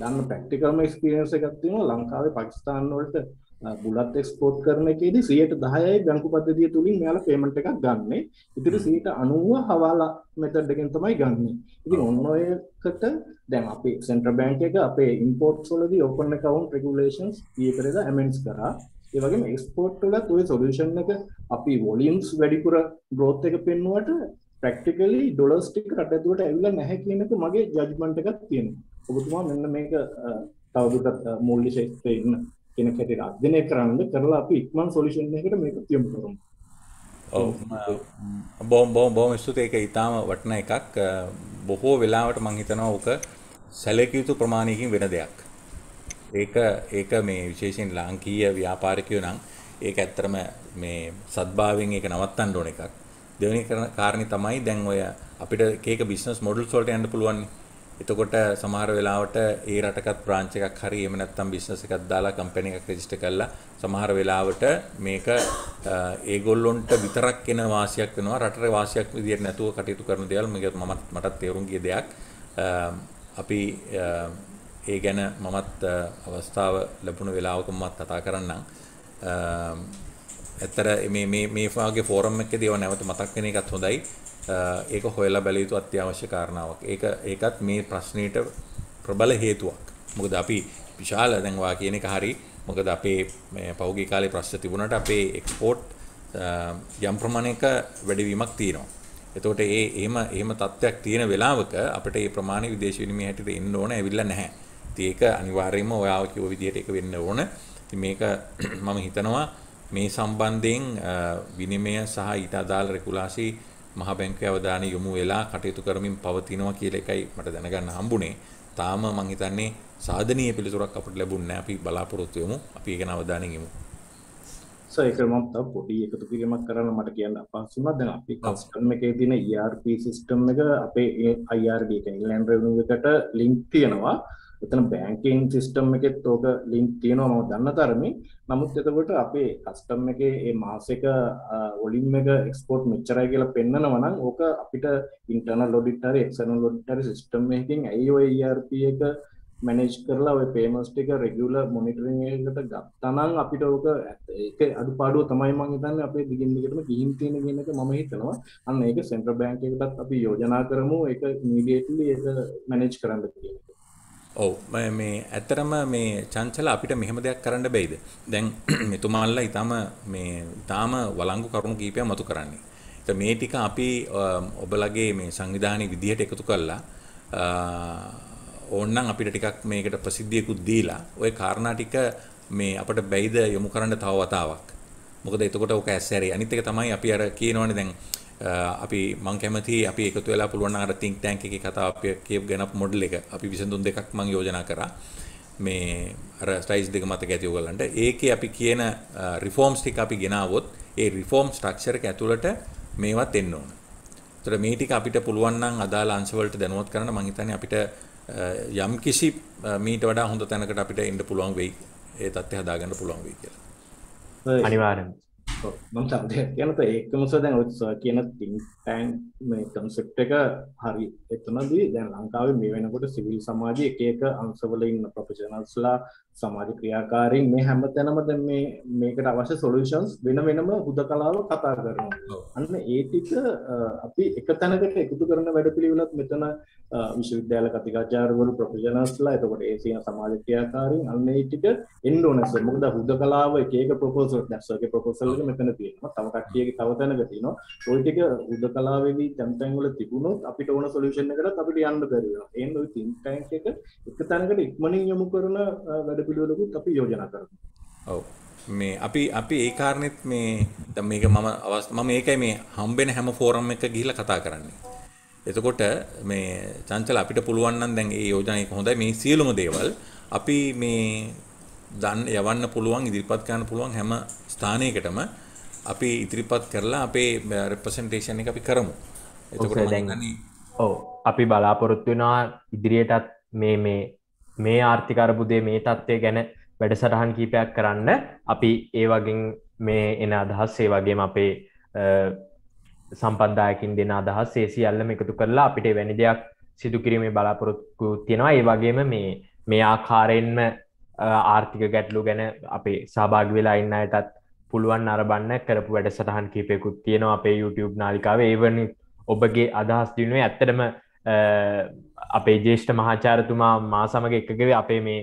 S3: දන්න පැක්ටිකල්ම ස්පිරන්ස එකක්තින ලංකාවේ පකිස්ාන් වලට බුලත් එක්ස්පෝට් කරන එකේද සියට දහයයි බැංකු පද්ධතිය තුළින් මෙයාල පේමට එකක් ගන්න ඉතිරි සීට අනුව හවාලා මෙතඩගෙන් තමයි ගන්න ඉති ඔන්නොයකට දැන් අපි සෙන්ට්‍ර බැංක එක අපේ ඉම්පෝට් සොලද ඔපන්න කවුන් රෙගුලේන්ස් ඒ කරද ඇමෙන්ස් කරා ඒවගේ ස්පෝට්ල තුයි සොලූෂන් එක අපි වොලියම්ස් වැඩිපුර ග්‍රෝත් එක පෙන්නුවට ප්‍රක්ටිකලි ඩොලස් ටික රටතුරට ඇවිල්ලා නැහැ කියනක මගේ ජජ්මන්ට එකක් තියෙන ඔබතුමා මෙන්න මේක තවදුරටත් මුල්ලි ශේත්‍රය ඉන්න කෙන කැටි අධ්‍යනය කරන්න කරලා අපි ඉක්මන් සොලිෂන් එකට මේක තියමු කරමු
S2: බෝම් බෝම් බෝම ස්තුති ඒක ඉතාම වටන එකක් බොහෝ වෙලාවට මං හිතනවා ඕක සැලකයුතු ප්‍රමාණයකින් වෙන දෙයක් ඒක ඒක මේ විශේෂෙන් ලාංකීය ව්‍යාපාරිකයෝ නම් ඒක ඇත්තරම මේ සද්භාවෙන් ඒක නවත්තන්න ඕන එකක් දෙවෙනි කරන කාරණේ තමයි දැන් ඔය අපිට එක එක බිස්නස් මොඩල්ස් වලට යන්න පුළුවන්. එතකොට සමහර වෙලාවට ඒ රටකත් බ්‍රාන්ච් එකක් හරි එහෙම නැත්නම් බිස්නස් එකක් දාලා කම්පැනි එකක් රෙජිස්ටර් කරලා සමහර වෙලාවට මේක ඒගොල්ලොන්ට විතරක් එන වාසියක් වෙනවා රටේ වාසියක් විදියට නැතුව කටයුතු කරන දේවල් මමත් මටත් තේරුම් ගිය දෙයක්. අපි ඒ ගැන මමත් අවස්ථාව ලැබුණ වෙලාවක මමත් කතා කරන්නම් ඇත්තර මේ මේ මේ වාගේ ෆෝරම් එකකදී ඒවා නැවත මතක් වෙන එකත් හොඳයි. ඒක හොයලා බැලිය යුතු අත්‍යවශ්‍ය කාරණාවක්. ඒක ඒකත් මේ ප්‍රශ්නෙට ප්‍රබල හේතුවක්. මොකද අපි විශාල දැන් වා කියන එක හරි. මොකද අපේ මේ පෞගී කාලේ ප්‍රශ්න තිබුණාට අපේ එක්ස්පෝර්ට් යම් ප්‍රමාණයක වැඩිවීමක් තියෙනවා. එතකොට ඒ එහෙම එහෙම තත්ත්වයක් තියෙන වෙලාවක අපිට මේ ප්‍රමාණය විදේශ විනිමය හැටියට එන්න ඕන ඇවිල්ලා නැහැ. ඉතින් ඒක අනිවාර්යයෙන්ම ඔයාව කිව්ව විදිහට ඒක වෙන්න ඕන. ඉතින් මේක මම හිතනවා මේ සම්බන්ධයෙන් විනිමය සහ ඊට අදාළ රෙගුලාසි මහ බැංකුවේ අවධානය යොමු වෙලා කටයුතු කරමින් පවතිනවා කියලා එකයි මට දැනගන්න හම්බුනේ. තාම මං හිතන්නේ සාධනීය පිළිතුරක් අපිට ලැබුණ නැහැ. අපි බලාපොරොත්තු වෙමු. අපි ඒක අවධානයෙන් යමු. සර් ඒක
S3: මම තව පොඩි එකතු කිරීමක් කරන්න මට කියන්න අපහසු වුණා. දැන් අපි සිස්ටම් එකේ තියෙන ERP සිස්ටම් එක අපේ IRD කියන්නේ Inland Revenue එකට ලින්ක් තියෙනවා. එතන බැංකින් සිස්ටම් එකෙත් ඕක ලින්ක් තියෙනවා මම දන්න තරමින්. නමුත් එතකොට අපේ කස්ටම් එකේ මේ මාසෙක වොලියම් එක එක්ස්පෝට් මෙච්චරයි කියලා පෙන්නනවා නම් ඕක අපිට ඉන්ටර්නල් ඔඩිට් හරි එක්ස්ටර්නල් ඔඩිට් හරි සිස්ටම් එකකින් ඇයි ඔය ERP එක මැනේජ් කරලා ඔය පේමස් ටික රෙගියුල මොනිටරින් එකකට ගත්තා නම් අපිට ඕක ඒක අඩුපාඩුව තමයි මම හිතන්නේ අපේ දිගින් දිගටම ගිහින් තියෙන කියන එක මම හිතනවා අන්න ඒක සෙන්ට්‍රල් බැංක් එකකටත් අපි යෝජනා කරමු ඒක ඉමීඩියට්ලි ඒක මැනේජ් කරන්න
S2: කියන එක ඔව් මේ ඇත්තරම මේ චංචල අපිට මෙහෙම දෙයක් කරන්න බැයිද? දැන් මෙතුමාලා ඊටම මේ ඊටම වළංගු කරුණු කීපයක් මතු කරන්නේ. ඒත් මේ ටික අපි ඔබලගේ මේ සංවිධානයේ විදිහට එකතු කරලා ඕන්නම් අපිට ටිකක් මේකට ප්‍රසිද්ධියකුත් දීලා ওই කාරණා ටික මේ අපිට බැයිද යොමු කරන්න තව වතාවක්. මොකද එතකොට ඔක ඇස්සැරේ. අනිත් එක තමයි අපි අර කියනවනේ දැන් Uh, අපි මං කැමති අපි එකතු වෙලා පුළුවන් අර think tank එකේ කතා අපි කියපු ගැනප් මොඩල් එක අපි 23 දෙකක් මං යෝජනා කරා මේ අර ස්ටයිස් දෙක මතක ඇති ඔයගලන්ට ඒකේ අපි කියන රිෆෝම්ස් uh, ටික අපි ගෙනාවොත් ඒ රිෆෝම් ස්ට්‍රක්චර් එක ඇතුළට මේවත් එන්න ඕන. ඒතර මේ ටික අපිට පුළුවන් නම් අදාළ අංශ වලට දැනුවත් කරන්න මං හිතන්නේ අපිට uh, යම් කිසි මීට වඩා හොඳ තැනකට අපිට එන්න පුළුවන් වෙයි. ඒ தත්ත්වය හදාගන්න පුළුවන් වෙයි කියලා. අනිවාර්යෙන්ම
S3: මම සබදයක් කියන තෝ ඒකමස දැන් ඔය සර් කියන think tank මේ concept එක හරි එතනදී දැන් ලංකාවේ මේ වෙනකොට සිවිල් සමාජයේ එක එක අංශවල ඉන්න professionals ලා සමාජ ක්‍රියාකාරීන් මේ හැම තැනමද මේ මේකට අවශ්‍ය සොලූෂන්ස් වෙන වෙනම හුද කලාව කතා කරනවා අන්න ඒටික අපි එක තැනකට එකතු කරන වැඩ පිළිවෙලත් මෙතන විශ්වවිද්‍යාල කතිකාචාරවල ප්‍රොෆෙෂනස්ලා එතකොට ඒසින සමාජ ක්‍රියාකාරීන් අන්න ඒටික එන්න ඕනස මොකද හුද කලාව එකක ප්‍රොපෝසල් දැස්වගේ ප්‍රොපෝසල් එක මෙතන තියෙනවා තව කට්ටියගේ තව තැනක තියෙනවා ওই ටික හුද කලාවේදී තැන්තැන් වල තිබුණොත් අපිට ඕන සොලූෂන් එකකට අපිට යන්න බැරි වෙනවා එහෙනම් ওই තින්ක් ටැන්ක් එක එක තැනකට ඉක්මනින් යොමු කරන වැඩ වැඩපිළිවෙලකුත් අපි යෝජනා කරනවා.
S2: ඔව්. මේ අපි අපි ඒ කාරණෙත් මේ දැන් මේක මම අවස් මම ඒකයි මේ හම්බෙන හැම ෆෝරම් එක ගිහිල්ලා කතා කරන්නේ. එතකොට මේ චංචල අපිට පුළුවන් නම් දැන් මේ යෝජනා එක හොඳයි මේ සියලුම දේවල් අපි මේ දන් යවන්න පුළුවන් ඉදිරිපත් කරන්න පුළුවන් හැම ස්ථානයකටම අපි ඉදිරිපත් කරලා අපේ රෙපසන්ටේෂන් එක අපි කරමු. එතකොට දැන්
S1: ඔව් අපි බලාපොරොත්තු වෙනවා ඉදිරියටත් මේ මේ මේ ආර්ථිකරබුදේ මේ තත්ත්වය ගැන වැඩසටහන් කීපයක් කරන්න අපි ඒ වගින් මේ එන අදහස් ඒ වගේම අපේ සම්පන්දායකින් දෙෙන අදහස් ඒ සියල්ලම එකතු කරලා අපිට වැනි දෙයක් සිදුකිරීමේ බලාපොරොත්තු තියෙනවා ඒ වගේම මේ මේ ආකාරයෙන්ම ආර්ථික ගැටලු ගැන අපේ සභාග වෙලා ඉන්න අයටත් පුළුවන් අරබන්න කරපු වැඩ සටහන් කීපයකුත් තියෙනවා අපේ YouTube නාලිකාව ඒවනි ඔබගේ අදහස් දිනුවේ ඇත්තටම අපේ ජේෂ්ඨ මහාචාරතුමා මා සමඟ එකගව අපේ මේ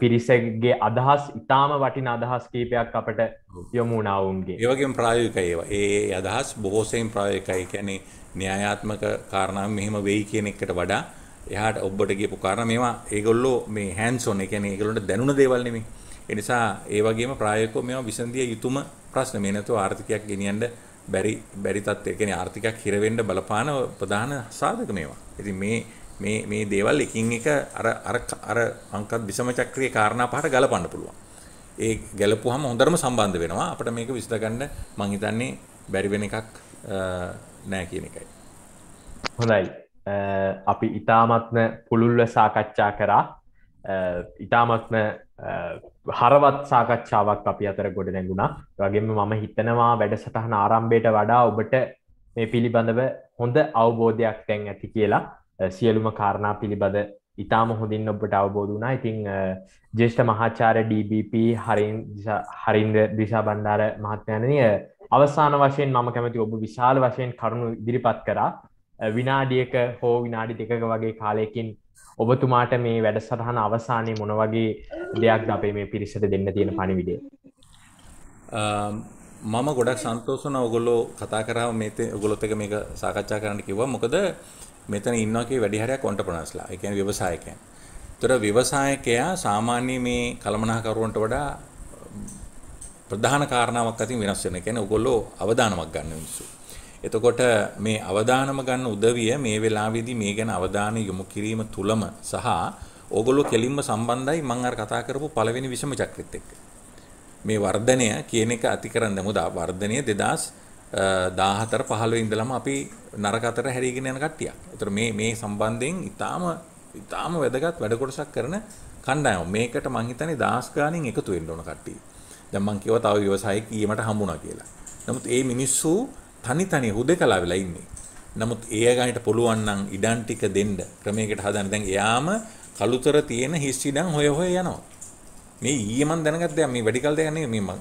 S1: පිරිසගේ අදහස් ඉතාම වටින අදහස් කීපයක් අපට
S2: යොමුණාවුන්ගේ ඒවගේ ප්‍රායෝක ඒවා ඒ අදහස් බොහෝසයෙන් ප්‍රායකයි කැනෙ න්‍යායාත්මක කාරණාව මෙහෙම වෙයි කියන එකට වඩා එයාට ඔබට ගේපු කාරණ මේවා ඒගොල්ලෝ මේ හැන්සොන් එකැන ඒගොලට දැනුණ දේවල්නෙමේ එනිසා ඒවගේම ප්‍රායකෝ මෙවා විසන්දිය යුතුම ප්‍රශ්න මේ නැතු ආර්ථිකයක් ගෙනියන්ට බැරි බැරිතත් එකෙන ආර්ථිකයක් හිරවෙන්ඩ බලපාන ප්‍රධාන සාධක මේවා. ඇති මේ මේ මේ දේවල් එකින් එක අර අර අර අංකත් විසම චක්‍රයේ කාරණා පහට ගලපන්න පුළුවන්. ඒ ගැලපුවාම හොඳටම සම්බන්ධ වෙනවා. අපිට මේක විස්තර ගන්න මම හිතන්නේ බැරි වෙන එකක් නෑ කියන එකයි.
S1: හොඳයි. අපි ඊ타මත්ම පුළුල්ව සාකච්ඡා කරා. ඉතාමත්ම හරවත් සාකච්ඡාවක් අපි අතර ගොඩ නැගුණා වගේම මම හිතනවා වැඩසටහන ආරම්භයට වඩා ඔබට මේ පිළිබඳව හොඳ අවබෝධයක් තැන් ඇති කියලා Eh, සියලුම කාරණා පිළිබඳ ඉතාම හොඳින් ඔබට අවබෝධ වනා ඉතිං eh, ජේෂ්ඨ මහාචාර DBP හරින්ද දිශා බණ්ඩාර මහත්මයනය eh, අවසාන වශයෙන් මම කැමති ඔබ විශාල වශයෙන් කරුණු ඉදිරිපත් කරා විනාඩියක හෝ විනාඩි දෙකක වගේ කාලයකින් ඔබතුමාට මේ වැඩසටහන අවසානය මොන වගේ දෙයක් අපේ මේ පිරිසට දෙන්න තියෙන පණිවිඩේ
S2: මම ගොඩක් සන්තෝසන ඔගොල්ලෝ කතා කරාව මේ ඔගොලොත් එක මේක සාකච්ඡා කරන්න කිව්වා මොකද මෙතන ඉන්නවා කියේ වැඩි හරියක් ඔන්ටර්ප්‍රනර්ස්ලා. ඒ කියන්නේ ව්‍යවසායකයන්. ඒතර ව්‍යවසායකයා සාමාන්‍ය මේ කළමනාකරුවන්ට වඩා ප්‍රධාන කාරණාවක් අතින් වෙනස් වෙනවා. ඒ කියන්නේ ඔයගොල්ලෝ අවධානමක් ගන්න මිනිස්සු. එතකොට මේ අවධානම ගන්න උදවිය මේ වෙලාවේදී මේ ගැන අවධානය යොමු කිරීම තුලම සහ ඕගොල්ලෝ කෙලින්ම සම්බන්ධයි මම අර කතා කරපු පළවෙනි විෂම චක්‍රෙත් එක්ක. මේ වර්ධනය කියන එක අති කරන්න මුදා වර්ධනය 2000 දාහතර පහළ ඉඳලම අපි නරකතර හැරීගෙන යන කට්ටියක්. ඒතර මේ මේ සම්බන්ධයෙන් ඊටාම ඊටාම වැදගත් වැඩ කොටසක් කරන කණ්ඩායම. මේකට මං හිතන්නේ දහස් ගාණෙන් එකතු වෙන්න ඕන කට්ටිය. දැන් මං කිව්වා තව ව්‍යවසායක ඊමට හම්බුණා කියලා. නමුත් මේ මිනිස්සු තනි තනි හුදකලා වෙලා ඉන්නේ. නමුත් ඒ ගානට පුළුවන් නම් ඉඩම් ටික දෙන්න ක්‍රමයකට හදාන දැන් එයාම කලුතර තියෙන හිස් ඉඩම් හොය හොය යනවා. මේ ඊයේ මම දැනගත් දෙයක් මේ වැඩි කල් දෙයක් නෙවෙයි මේ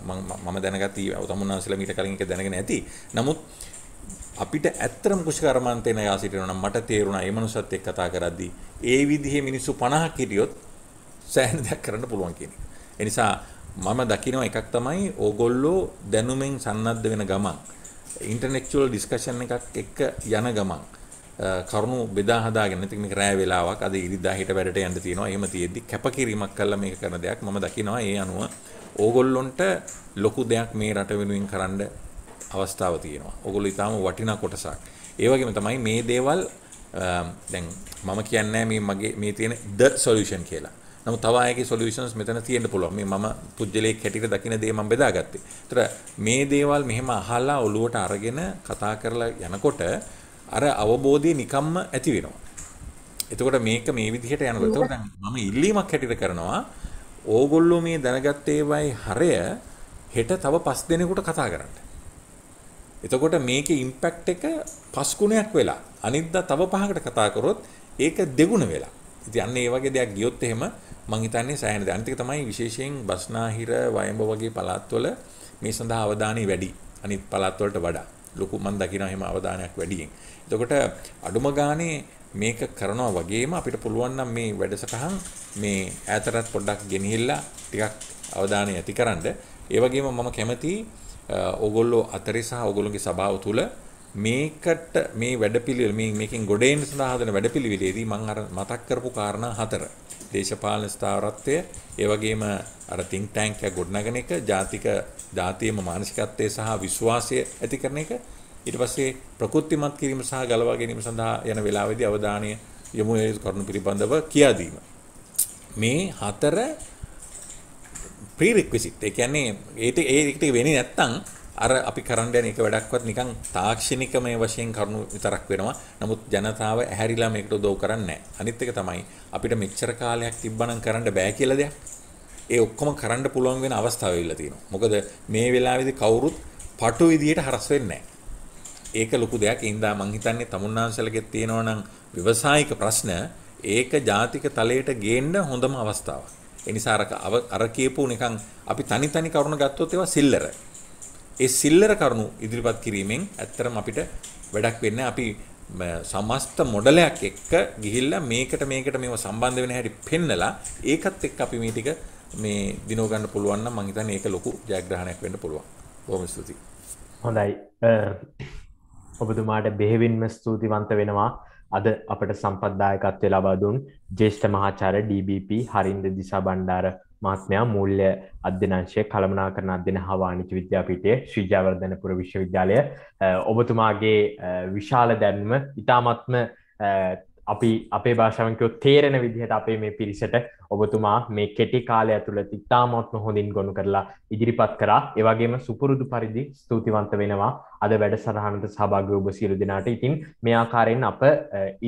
S2: මම දැනගත් තමුන්නාසල මීට කලින් එක දැනගෙන ඇති. නමුත් අපිට ඇත්තම කුෂකර්මන්තේ නයා සිටිනවා නම් මට තේරුණා මේ මනුස්සත් එක්ක කතා කරද්දී ඒ විදිහේ මිනිස්සු 50ක් හිටියොත් සෑහෙන දෙයක් කරන්න පුළුවන් කියන එක. ඒ නිසා මම දකිනවා එකක් තමයි ඕගොල්ලෝ දැනුමෙන් සන්නද්ධ වෙන ගමන් ඉන්ටර්නෙක්චුවල් ඩිස්කෂන් එකක් එක්ක යන ගමන් කරුණු බෙදා හදාගෙන ඉතින් මේක රෑ වෙලාවක් අද ඉරිදා හිට වැඩට යන්න තියෙනවා. එහෙම තියෙද්දි කැපකිරීමක් කළා මේක කරන දෙයක් මම දකිනවා. ඒ අනුව ඕගොල්ලොන්ට ලොකු දෙයක් මේ රට වෙනුවෙන් කරන්න අවස්ථාව තියෙනවා. ඕගොල්ලෝ ඊටාම වටිනා කොටසක්. ඒ වගේම තමයි මේ දේවල් දැන් මම කියන්නේ මේ මගේ මේ තියෙන ද සොලියුෂන් කියලා. නමුත් තව අයගේ සොලියුෂන්ස් මෙතන තියෙන්න පුළුවන්. මේ මම පුජ්‍යලයක් හැටියට දකින දේ මම බෙදාගත්තේ. ඒතර මේ දේවල් මෙහෙම අහලා ඔළුවට අරගෙන කතා කරලා යනකොට අර අවබෝධය නිකම්ම ඇති වෙනවා. එතකොට මේක මේ විදිහට යනකොට එතකොට දැන් මම ඉල්ලීමක් හැටියට කරනවා ඕගොල්ලෝ මේ දැනගත් ඒවයි හරය හෙට තව පස් දිනෙකට කතා කරන්න. එතකොට මේකේ ඉම්පැක්ට් එක පස් ගුණයක් වෙලා අනිද්දා තව පහකට කතා කරොත් ඒක දෙගුණ වෙලා. ඉතින් අන්න ඒ වගේ දෙයක් ගියොත් එහෙම මං හිතන්නේ සෑහෙන දේ. අනිත් එක තමයි විශේෂයෙන් බස්නාහිර වයඹ වගේ පළාත්වල මේ සඳහා අවධානය වැඩි. අනිත් පළාත්වලට වඩා. ලොකු මන් දකිනවා එහෙම අවධානයක් වැඩියෙන්. එතකොට අඩුම ගානේ මේක කරනවා වගේම අපිට පුළුවන් නම් මේ වැඩසටහන් මේ ඈතටත් පොඩ්ඩක් ගෙනිහිල්ලා ටිකක් අවධානය ඇතිකරන්න. ඒ වගේම මම කැමතියි ඔගොල්ලෝ අතරේ සහ ඔගොල්ලෝගේ සභාව තුළ මේකට මේ වැඩපිළිවෙල මේ මේකෙන් ගොඩේන්න සඳහා හදන වැඩපිළිවෙලේදී මම අර මතක් කරපු කාරණා හතර දේශපාලන ස්ථාවරත්වය ඒ වගේම අර think tank එක ගොඩනගන එක ජාතික ජාතියේම මානසිකත්වය සහ විශ්වාසය ඇති කරන එක ඊට පස්සේ ප්‍රකෘතිමත් කිරීම සහ ගලවා ගැනීම සඳහා යන වේලාවේදී අවධානය යොමු යුතු කරුණු පිළිබඳව කියා දීම. මේ හතර prerequisite. ඒ කියන්නේ ඒට ඒකට වෙන්නේ නැත්තම් අර අපි කරන්න යන එක වැඩක්වත් නිකන් තාක්ෂණිකමය වශයෙන් කරුණු විතරක් වෙනවා. නමුත් ජනතාව ඇහැරිලා මේකට උදව් කරන්නේ නැහැ. අනිත් එක තමයි අපිට මෙච්චර කාලයක් තිබ්බනම් කරන්න බෑ කියලා දෙයක්. ඒ ඔක්කොම කරන්න පුළුවන් වෙන අවස්ථාව ඇවිල්ලා තියෙනවා. මොකද මේ වෙලාවේදී කවුරුත් පටු විදියට හරස් වෙන්නේ නැහැ. ඒක ලොකු දෙයක්. ඉන්දා මං හිතන්නේ තමුන්නාන්සලගේ තියෙනවා නම් ව්‍යවසායික ප්‍රශ්න ඒක ජාතික තලයට ගේන්න හොඳම අවස්ථාවක්. ඒ නිසා අර අර කියපු නිකන් අපි තනි තනි කරුණ ගත්තොත් ඒවා සිල්ලර. ඒ සිල්ලර කරුණු ඉදිරිපත් කිරීමෙන් ඇත්තටම අපිට වැඩක් වෙන්නේ අපි සමස්ත මොඩලයක් එක්ක ගිහිල්ලා මේකට මේකට මේව සම්බන්ධ වෙන හැටි පෙන්නලා ඒකත් එක්ක අපි මේ ටික මේ දිනව ගන්න පුළුවන් නම් මං හිතන්නේ ඒක ලොකු ජයග්‍රහණයක් වෙන්න පුළුවන්. බොහොම ස්තුතියි.
S1: හොඳයි. ඔබතුමාට බෙහෙවින්ම ස්තුතිවන්ත වෙනවා අද අපට සම්පද්දායකත්වය ලබාදුන් ජේෂ්ඨ මහාචාර DBP හරින්ද දිසා බණ්ඩාර මාත්මයා මූල්‍ය අධ්‍යනංශය කළමනා කරන අධ්‍යන හාවානිච විද්‍යාපීටය ශ්‍රීජාවර්ධනපුර විශ්වවිද්‍යාලය ඔබතුමාගේ විශාල දැන්ම ඉතාමත්ම අපි අපේ භාෂාවන්කයෝ තේරෙන විදිහට අපේ මේ පිරිසට ඔබතුමා මේ කෙටි කාලය ඇතුළ ඉතාමොත්ම හොඳින් ගොුණු කරලා ඉදිරිපත් කරා ඒවගේම සුපුරුදු පරිදි ස්තුතිවන්ත වෙනවා අද වැඩ සහනට සභාග ඔබ සියලු දෙනාට ඉතින් මේ ආකාරයෙන් අප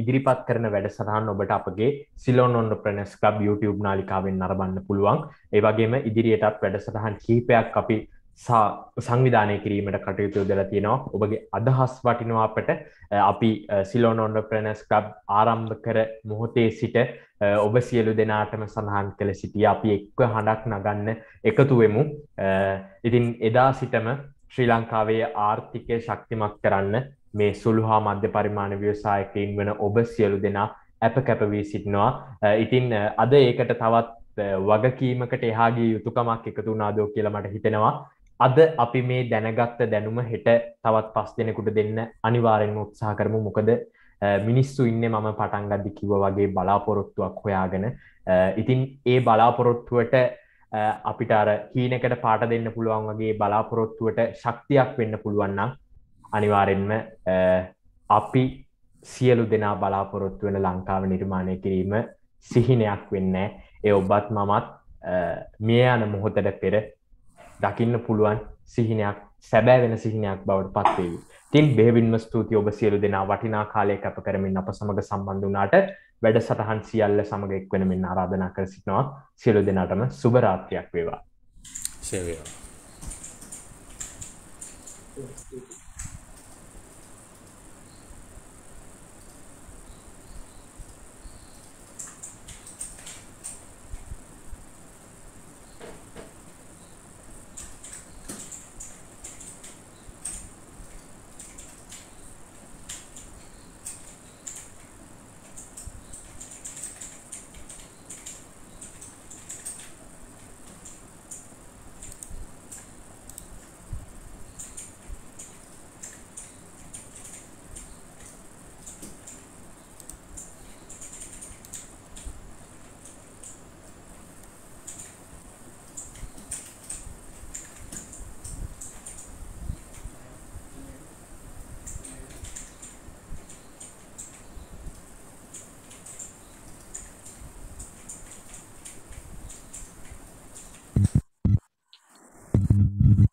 S1: ඉදිරිපත් කරන වැඩ සහන් ඔබට අපගේ සිලෝනොන්ඩ ප්‍රනස් ලබ් YouTube නාලිකාවෙන් නරබන්න පුළුවන් ඒවගේම ඉදිරියටත් වැඩසටහන් කීපයක් අපි සා සංවිධානය කිරීමට කටයුතු දල තියෙනවා ඔබගේ අදහස් වටිනවාපට අපි සිලෝන ඔන්ඩ ප්‍රනස් ක්‍රබ් ආරම්භ කර මොහොතේ සිට ඔබ සියලු දෙනාටම සඳහන් කළ සිටිය අපි එක්ව හඬක් නගන්න එකතුවෙමු ඉතින් එදා සිටම ශ්‍රී ලංකාවේ ආර්ථිකය ශක්තිමක් කරන්න මේ සුළු හා මධ්‍ය පරිමාණ ව්‍යවසායකයින් වන ඔබ සියලු දෙනා ඇප කැපවී සිටිනවා ඉතින් අද ඒකට තවත් වගකීමකට එහාගේ යුතුකමක් එකතු නාදෝ කියලමට හිතෙනවා අද අපි මේ දැනගත්ත දැනුම හෙට තවත් පස් දෙනෙකුට දෙන්න අනිවාරෙන් උත්සා කරමු මොකද මිනිස්සු ඉන්න මම පටන්ගදදි කිව වගේ බලාපොරොත්තුවක් හොයාගෙන ඉතින් ඒ බලාපොරොත්තුවට අපිට අර හීනකට පාට දෙන්න පුළුවන් වගේ බලාපොරොත්තුවට ශක්තියක් වෙන්න පුළුවන්න අනිවාරෙන්ම අපි සියලු දෙනා බලාපොරොත්තු වෙන ලංකාව නිර්මාණය කිරීම සිහිනයක් වෙන්න ඒ ඔබත් මමත් මිය යන මොහොතට පෙර දකින්න පුළුවන් සිහිනයක් සැබෑ වෙන සිහිනයක් බවට පත්වේවි. තින් බෙවින්ම ස්තුති ඔබ සියලු දෙනා වටිනා කාලය කැප කරමින් අප සමඟ සම්බන්ධ වනාට වැඩ සටහන් සියල්ල සමඟ එක් වෙන මෙන්න ආරාධනා කර සිටනවා සියලු දෙනාටම සුභරාත්‍රයක් වේවා. සේවයා.
S3: Thank you.